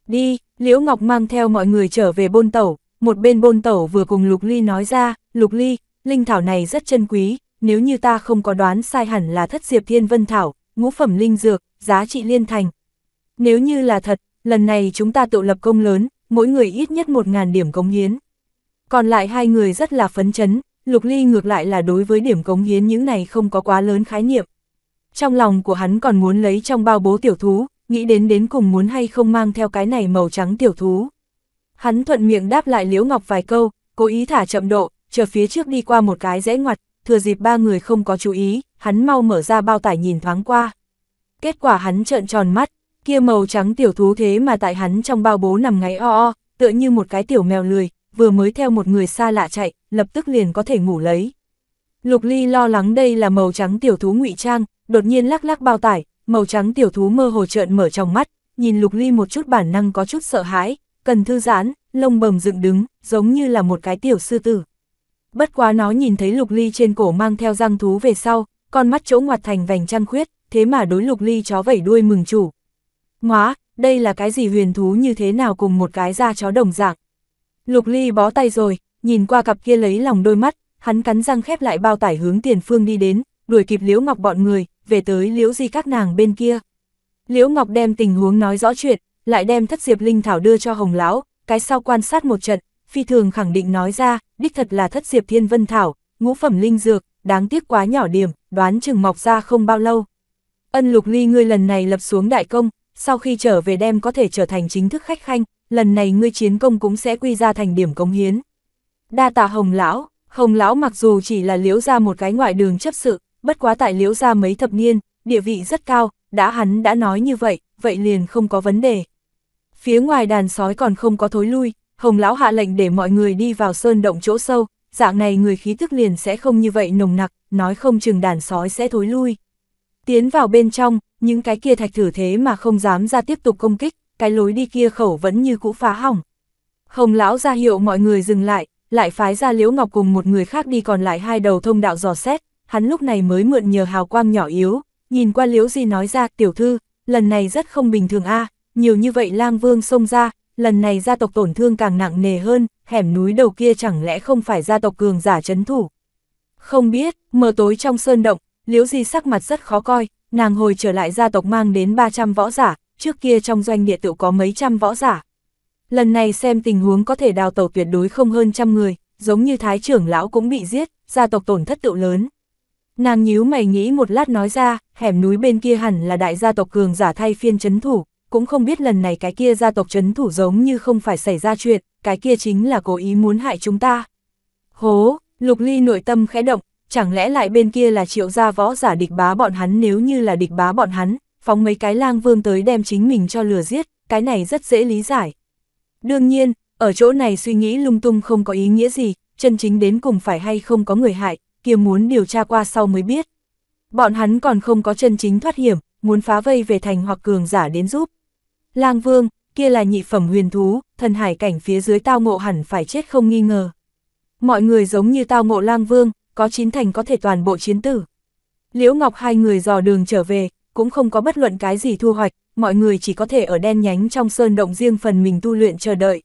Đi, Liễu Ngọc mang theo mọi người trở về bôn tẩu, một bên bôn tẩu vừa cùng Lục Ly nói ra, Lục Ly, linh thảo này rất chân quý, nếu như ta không có đoán sai hẳn là thất diệp thiên vân thảo, ngũ phẩm linh dược, giá trị liên thành. Nếu như là thật, lần này chúng ta tự lập công lớn, mỗi người ít nhất 1.000 điểm cống hiến. Còn lại hai người rất là phấn chấn, Lục Ly ngược lại là đối với điểm cống hiến những này không có quá lớn khái niệm. Trong lòng của hắn còn muốn lấy trong bao bố tiểu thú, nghĩ đến đến cùng muốn hay không mang theo cái này màu trắng tiểu thú. Hắn thuận miệng đáp lại Liễu Ngọc vài câu, cố ý thả chậm độ, chờ phía trước đi qua một cái rẽ ngoặt, thừa dịp ba người không có chú ý, hắn mau mở ra bao tải nhìn thoáng qua. Kết quả hắn trợn tròn mắt, kia màu trắng tiểu thú thế mà tại hắn trong bao bố nằm ngáy o o, tựa như một cái tiểu mèo lười, vừa mới theo một người xa lạ chạy, lập tức liền có thể ngủ lấy. Lục Ly lo lắng đây là màu trắng tiểu thú ngụy trang, đột nhiên lắc lắc bao tải, màu trắng tiểu thú mơ hồ trợn mở trong mắt, nhìn Lục Ly một chút bản năng có chút sợ hãi, cần thư giãn, lông bầm dựng đứng, giống như là một cái tiểu sư tử. Bất quá nó nhìn thấy lục ly trên cổ mang theo răng thú về sau, con mắt chỗ ngoặt thành vành trăng khuyết, thế mà đối lục ly chó vẩy đuôi mừng chủ. Nóa, đây là cái gì huyền thú như thế nào cùng một cái da chó đồng dạng. Lục ly bó tay rồi, nhìn qua cặp kia lấy lòng đôi mắt, hắn cắn răng khép lại bao tải hướng tiền phương đi đến, đuổi kịp liễu ngọc bọn người, về tới liễu di các nàng bên kia. Liễu ngọc đem tình huống nói rõ chuyện, lại đem thất diệp linh thảo đưa cho hồng lão, cái sau quan sát một trận, phi thường khẳng định nói ra, đích thật là thất diệp thiên vân thảo, ngũ phẩm linh dược, đáng tiếc quá nhỏ điểm, đoán chừng mọc ra không bao lâu. Ân lục ly ngươi lần này lập xuống đại công, sau khi trở về đem có thể trở thành chính thức khách khanh, lần này ngươi chiến công cũng sẽ quy ra thành điểm cống hiến. Đa tạ hồng lão, hồng lão mặc dù chỉ là liễu ra một cái ngoại đường chấp sự, bất quá tại liễu ra mấy thập niên, địa vị rất cao, đã hắn đã nói như vậy, vậy liền không có vấn đề. Phía ngoài đàn sói còn không có thối lui, Hồng lão hạ lệnh để mọi người đi vào sơn động chỗ sâu, dạng này người khí thức liền sẽ không như vậy nồng nặc, nói không chừng đàn sói sẽ thối lui. Tiến vào bên trong, những cái kia thạch thử thế mà không dám ra tiếp tục công kích, cái lối đi kia khẩu vẫn như cũ phá hỏng. Hồng lão ra hiệu mọi người dừng lại, lại phái ra Liễu Ngọc cùng một người khác đi còn lại hai đầu thông đạo dò xét, hắn lúc này mới mượn nhờ hào quang nhỏ yếu, nhìn qua Liễu gì nói ra, tiểu thư, lần này rất không bình thường a nhiều như vậy lang vương xông ra, lần này gia tộc tổn thương càng nặng nề hơn, hẻm núi đầu kia chẳng lẽ không phải gia tộc cường giả chấn thủ. Không biết, mờ tối trong sơn động, liễu di sắc mặt rất khó coi, nàng hồi trở lại gia tộc mang đến 300 võ giả, trước kia trong doanh địa tự có mấy trăm võ giả. Lần này xem tình huống có thể đào tàu tuyệt đối không hơn trăm người, giống như thái trưởng lão cũng bị giết, gia tộc tổn thất tự lớn. Nàng nhíu mày nghĩ một lát nói ra, hẻm núi bên kia hẳn là đại gia tộc cường giả thay phiên chấn thủ, cũng không biết lần này cái kia gia tộc chấn thủ giống như không phải xảy ra chuyện, cái kia chính là cố ý muốn hại chúng ta. Hố, Lục Ly nội tâm khẽ động, chẳng lẽ lại bên kia là triệu gia võ giả địch bá bọn hắn nếu như là địch bá bọn hắn, phóng mấy cái lang vương tới đem chính mình cho lừa giết, cái này rất dễ lý giải. Đương nhiên, ở chỗ này suy nghĩ lung tung không có ý nghĩa gì, chân chính đến cùng phải hay không có người hại, kia muốn điều tra qua sau mới biết. Bọn hắn còn không có chân chính thoát hiểm, muốn phá vây về thành hoặc cường giả đến giúp, lang vương, kia là nhị phẩm huyền thú, thần hải cảnh phía dưới tao ngộ hẳn phải chết không nghi ngờ. Mọi người giống như tao ngộ lang vương, có chín thành có thể toàn bộ chiến tử. Liễu Ngọc hai người dò đường trở về, cũng không có bất luận cái gì thu hoạch, mọi người chỉ có thể ở đen nhánh trong sơn động riêng phần mình tu luyện chờ đợi.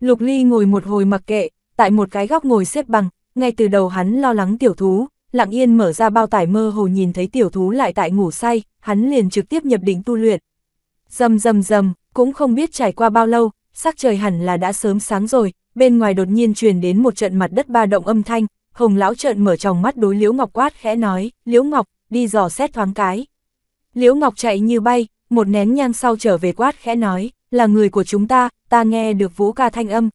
Lục Ly ngồi một hồi mặc kệ, tại một cái góc ngồi xếp bằng, ngay từ đầu hắn lo lắng tiểu thú, lặng yên mở ra bao tải mơ hồ nhìn thấy tiểu thú lại tại ngủ say, hắn liền trực tiếp nhập định tu luyện. Dầm dầm dầm, cũng không biết trải qua bao lâu, sắc trời hẳn là đã sớm sáng rồi, bên ngoài đột nhiên truyền đến một trận mặt đất ba động âm thanh, Hồng lão trợn mở tròng mắt đối Liễu Ngọc quát khẽ nói, "Liễu Ngọc, đi dò xét thoáng cái." Liễu Ngọc chạy như bay, một nén nhang sau trở về quát khẽ nói, "Là người của chúng ta, ta nghe được Vũ ca thanh âm."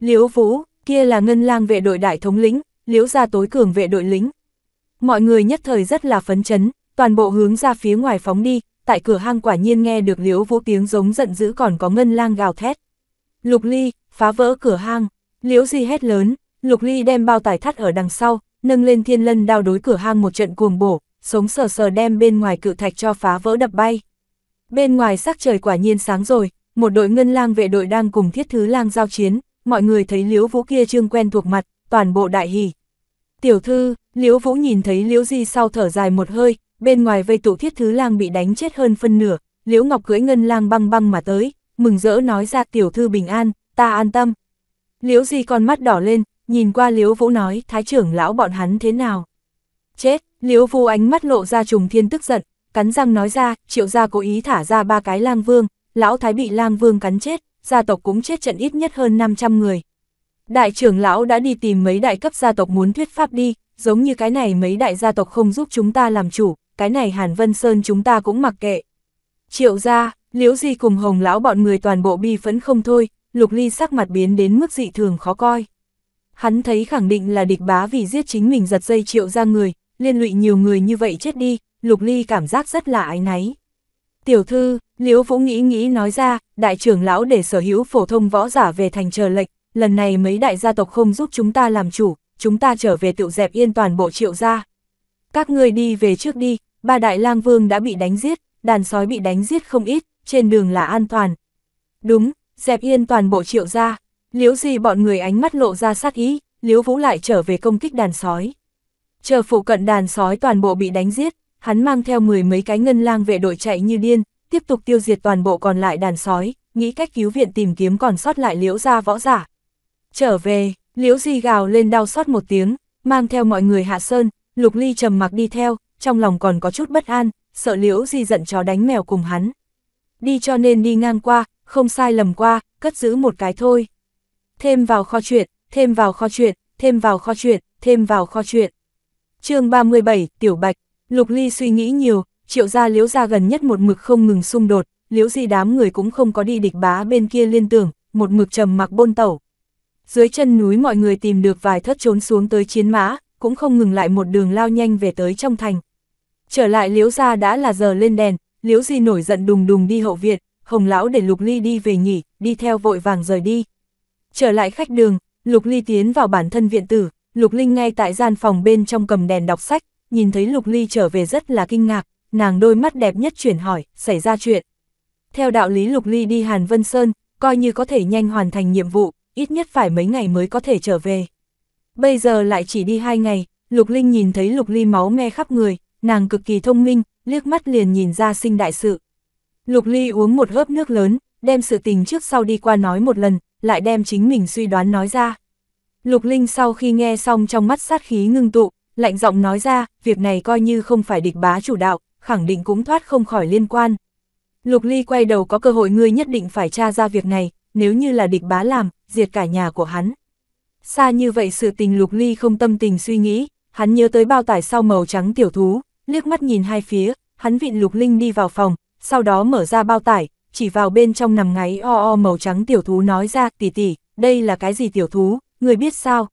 Liễu Vũ, kia là ngân lang vệ đội đại thống lĩnh, Liễu gia tối cường vệ đội lính. Mọi người nhất thời rất là phấn chấn, toàn bộ hướng ra phía ngoài phóng đi, tại cửa hang quả nhiên nghe được liễu vũ tiếng giống giận dữ còn có ngân lang gào thét. Lục ly, phá vỡ cửa hang, liễu di hét lớn, lục ly đem bao tải thắt ở đằng sau, nâng lên thiên lân đao đối cửa hang một trận cuồng bổ, sống sờ sờ đem bên ngoài cự thạch cho phá vỡ đập bay. Bên ngoài sắc trời quả nhiên sáng rồi, một đội ngân lang vệ đội đang cùng thiết thứ lang giao chiến, mọi người thấy liễu vũ kia trương quen thuộc mặt, toàn bộ đại hỉ. Tiểu thư, liễu vũ nhìn thấy liễu di sau thở dài một hơi, bên ngoài vây tụ thiết thứ lang bị đánh chết hơn phân nửa, Liễu Ngọc cưỡi ngân lang băng băng mà tới, mừng rỡ nói ra tiểu thư bình an, ta an tâm. Liễu Di con mắt đỏ lên, nhìn qua Liễu Vũ nói, thái trưởng lão bọn hắn thế nào? Chết, Liễu Vũ ánh mắt lộ ra trùng thiên tức giận, cắn răng nói ra, triệu gia cố ý thả ra ba cái lang vương, lão thái bị lang vương cắn chết, gia tộc cũng chết trận ít nhất hơn 500 người. Đại trưởng lão đã đi tìm mấy đại cấp gia tộc muốn thuyết pháp đi, giống như cái này mấy đại gia tộc không giúp chúng ta làm chủ, cái này Hàn Vân Sơn chúng ta cũng mặc kệ. Triệu ra, liễu di cùng hồng lão bọn người toàn bộ bi phẫn không thôi, lục ly sắc mặt biến đến mức dị thường khó coi. Hắn thấy khẳng định là địch bá vì giết chính mình giật dây triệu ra người, liên lụy nhiều người như vậy chết đi, lục ly cảm giác rất là ái náy. Tiểu thư, liễu vũ nghĩ nghĩ nói ra, đại trưởng lão để sở hữu phổ thông võ giả về thành chờ lệnh, lần này mấy đại gia tộc không giúp chúng ta làm chủ, chúng ta trở về tự dẹp yên toàn bộ triệu gia các ngươi đi về trước đi, ba đại lang vương đã bị đánh giết, đàn sói bị đánh giết không ít, trên đường là an toàn. Đúng, dẹp yên toàn bộ triệu ra, liễu gì bọn người ánh mắt lộ ra sát ý, liễu vũ lại trở về công kích đàn sói. Chờ phụ cận đàn sói toàn bộ bị đánh giết, hắn mang theo mười mấy cái ngân lang vệ đội chạy như điên, tiếp tục tiêu diệt toàn bộ còn lại đàn sói, nghĩ cách cứu viện tìm kiếm còn sót lại liễu ra võ giả. Trở về, liễu gì gào lên đau xót một tiếng, mang theo mọi người hạ sơn, Lục Ly trầm mặc đi theo, trong lòng còn có chút bất an, sợ liễu di giận chó đánh mèo cùng hắn. Đi cho nên đi ngang qua, không sai lầm qua, cất giữ một cái thôi. Thêm vào kho chuyện, thêm vào kho chuyện, thêm vào kho chuyện, thêm vào kho chuyện. chương 37, Tiểu Bạch, Lục Ly suy nghĩ nhiều, triệu gia liễu gia gần nhất một mực không ngừng xung đột, liễu di đám người cũng không có đi địch bá bên kia liên tưởng, một mực trầm mặc bôn tẩu. Dưới chân núi mọi người tìm được vài thất trốn xuống tới chiến mã, cũng không ngừng lại một đường lao nhanh về tới trong thành. Trở lại liễu ra đã là giờ lên đèn, liễu di nổi giận đùng đùng đi hậu viện, hồng lão để lục ly đi về nghỉ, đi theo vội vàng rời đi. Trở lại khách đường, lục ly tiến vào bản thân viện tử, lục linh ngay tại gian phòng bên trong cầm đèn đọc sách, nhìn thấy lục ly trở về rất là kinh ngạc, nàng đôi mắt đẹp nhất chuyển hỏi, xảy ra chuyện. Theo đạo lý lục ly đi Hàn Vân Sơn, coi như có thể nhanh hoàn thành nhiệm vụ, ít nhất phải mấy ngày mới có thể trở về. Bây giờ lại chỉ đi hai ngày, Lục Linh nhìn thấy Lục Ly máu me khắp người, nàng cực kỳ thông minh, liếc mắt liền nhìn ra sinh đại sự. Lục Ly uống một hớp nước lớn, đem sự tình trước sau đi qua nói một lần, lại đem chính mình suy đoán nói ra. Lục Linh sau khi nghe xong trong mắt sát khí ngưng tụ, lạnh giọng nói ra, việc này coi như không phải địch bá chủ đạo, khẳng định cũng thoát không khỏi liên quan. Lục Ly quay đầu có cơ hội ngươi nhất định phải tra ra việc này, nếu như là địch bá làm, diệt cả nhà của hắn xa như vậy sự tình lục ly không tâm tình suy nghĩ, hắn nhớ tới bao tải sau màu trắng tiểu thú, liếc mắt nhìn hai phía, hắn vịn lục linh đi vào phòng, sau đó mở ra bao tải, chỉ vào bên trong nằm ngáy o o màu trắng tiểu thú nói ra, tỷ tỷ, đây là cái gì tiểu thú, người biết sao?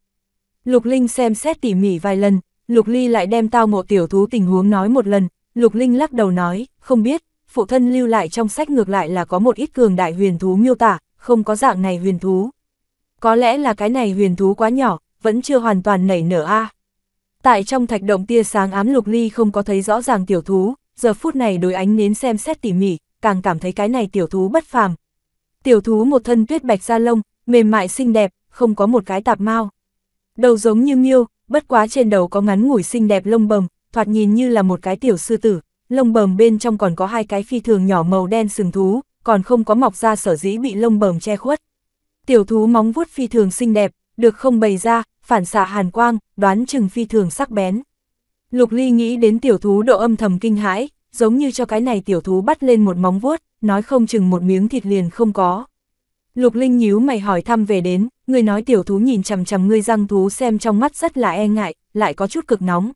Lục linh xem xét tỉ mỉ vài lần, lục ly lại đem tao mộ tiểu thú tình huống nói một lần, lục linh lắc đầu nói, không biết, phụ thân lưu lại trong sách ngược lại là có một ít cường đại huyền thú miêu tả, không có dạng này huyền thú có lẽ là cái này huyền thú quá nhỏ, vẫn chưa hoàn toàn nảy nở a. Tại trong thạch động tia sáng ám lục ly không có thấy rõ ràng tiểu thú, giờ phút này đối ánh nến xem xét tỉ mỉ, càng cảm thấy cái này tiểu thú bất phàm. Tiểu thú một thân tuyết bạch da lông, mềm mại xinh đẹp, không có một cái tạp mao. Đầu giống như miêu, bất quá trên đầu có ngắn ngủi xinh đẹp lông bầm, thoạt nhìn như là một cái tiểu sư tử, lông bầm bên trong còn có hai cái phi thường nhỏ màu đen sừng thú, còn không có mọc ra sở dĩ bị lông bầm che khuất. Tiểu thú móng vuốt phi thường xinh đẹp, được không bày ra, phản xạ hàn quang, đoán chừng phi thường sắc bén. Lục Ly nghĩ đến tiểu thú độ âm thầm kinh hãi, giống như cho cái này tiểu thú bắt lên một móng vuốt, nói không chừng một miếng thịt liền không có. Lục Linh nhíu mày hỏi thăm về đến, người nói tiểu thú nhìn chằm chằm ngươi răng thú xem trong mắt rất là e ngại, lại có chút cực nóng.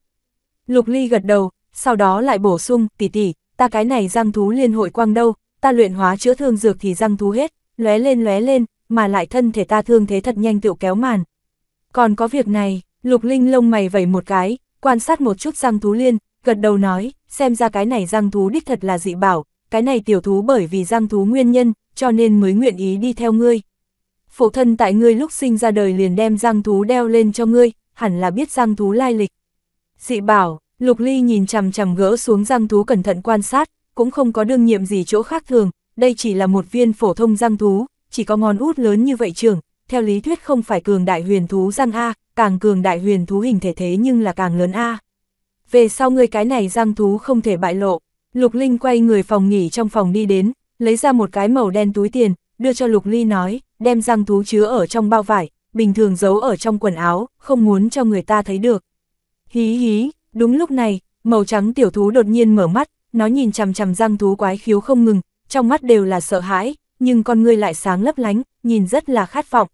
Lục Ly gật đầu, sau đó lại bổ sung, tỷ tỷ, ta cái này răng thú liên hội quang đâu, ta luyện hóa chữa thương dược thì răng thú hết, lóe lên lóe lên, mà lại thân thể ta thương thế thật nhanh tựu kéo màn. Còn có việc này, Lục Linh lông mày vẩy một cái, quan sát một chút răng thú liên, gật đầu nói, xem ra cái này răng thú đích thật là dị bảo, cái này tiểu thú bởi vì răng thú nguyên nhân, cho nên mới nguyện ý đi theo ngươi. Phụ thân tại ngươi lúc sinh ra đời liền đem răng thú đeo lên cho ngươi, hẳn là biết răng thú lai lịch. Dị bảo, Lục Ly nhìn chằm chằm gỡ xuống răng thú cẩn thận quan sát, cũng không có đương nhiệm gì chỗ khác thường, đây chỉ là một viên phổ thông răng thú, chỉ có ngón út lớn như vậy trường, theo lý thuyết không phải cường đại huyền thú răng A, càng cường đại huyền thú hình thể thế nhưng là càng lớn A. Về sau người cái này răng thú không thể bại lộ, Lục Linh quay người phòng nghỉ trong phòng đi đến, lấy ra một cái màu đen túi tiền, đưa cho Lục Ly nói, đem răng thú chứa ở trong bao vải, bình thường giấu ở trong quần áo, không muốn cho người ta thấy được. Hí hí, đúng lúc này, màu trắng tiểu thú đột nhiên mở mắt, nó nhìn chằm chằm răng thú quái khiếu không ngừng, trong mắt đều là sợ hãi, nhưng con ngươi lại sáng lấp lánh, nhìn rất là khát vọng.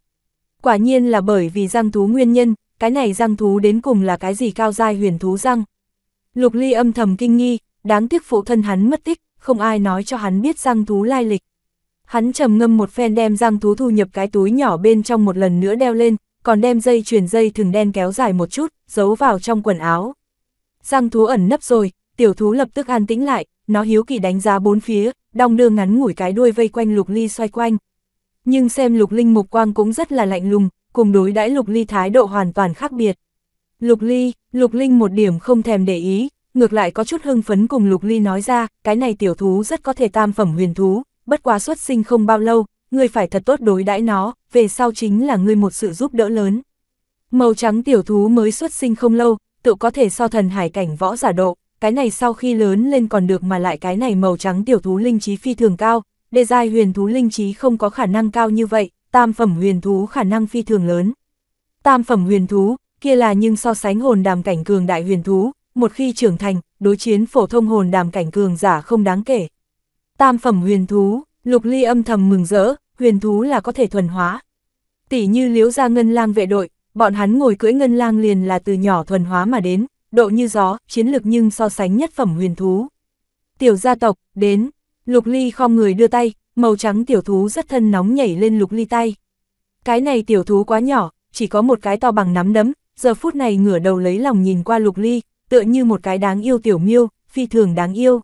Quả nhiên là bởi vì giang thú nguyên nhân, cái này giang thú đến cùng là cái gì cao dai huyền thú răng. Lục ly âm thầm kinh nghi, đáng tiếc phụ thân hắn mất tích, không ai nói cho hắn biết giang thú lai lịch. Hắn trầm ngâm một phen đem giang thú thu nhập cái túi nhỏ bên trong một lần nữa đeo lên, còn đem dây chuyền dây thừng đen kéo dài một chút, giấu vào trong quần áo. Giang thú ẩn nấp rồi, tiểu thú lập tức an tĩnh lại, nó hiếu kỳ đánh giá bốn phía, đong đưa ngắn ngủi cái đuôi vây quanh lục ly xoay quanh. Nhưng xem lục linh mục quang cũng rất là lạnh lùng, cùng đối đãi lục ly thái độ hoàn toàn khác biệt. Lục ly, lục linh một điểm không thèm để ý, ngược lại có chút hưng phấn cùng lục ly nói ra, cái này tiểu thú rất có thể tam phẩm huyền thú, bất quá xuất sinh không bao lâu, người phải thật tốt đối đãi nó, về sau chính là người một sự giúp đỡ lớn. Màu trắng tiểu thú mới xuất sinh không lâu, tự có thể so thần hải cảnh võ giả độ cái này sau khi lớn lên còn được mà lại cái này màu trắng tiểu thú linh trí phi thường cao, đề giai huyền thú linh trí không có khả năng cao như vậy, tam phẩm huyền thú khả năng phi thường lớn. Tam phẩm huyền thú, kia là nhưng so sánh hồn đàm cảnh cường đại huyền thú, một khi trưởng thành, đối chiến phổ thông hồn đàm cảnh cường giả không đáng kể. Tam phẩm huyền thú, lục ly âm thầm mừng rỡ, huyền thú là có thể thuần hóa. Tỷ như liếu ra ngân lang vệ đội, bọn hắn ngồi cưỡi ngân lang liền là từ nhỏ thuần hóa mà đến, độ như gió, chiến lực nhưng so sánh nhất phẩm huyền thú. Tiểu gia tộc, đến, lục ly khom người đưa tay, màu trắng tiểu thú rất thân nóng nhảy lên lục ly tay. Cái này tiểu thú quá nhỏ, chỉ có một cái to bằng nắm đấm, giờ phút này ngửa đầu lấy lòng nhìn qua lục ly, tựa như một cái đáng yêu tiểu miêu, phi thường đáng yêu.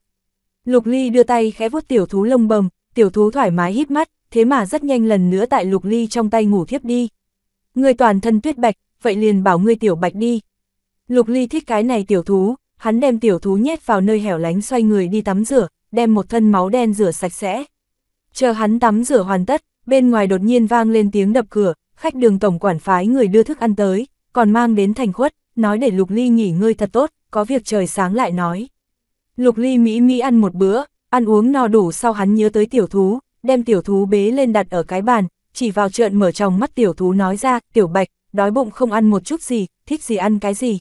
Lục ly đưa tay khẽ vuốt tiểu thú lông bầm, tiểu thú thoải mái hít mắt, thế mà rất nhanh lần nữa tại lục ly trong tay ngủ thiếp đi. Người toàn thân tuyết bạch, vậy liền bảo ngươi tiểu bạch đi, Lục Ly thích cái này tiểu thú, hắn đem tiểu thú nhét vào nơi hẻo lánh xoay người đi tắm rửa, đem một thân máu đen rửa sạch sẽ. Chờ hắn tắm rửa hoàn tất, bên ngoài đột nhiên vang lên tiếng đập cửa, khách đường tổng quản phái người đưa thức ăn tới, còn mang đến thành khuất, nói để Lục Ly nghỉ ngơi thật tốt, có việc trời sáng lại nói. Lục Ly mỹ mỹ ăn một bữa, ăn uống no đủ sau hắn nhớ tới tiểu thú, đem tiểu thú bế lên đặt ở cái bàn, chỉ vào trợn mở tròng mắt tiểu thú nói ra, tiểu bạch, đói bụng không ăn một chút gì, thích gì ăn cái gì.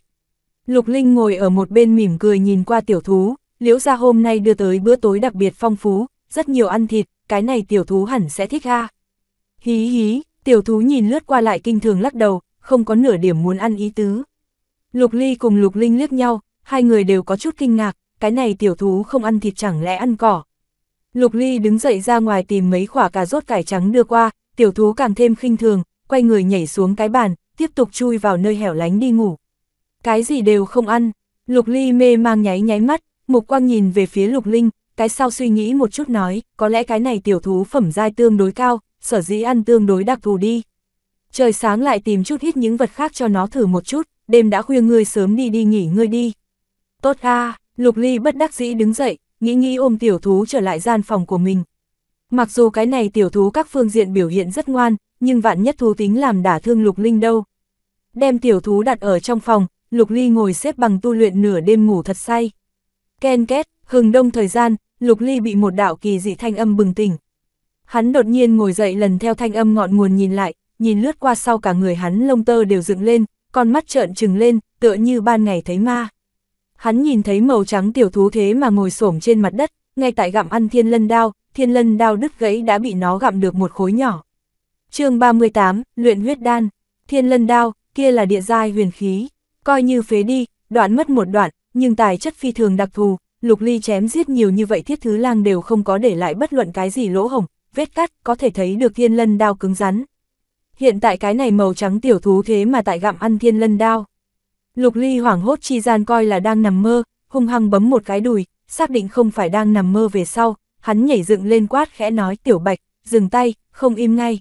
Lục Linh ngồi ở một bên mỉm cười nhìn qua tiểu thú, liễu ra hôm nay đưa tới bữa tối đặc biệt phong phú, rất nhiều ăn thịt, cái này tiểu thú hẳn sẽ thích ha. Hí hí, tiểu thú nhìn lướt qua lại kinh thường lắc đầu, không có nửa điểm muốn ăn ý tứ. Lục Ly cùng Lục Linh liếc nhau, hai người đều có chút kinh ngạc, cái này tiểu thú không ăn thịt chẳng lẽ ăn cỏ. Lục Ly đứng dậy ra ngoài tìm mấy quả cà rốt cải trắng đưa qua, tiểu thú càng thêm khinh thường, quay người nhảy xuống cái bàn, tiếp tục chui vào nơi hẻo lánh đi ngủ cái gì đều không ăn. Lục Ly mê mang nháy nháy mắt, mục quang nhìn về phía Lục Linh, cái sau suy nghĩ một chút nói, có lẽ cái này tiểu thú phẩm giai tương đối cao, sở dĩ ăn tương đối đặc thù đi. Trời sáng lại tìm chút ít những vật khác cho nó thử một chút, đêm đã khuya ngươi sớm đi đi nghỉ ngươi đi. Tốt ha. Lục Ly bất đắc dĩ đứng dậy, nghĩ nghĩ ôm tiểu thú trở lại gian phòng của mình. Mặc dù cái này tiểu thú các phương diện biểu hiện rất ngoan, nhưng vạn nhất thú tính làm đả thương Lục Linh đâu. Đem tiểu thú đặt ở trong phòng, Lục Ly ngồi xếp bằng tu luyện nửa đêm ngủ thật say. Ken két, hừng đông thời gian, Lục Ly bị một đạo kỳ dị thanh âm bừng tỉnh. Hắn đột nhiên ngồi dậy lần theo thanh âm ngọn nguồn nhìn lại, nhìn lướt qua sau cả người hắn lông tơ đều dựng lên, con mắt trợn trừng lên, tựa như ban ngày thấy ma. Hắn nhìn thấy màu trắng tiểu thú thế mà ngồi xổm trên mặt đất, ngay tại gặm ăn thiên lân đao, thiên lân đao đứt gãy đã bị nó gặm được một khối nhỏ. chương 38, luyện huyết đan, thiên lân đao, kia là địa giai huyền khí coi như phế đi, đoạn mất một đoạn, nhưng tài chất phi thường đặc thù, Lục Ly chém giết nhiều như vậy thiết thứ lang đều không có để lại bất luận cái gì lỗ hổng, vết cắt, có thể thấy được thiên lân đao cứng rắn. Hiện tại cái này màu trắng tiểu thú thế mà tại gặm ăn thiên lân đao. Lục Ly hoảng hốt chi gian coi là đang nằm mơ, hung hăng bấm một cái đùi, xác định không phải đang nằm mơ về sau, hắn nhảy dựng lên quát khẽ nói tiểu bạch, dừng tay, không im ngay.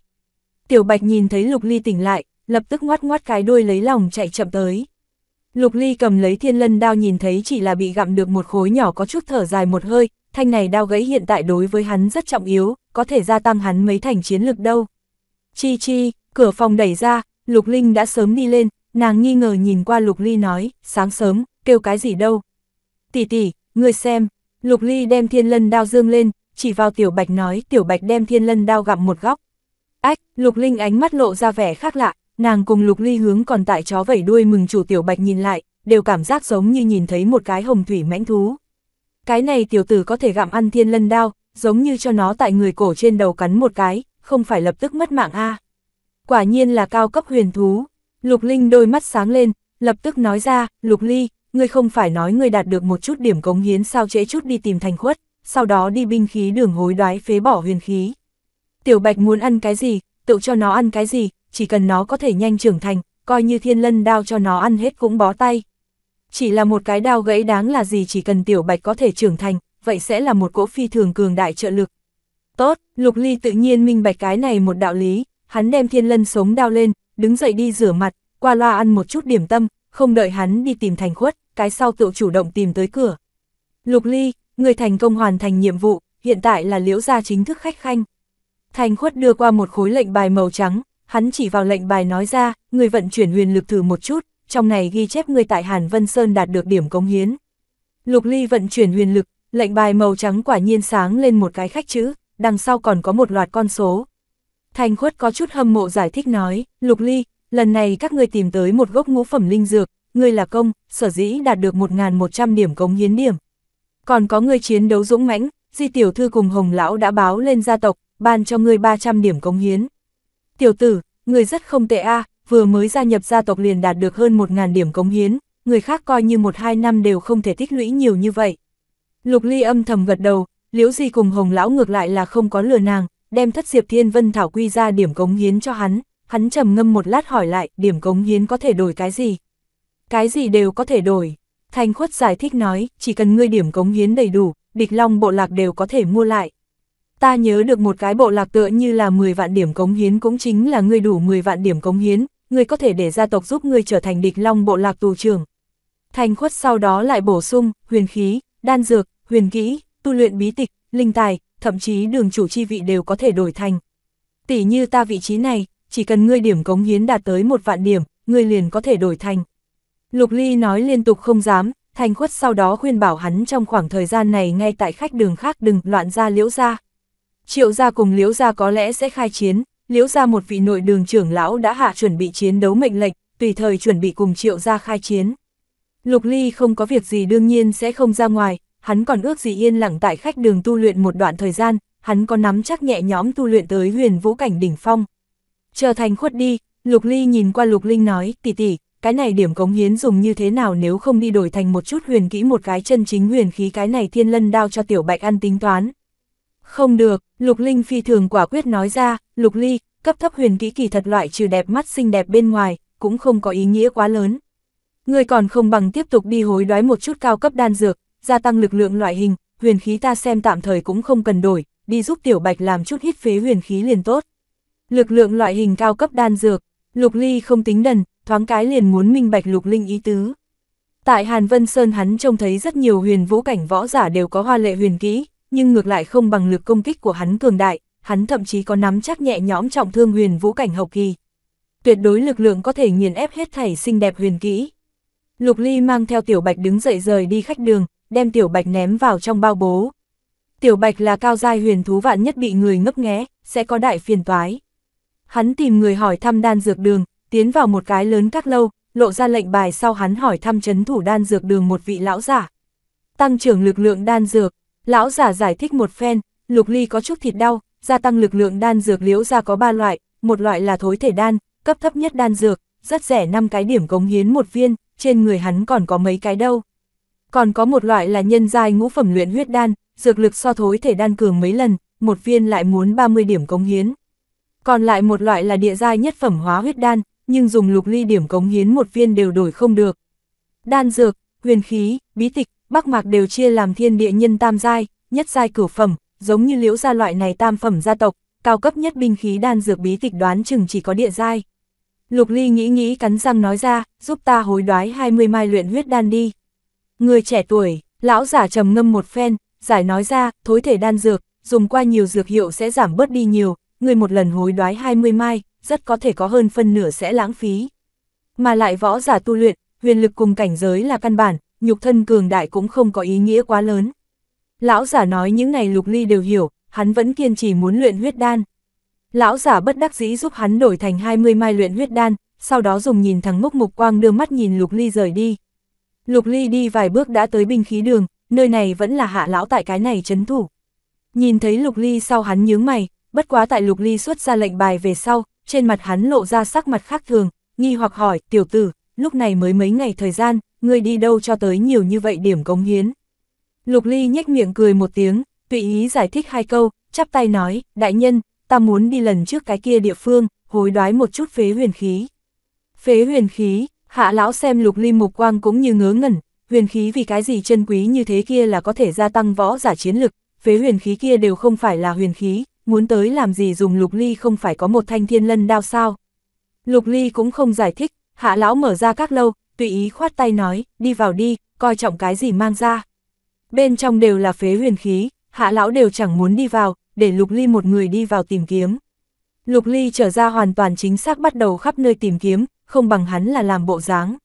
Tiểu bạch nhìn thấy Lục Ly tỉnh lại, lập tức ngoát ngoát cái đuôi lấy lòng chạy chậm tới. Lục Ly cầm lấy thiên lân đao nhìn thấy chỉ là bị gặm được một khối nhỏ có chút thở dài một hơi, thanh này đao gãy hiện tại đối với hắn rất trọng yếu, có thể gia tăng hắn mấy thành chiến lực đâu. Chi chi, cửa phòng đẩy ra, Lục Linh đã sớm đi lên, nàng nghi ngờ nhìn qua Lục Ly nói, sáng sớm, kêu cái gì đâu. Tỷ tỷ, người xem, Lục Ly đem thiên lân đao dương lên, chỉ vào tiểu bạch nói tiểu bạch đem thiên lân đao gặm một góc. Ách, Lục Linh ánh mắt lộ ra vẻ khác lạ, nàng cùng lục ly hướng còn tại chó vẩy đuôi mừng chủ tiểu bạch nhìn lại, đều cảm giác giống như nhìn thấy một cái hồng thủy mãnh thú. Cái này tiểu tử có thể gặm ăn thiên lân đao, giống như cho nó tại người cổ trên đầu cắn một cái, không phải lập tức mất mạng a Quả nhiên là cao cấp huyền thú. Lục Linh đôi mắt sáng lên, lập tức nói ra, Lục Ly, ngươi không phải nói ngươi đạt được một chút điểm cống hiến sao trễ chút đi tìm thành khuất, sau đó đi binh khí đường hối đoái phế bỏ huyền khí. Tiểu Bạch muốn ăn cái gì, tự cho nó ăn cái gì, chỉ cần nó có thể nhanh trưởng thành, coi như thiên lân đao cho nó ăn hết cũng bó tay. Chỉ là một cái đao gãy đáng là gì chỉ cần tiểu bạch có thể trưởng thành, vậy sẽ là một cỗ phi thường cường đại trợ lực. Tốt, Lục Ly tự nhiên minh bạch cái này một đạo lý, hắn đem thiên lân sống đao lên, đứng dậy đi rửa mặt, qua loa ăn một chút điểm tâm, không đợi hắn đi tìm thành khuất, cái sau tự chủ động tìm tới cửa. Lục Ly, người thành công hoàn thành nhiệm vụ, hiện tại là liễu gia chính thức khách khanh. Thành khuất đưa qua một khối lệnh bài màu trắng, hắn chỉ vào lệnh bài nói ra, người vận chuyển huyền lực thử một chút, trong này ghi chép người tại Hàn Vân Sơn đạt được điểm cống hiến. Lục Ly vận chuyển huyền lực, lệnh bài màu trắng quả nhiên sáng lên một cái khách chữ, đằng sau còn có một loạt con số. Thành khuất có chút hâm mộ giải thích nói, Lục Ly, lần này các người tìm tới một gốc ngũ phẩm linh dược, ngươi là công, sở dĩ đạt được 1.100 điểm cống hiến điểm. Còn có người chiến đấu dũng mãnh, di tiểu thư cùng hồng lão đã báo lên gia tộc, ban cho ngươi 300 điểm cống hiến. Tiểu tử, người rất không tệ a vừa mới gia nhập gia tộc liền đạt được hơn 1.000 điểm cống hiến, người khác coi như một hai năm đều không thể tích lũy nhiều như vậy. Lục Ly âm thầm gật đầu, liễu gì cùng Hồng Lão ngược lại là không có lừa nàng, đem thất diệp thiên vân thảo quy ra điểm cống hiến cho hắn, hắn trầm ngâm một lát hỏi lại điểm cống hiến có thể đổi cái gì. Cái gì đều có thể đổi. Thanh khuất giải thích nói, chỉ cần ngươi điểm cống hiến đầy đủ, địch long bộ lạc đều có thể mua lại. Ta nhớ được một cái bộ lạc tựa như là 10 vạn điểm cống hiến cũng chính là ngươi đủ 10 vạn điểm cống hiến, ngươi có thể để gia tộc giúp ngươi trở thành địch long bộ lạc tù trưởng. Thành khuất sau đó lại bổ sung, huyền khí, đan dược, huyền kỹ, tu luyện bí tịch, linh tài, thậm chí đường chủ chi vị đều có thể đổi thành. Tỷ như ta vị trí này, chỉ cần ngươi điểm cống hiến đạt tới một vạn điểm, ngươi liền có thể đổi thành. Lục Ly nói liên tục không dám, Thành khuất sau đó khuyên bảo hắn trong khoảng thời gian này ngay tại khách đường khác đừng loạn ra liễu ra. Triệu gia cùng Liễu gia có lẽ sẽ khai chiến, Liễu gia một vị nội đường trưởng lão đã hạ chuẩn bị chiến đấu mệnh lệnh, tùy thời chuẩn bị cùng Triệu gia khai chiến. Lục Ly không có việc gì đương nhiên sẽ không ra ngoài, hắn còn ước gì yên lặng tại khách đường tu luyện một đoạn thời gian, hắn có nắm chắc nhẹ nhóm tu luyện tới huyền vũ cảnh đỉnh phong. Trở thành khuất đi, Lục Ly nhìn qua Lục Linh nói, tỷ tỷ, cái này điểm cống hiến dùng như thế nào nếu không đi đổi thành một chút huyền kỹ một cái chân chính huyền khí cái này thiên lân đao cho tiểu bạch ăn tính toán, không được, Lục Linh phi thường quả quyết nói ra, Lục Ly, cấp thấp huyền kỹ kỳ thật loại trừ đẹp mắt xinh đẹp bên ngoài, cũng không có ý nghĩa quá lớn. Người còn không bằng tiếp tục đi hối đoái một chút cao cấp đan dược, gia tăng lực lượng loại hình, huyền khí ta xem tạm thời cũng không cần đổi, đi giúp Tiểu Bạch làm chút hít phế huyền khí liền tốt. Lực lượng loại hình cao cấp đan dược, Lục Ly không tính đần, thoáng cái liền muốn minh bạch Lục Linh ý tứ. Tại Hàn Vân Sơn hắn trông thấy rất nhiều huyền vũ cảnh võ giả đều có hoa lệ huyền kỹ, nhưng ngược lại không bằng lực công kích của hắn cường đại, hắn thậm chí có nắm chắc nhẹ nhõm trọng thương huyền vũ cảnh hậu kỳ. Tuyệt đối lực lượng có thể nghiền ép hết thảy xinh đẹp huyền kỹ. Lục Ly mang theo Tiểu Bạch đứng dậy rời đi khách đường, đem Tiểu Bạch ném vào trong bao bố. Tiểu Bạch là cao giai huyền thú vạn nhất bị người ngấp nghé, sẽ có đại phiền toái. Hắn tìm người hỏi thăm đan dược đường, tiến vào một cái lớn các lâu, lộ ra lệnh bài sau hắn hỏi thăm chấn thủ đan dược đường một vị lão giả. Tăng trưởng lực lượng đan dược, Lão giả giải thích một phen, lục ly có chút thịt đau, gia tăng lực lượng đan dược liễu ra có 3 loại, một loại là thối thể đan, cấp thấp nhất đan dược, rất rẻ 5 cái điểm cống hiến một viên, trên người hắn còn có mấy cái đâu. Còn có một loại là nhân giai ngũ phẩm luyện huyết đan, dược lực so thối thể đan cường mấy lần, một viên lại muốn 30 điểm cống hiến. Còn lại một loại là địa giai nhất phẩm hóa huyết đan, nhưng dùng lục ly điểm cống hiến một viên đều đổi không được. Đan dược, huyền khí, bí tịch, Bắc Mạc đều chia làm thiên địa nhân tam giai, nhất giai cửu phẩm, giống như liễu gia loại này tam phẩm gia tộc, cao cấp nhất binh khí đan dược bí tịch đoán chừng chỉ có địa giai. Lục Ly nghĩ nghĩ cắn răng nói ra, giúp ta hối đoái 20 mai luyện huyết đan đi. Người trẻ tuổi, lão giả trầm ngâm một phen, giải nói ra, thối thể đan dược, dùng qua nhiều dược hiệu sẽ giảm bớt đi nhiều, người một lần hối đoái 20 mai, rất có thể có hơn phân nửa sẽ lãng phí. Mà lại võ giả tu luyện, huyền lực cùng cảnh giới là căn bản, nhục thân cường đại cũng không có ý nghĩa quá lớn. Lão giả nói những này lục ly đều hiểu, hắn vẫn kiên trì muốn luyện huyết đan. Lão giả bất đắc dĩ giúp hắn đổi thành 20 mai luyện huyết đan, sau đó dùng nhìn thẳng mốc mục quang đưa mắt nhìn lục ly rời đi. Lục ly đi vài bước đã tới binh khí đường, nơi này vẫn là hạ lão tại cái này chấn thủ. Nhìn thấy lục ly sau hắn nhướng mày, bất quá tại lục ly xuất ra lệnh bài về sau, trên mặt hắn lộ ra sắc mặt khác thường, nghi hoặc hỏi, tiểu tử, lúc này mới mấy ngày thời gian, ngươi đi đâu cho tới nhiều như vậy điểm cống hiến. Lục Ly nhếch miệng cười một tiếng, tùy ý giải thích hai câu, chắp tay nói, đại nhân, ta muốn đi lần trước cái kia địa phương, hối đoái một chút phế huyền khí. Phế huyền khí, hạ lão xem lục ly mục quang cũng như ngớ ngẩn, huyền khí vì cái gì chân quý như thế kia là có thể gia tăng võ giả chiến lực, phế huyền khí kia đều không phải là huyền khí, muốn tới làm gì dùng lục ly không phải có một thanh thiên lân đao sao. Lục ly cũng không giải thích, hạ lão mở ra các lâu, tùy ý khoát tay nói, đi vào đi, coi trọng cái gì mang ra. Bên trong đều là phế huyền khí, hạ lão đều chẳng muốn đi vào, để Lục Ly một người đi vào tìm kiếm. Lục Ly trở ra hoàn toàn chính xác bắt đầu khắp nơi tìm kiếm, không bằng hắn là làm bộ dáng.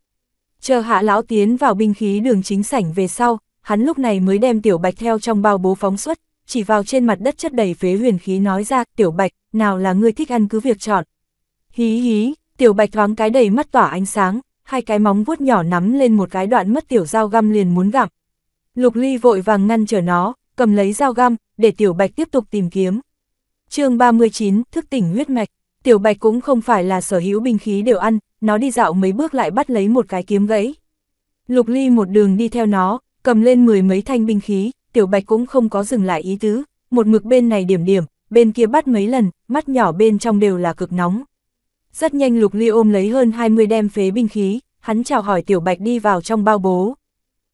Chờ hạ lão tiến vào binh khí đường chính sảnh về sau, hắn lúc này mới đem tiểu bạch theo trong bao bố phóng xuất, chỉ vào trên mặt đất chất đầy phế huyền khí nói ra, tiểu bạch, nào là ngươi thích ăn cứ việc chọn. Hí hí, tiểu bạch thoáng cái đầy mắt tỏa ánh sáng, hai cái móng vuốt nhỏ nắm lên một cái đoạn mất tiểu dao găm liền muốn gặm. Lục Ly vội vàng ngăn trở nó, cầm lấy dao găm, để tiểu bạch tiếp tục tìm kiếm. chương 39, thức tỉnh huyết mạch, tiểu bạch cũng không phải là sở hữu binh khí đều ăn, nó đi dạo mấy bước lại bắt lấy một cái kiếm gãy. Lục Ly một đường đi theo nó, cầm lên mười mấy thanh binh khí, tiểu bạch cũng không có dừng lại ý tứ, một mực bên này điểm điểm, bên kia bắt mấy lần, mắt nhỏ bên trong đều là cực nóng. Rất nhanh Lục Ly ôm lấy hơn 20 đem phế binh khí, hắn chào hỏi Tiểu Bạch đi vào trong bao bố.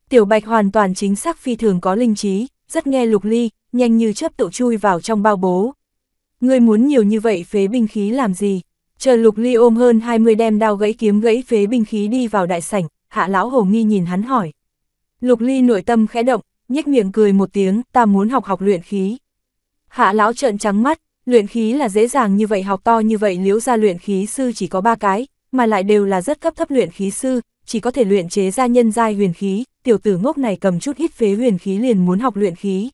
Tiểu Bạch hoàn toàn chính xác phi thường có linh trí, rất nghe Lục Ly, nhanh như chớp tự chui vào trong bao bố. Ngươi muốn nhiều như vậy phế binh khí làm gì? Chờ Lục Ly ôm hơn 20 đem đao gãy kiếm gãy phế binh khí đi vào đại sảnh, hạ lão hồ nghi nhìn hắn hỏi. Lục Ly nội tâm khẽ động, nhếch miệng cười một tiếng, ta muốn học học luyện khí. Hạ lão trợn trắng mắt, Luyện khí là dễ dàng như vậy học to như vậy liếu ra luyện khí sư chỉ có ba cái, mà lại đều là rất cấp thấp luyện khí sư, chỉ có thể luyện chế ra nhân giai huyền khí, tiểu tử ngốc này cầm chút hít phế huyền khí liền muốn học luyện khí.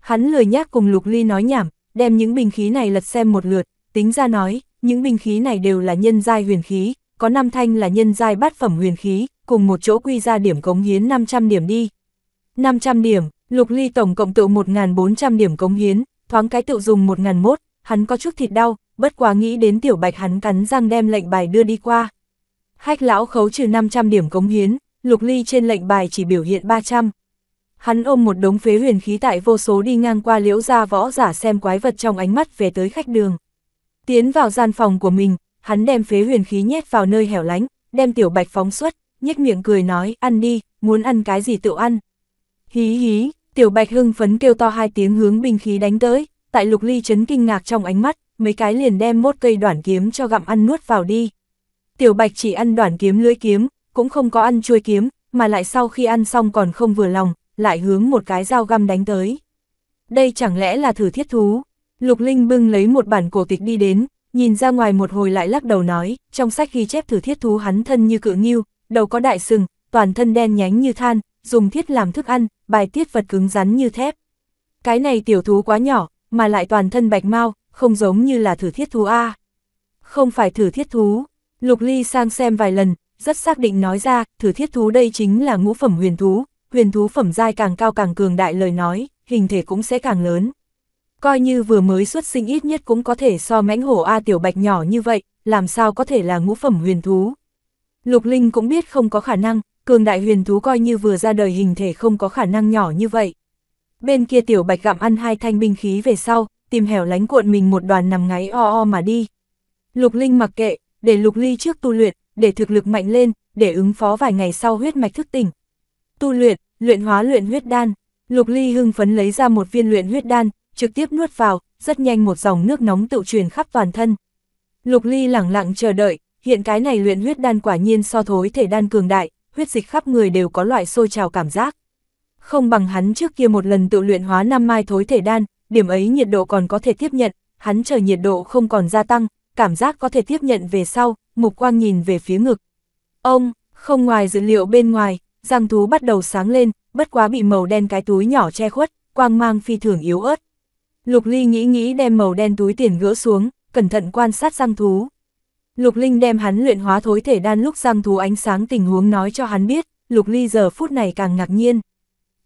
Hắn lười nhác cùng Lục Ly nói nhảm, đem những bình khí này lật xem một lượt, tính ra nói, những bình khí này đều là nhân giai huyền khí, có năm thanh là nhân giai bát phẩm huyền khí, cùng một chỗ quy ra điểm cống hiến 500 điểm đi. 500 điểm, Lục Ly tổng cộng tự 1.400 điểm cống hiến, thoáng cái tự dùng một ngàn mốt, hắn có chút thịt đau, bất quá nghĩ đến tiểu bạch hắn cắn răng đem lệnh bài đưa đi qua. Hách lão khấu trừ 500 điểm cống hiến, lục ly trên lệnh bài chỉ biểu hiện 300. Hắn ôm một đống phế huyền khí tại vô số đi ngang qua liễu ra võ giả xem quái vật trong ánh mắt về tới khách đường. Tiến vào gian phòng của mình, hắn đem phế huyền khí nhét vào nơi hẻo lánh, đem tiểu bạch phóng xuất, nhếch miệng cười nói, ăn đi, muốn ăn cái gì tự ăn. Hí hí, Tiểu Bạch hưng phấn kêu to hai tiếng hướng binh khí đánh tới, tại Lục Ly chấn kinh ngạc trong ánh mắt, mấy cái liền đem một cây đoạn kiếm cho gặm ăn nuốt vào đi. Tiểu Bạch chỉ ăn đoạn kiếm lưỡi kiếm, cũng không có ăn chuôi kiếm, mà lại sau khi ăn xong còn không vừa lòng, lại hướng một cái dao găm đánh tới. Đây chẳng lẽ là thử thiết thú? Lục Linh bưng lấy một bản cổ tịch đi đến, nhìn ra ngoài một hồi lại lắc đầu nói, trong sách ghi chép thử thiết thú hắn thân như cự nghiêu, đầu có đại sừng, toàn thân đen nhánh như than, dùng thiết làm thức ăn, bài tiết vật cứng rắn như thép. Cái này tiểu thú quá nhỏ, mà lại toàn thân bạch mau, không giống như là thử thiết thú A. Không phải thử thiết thú, Lục Ly sang xem vài lần, rất xác định nói ra, thử thiết thú đây chính là ngũ phẩm huyền thú, huyền thú phẩm giai càng cao càng cường đại lời nói, hình thể cũng sẽ càng lớn. Coi như vừa mới xuất sinh ít nhất cũng có thể so mãnh hổ A tiểu bạch nhỏ như vậy, làm sao có thể là ngũ phẩm huyền thú. Lục Linh cũng biết không có khả năng, cường đại huyền thú coi như vừa ra đời hình thể không có khả năng nhỏ như vậy. Bên kia tiểu bạch gặm ăn hai thanh binh khí về sau, tìm hẻo lánh cuộn mình một đoàn nằm ngáy o o mà đi. Lục Linh mặc kệ, để Lục Ly trước tu luyện, để thực lực mạnh lên, để ứng phó vài ngày sau huyết mạch thức tỉnh. Tu luyện, luyện hóa luyện huyết đan. Lục Ly hưng phấn lấy ra một viên luyện huyết đan, trực tiếp nuốt vào, rất nhanh một dòng nước nóng tự truyền khắp toàn thân. Lục Ly lẳng lặng chờ đợi, hiện cái này luyện huyết đan quả nhiên so thối thể đan cường đại, huyết dịch khắp người đều có loại sôi trào cảm giác. Không bằng hắn trước kia một lần tự luyện hóa năm mai thối thể đan, điểm ấy nhiệt độ còn có thể tiếp nhận, hắn chờ nhiệt độ không còn gia tăng, cảm giác có thể tiếp nhận về sau, mục quang nhìn về phía ngực. Ông, không ngoài dữ liệu bên ngoài, giang thú bắt đầu sáng lên, bất quá bị màu đen cái túi nhỏ che khuất, quang mang phi thường yếu ớt. Lục Ly nghĩ nghĩ đem màu đen túi tiền gỡ xuống, cẩn thận quan sát giang thú. Lục Linh đem hắn luyện hóa thối thể đan lúc răng thú ánh sáng tình huống nói cho hắn biết, Lục Ly giờ phút này càng ngạc nhiên.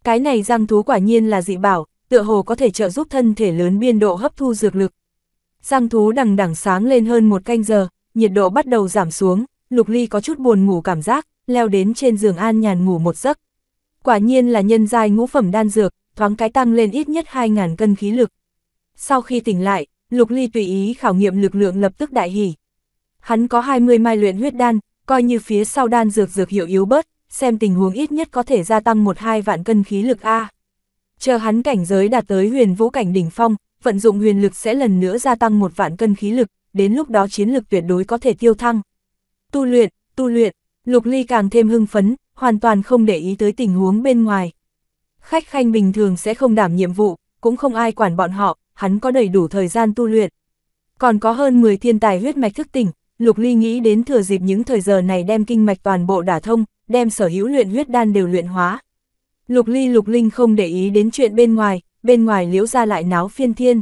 Cái này răng thú quả nhiên là dị bảo, tựa hồ có thể trợ giúp thân thể lớn biên độ hấp thu dược lực. Răng thú đằng đằng sáng lên hơn một canh giờ, nhiệt độ bắt đầu giảm xuống, Lục Ly có chút buồn ngủ cảm giác, leo đến trên giường an nhàn ngủ một giấc. Quả nhiên là nhân giai ngũ phẩm đan dược, thoáng cái tăng lên ít nhất 2.000 cân khí lực. Sau khi tỉnh lại, Lục Ly tùy ý khảo nghiệm lực lượng lập tức đại hỉ, hắn có 20 mai luyện huyết đan, coi như phía sau đan dược dược hiệu yếu bớt, xem tình huống ít nhất có thể gia tăng 1-2 vạn cân khí lực A. Chờ hắn cảnh giới đạt tới huyền vũ cảnh đỉnh phong, vận dụng huyền lực sẽ lần nữa gia tăng một vạn cân khí lực, đến lúc đó chiến lực tuyệt đối có thể tiêu thăng. Tu luyện, tu luyện, Lục Ly càng thêm hưng phấn, hoàn toàn không để ý tới tình huống bên ngoài. Khách khanh bình thường sẽ không đảm nhiệm vụ, cũng không ai quản bọn họ, hắn có đầy đủ thời gian tu luyện. Còn có hơn 10 thiên tài huyết mạch thức tỉnh, Lục Ly nghĩ đến thừa dịp những thời giờ này đem kinh mạch toàn bộ đả thông, đem sở hữu luyện huyết đan đều luyện hóa. Lục Ly Lục Linh không để ý đến chuyện bên ngoài, bên ngoài liễu ra lại náo phiên thiên.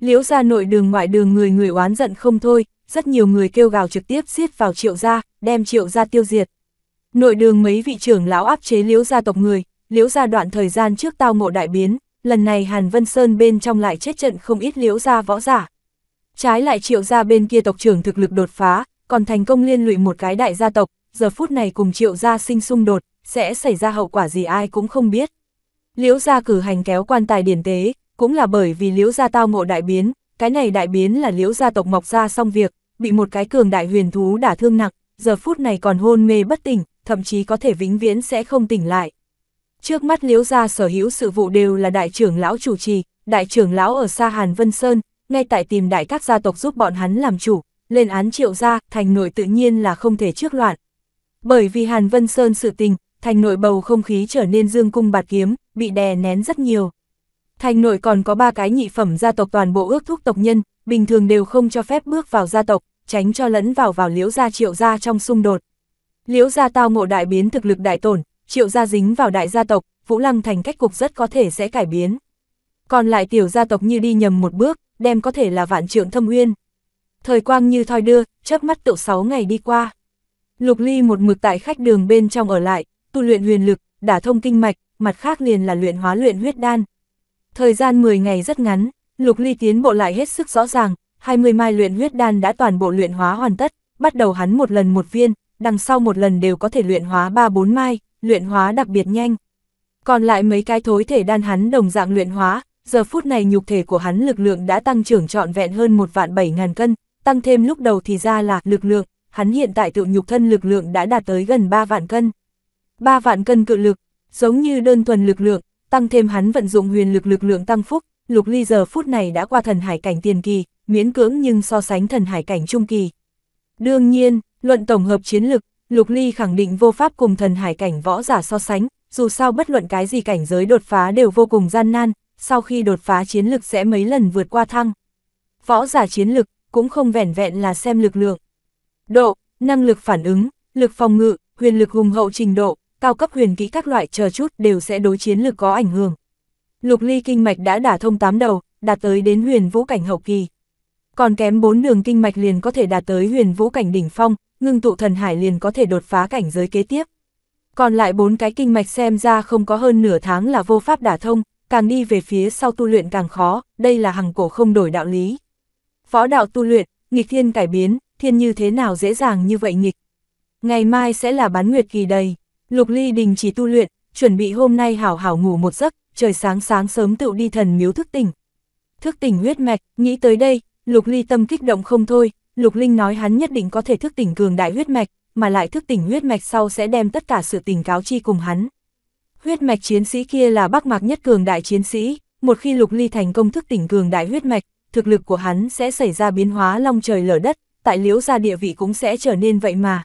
Liễu ra nội đường ngoại đường người người oán giận không thôi, rất nhiều người kêu gào trực tiếp xiết vào triệu gia, đem triệu gia tiêu diệt. Nội đường mấy vị trưởng lão áp chế liễu gia tộc người, liễu gia đoạn thời gian trước tao ngộ đại biến, lần này Hàn Vân Sơn bên trong lại chết trận không ít liễu gia võ giả. Trái lại triệu gia bên kia tộc trưởng thực lực đột phá, còn thành công liên lụy một cái đại gia tộc, giờ phút này cùng triệu gia sinh xung đột, sẽ xảy ra hậu quả gì ai cũng không biết. Liễu gia cử hành kéo quan tài điển tế, cũng là bởi vì liễu gia tao ngộ đại biến, cái này đại biến là liễu gia tộc mọc ra xong việc, bị một cái cường đại huyền thú đả thương nặng, giờ phút này còn hôn mê bất tỉnh, thậm chí có thể vĩnh viễn sẽ không tỉnh lại. Trước mắt liễu gia sở hữu sự vụ đều là đại trưởng lão chủ trì, đại trưởng lão ở xa Hàn Vân Sơn, ngay tại tìm đại các gia tộc giúp bọn hắn làm chủ, lên án triệu gia, thành nội tự nhiên là không thể trước loạn. Bởi vì Hàn Vân Sơn sự tình, thành nội bầu không khí trở nên dương cung bạt kiếm, bị đè nén rất nhiều. Thành nội còn có ba cái nhị phẩm gia tộc toàn bộ ước thúc tộc nhân, bình thường đều không cho phép bước vào gia tộc, tránh cho lẫn vào vào liễu gia triệu gia trong xung đột. Liễu gia tao ngộ đại biến thực lực đại tổn, triệu gia dính vào đại gia tộc, Vũ Lăng thành cách cục rất có thể sẽ cải biến. Còn lại tiểu gia tộc như đi nhầm một bước, đem có thể là vạn trưởng thâm uyên. Thời quang như thoi đưa, chớp mắt tựu 6 ngày đi qua. Lục Ly một mực tại khách đường bên trong ở lại, tu luyện huyền lực, đả thông kinh mạch, mặt khác liền là luyện hóa luyện huyết đan. Thời gian 10 ngày rất ngắn, Lục Ly tiến bộ lại hết sức rõ ràng, 20 mai luyện huyết đan đã toàn bộ luyện hóa hoàn tất, bắt đầu hắn một lần một viên, đằng sau một lần đều có thể luyện hóa 3-4 mai, luyện hóa đặc biệt nhanh. Còn lại mấy cái thối thể đan hắn đồng dạng luyện hóa, giờ phút này nhục thể của hắn lực lượng đã tăng trưởng trọn vẹn hơn một vạn bảy ngàn cân, tăng thêm lúc đầu thì ra là lực lượng, hắn hiện tại tự nhục thân lực lượng đã đạt tới gần 3 vạn cân. 3 vạn cân cự lực, giống như đơn thuần lực lượng, tăng thêm hắn vận dụng huyền lực lực lượng tăng phúc, lục ly giờ phút này đã qua thần hải cảnh tiền kỳ, miễn cưỡng nhưng so sánh thần hải cảnh trung kỳ. Đương nhiên, luận tổng hợp chiến lực, lục ly khẳng định vô pháp cùng thần hải cảnh võ giả so sánh, dù sao bất luận cái gì cảnh giới đột phá đều vô cùng gian nan, sau khi đột phá chiến lực sẽ mấy lần vượt qua thăng. Võ giả chiến lực cũng không vẻn vẹn là xem lực lượng. Độ, năng lực phản ứng, lực phòng ngự, huyền lực hùng hậu trình độ, cao cấp huyền kỹ các loại chờ chút đều sẽ đối chiến lực có ảnh hưởng. Lục ly kinh mạch đã đả thông tám đầu, đạt tới đến huyền vũ cảnh hậu kỳ. Còn kém bốn đường kinh mạch liền có thể đạt tới huyền vũ cảnh đỉnh phong, ngưng tụ thần hải liền có thể đột phá cảnh giới kế tiếp. Còn lại bốn cái kinh mạch xem ra không có hơn nửa tháng là vô pháp đả thông, càng đi về phía sau tu luyện càng khó, đây là hằng cổ không đổi đạo lý. Phó đạo tu luyện, nghịch thiên cải biến, thiên như thế nào dễ dàng như vậy nghịch. Ngày mai sẽ là bán nguyệt kỳ đầy, lục ly đình chỉ tu luyện, chuẩn bị hôm nay hảo hảo ngủ một giấc, trời sáng sáng sớm tựu đi thần miếu thức tỉnh. Thức tỉnh huyết mạch, nghĩ tới đây, lục ly tâm kích động không thôi, lục linh nói hắn nhất định có thể thức tỉnh cường đại huyết mạch, mà lại thức tỉnh huyết mạch sau sẽ đem tất cả sự tình cáo chi cùng hắn. Huyết mạch chiến sĩ kia là bắc mạc nhất cường đại chiến sĩ, một khi lục ly thành công thức tỉnh cường đại huyết mạch, thực lực của hắn sẽ xảy ra biến hóa long trời lở đất, tại liễu gia địa vị cũng sẽ trở nên vậy mà,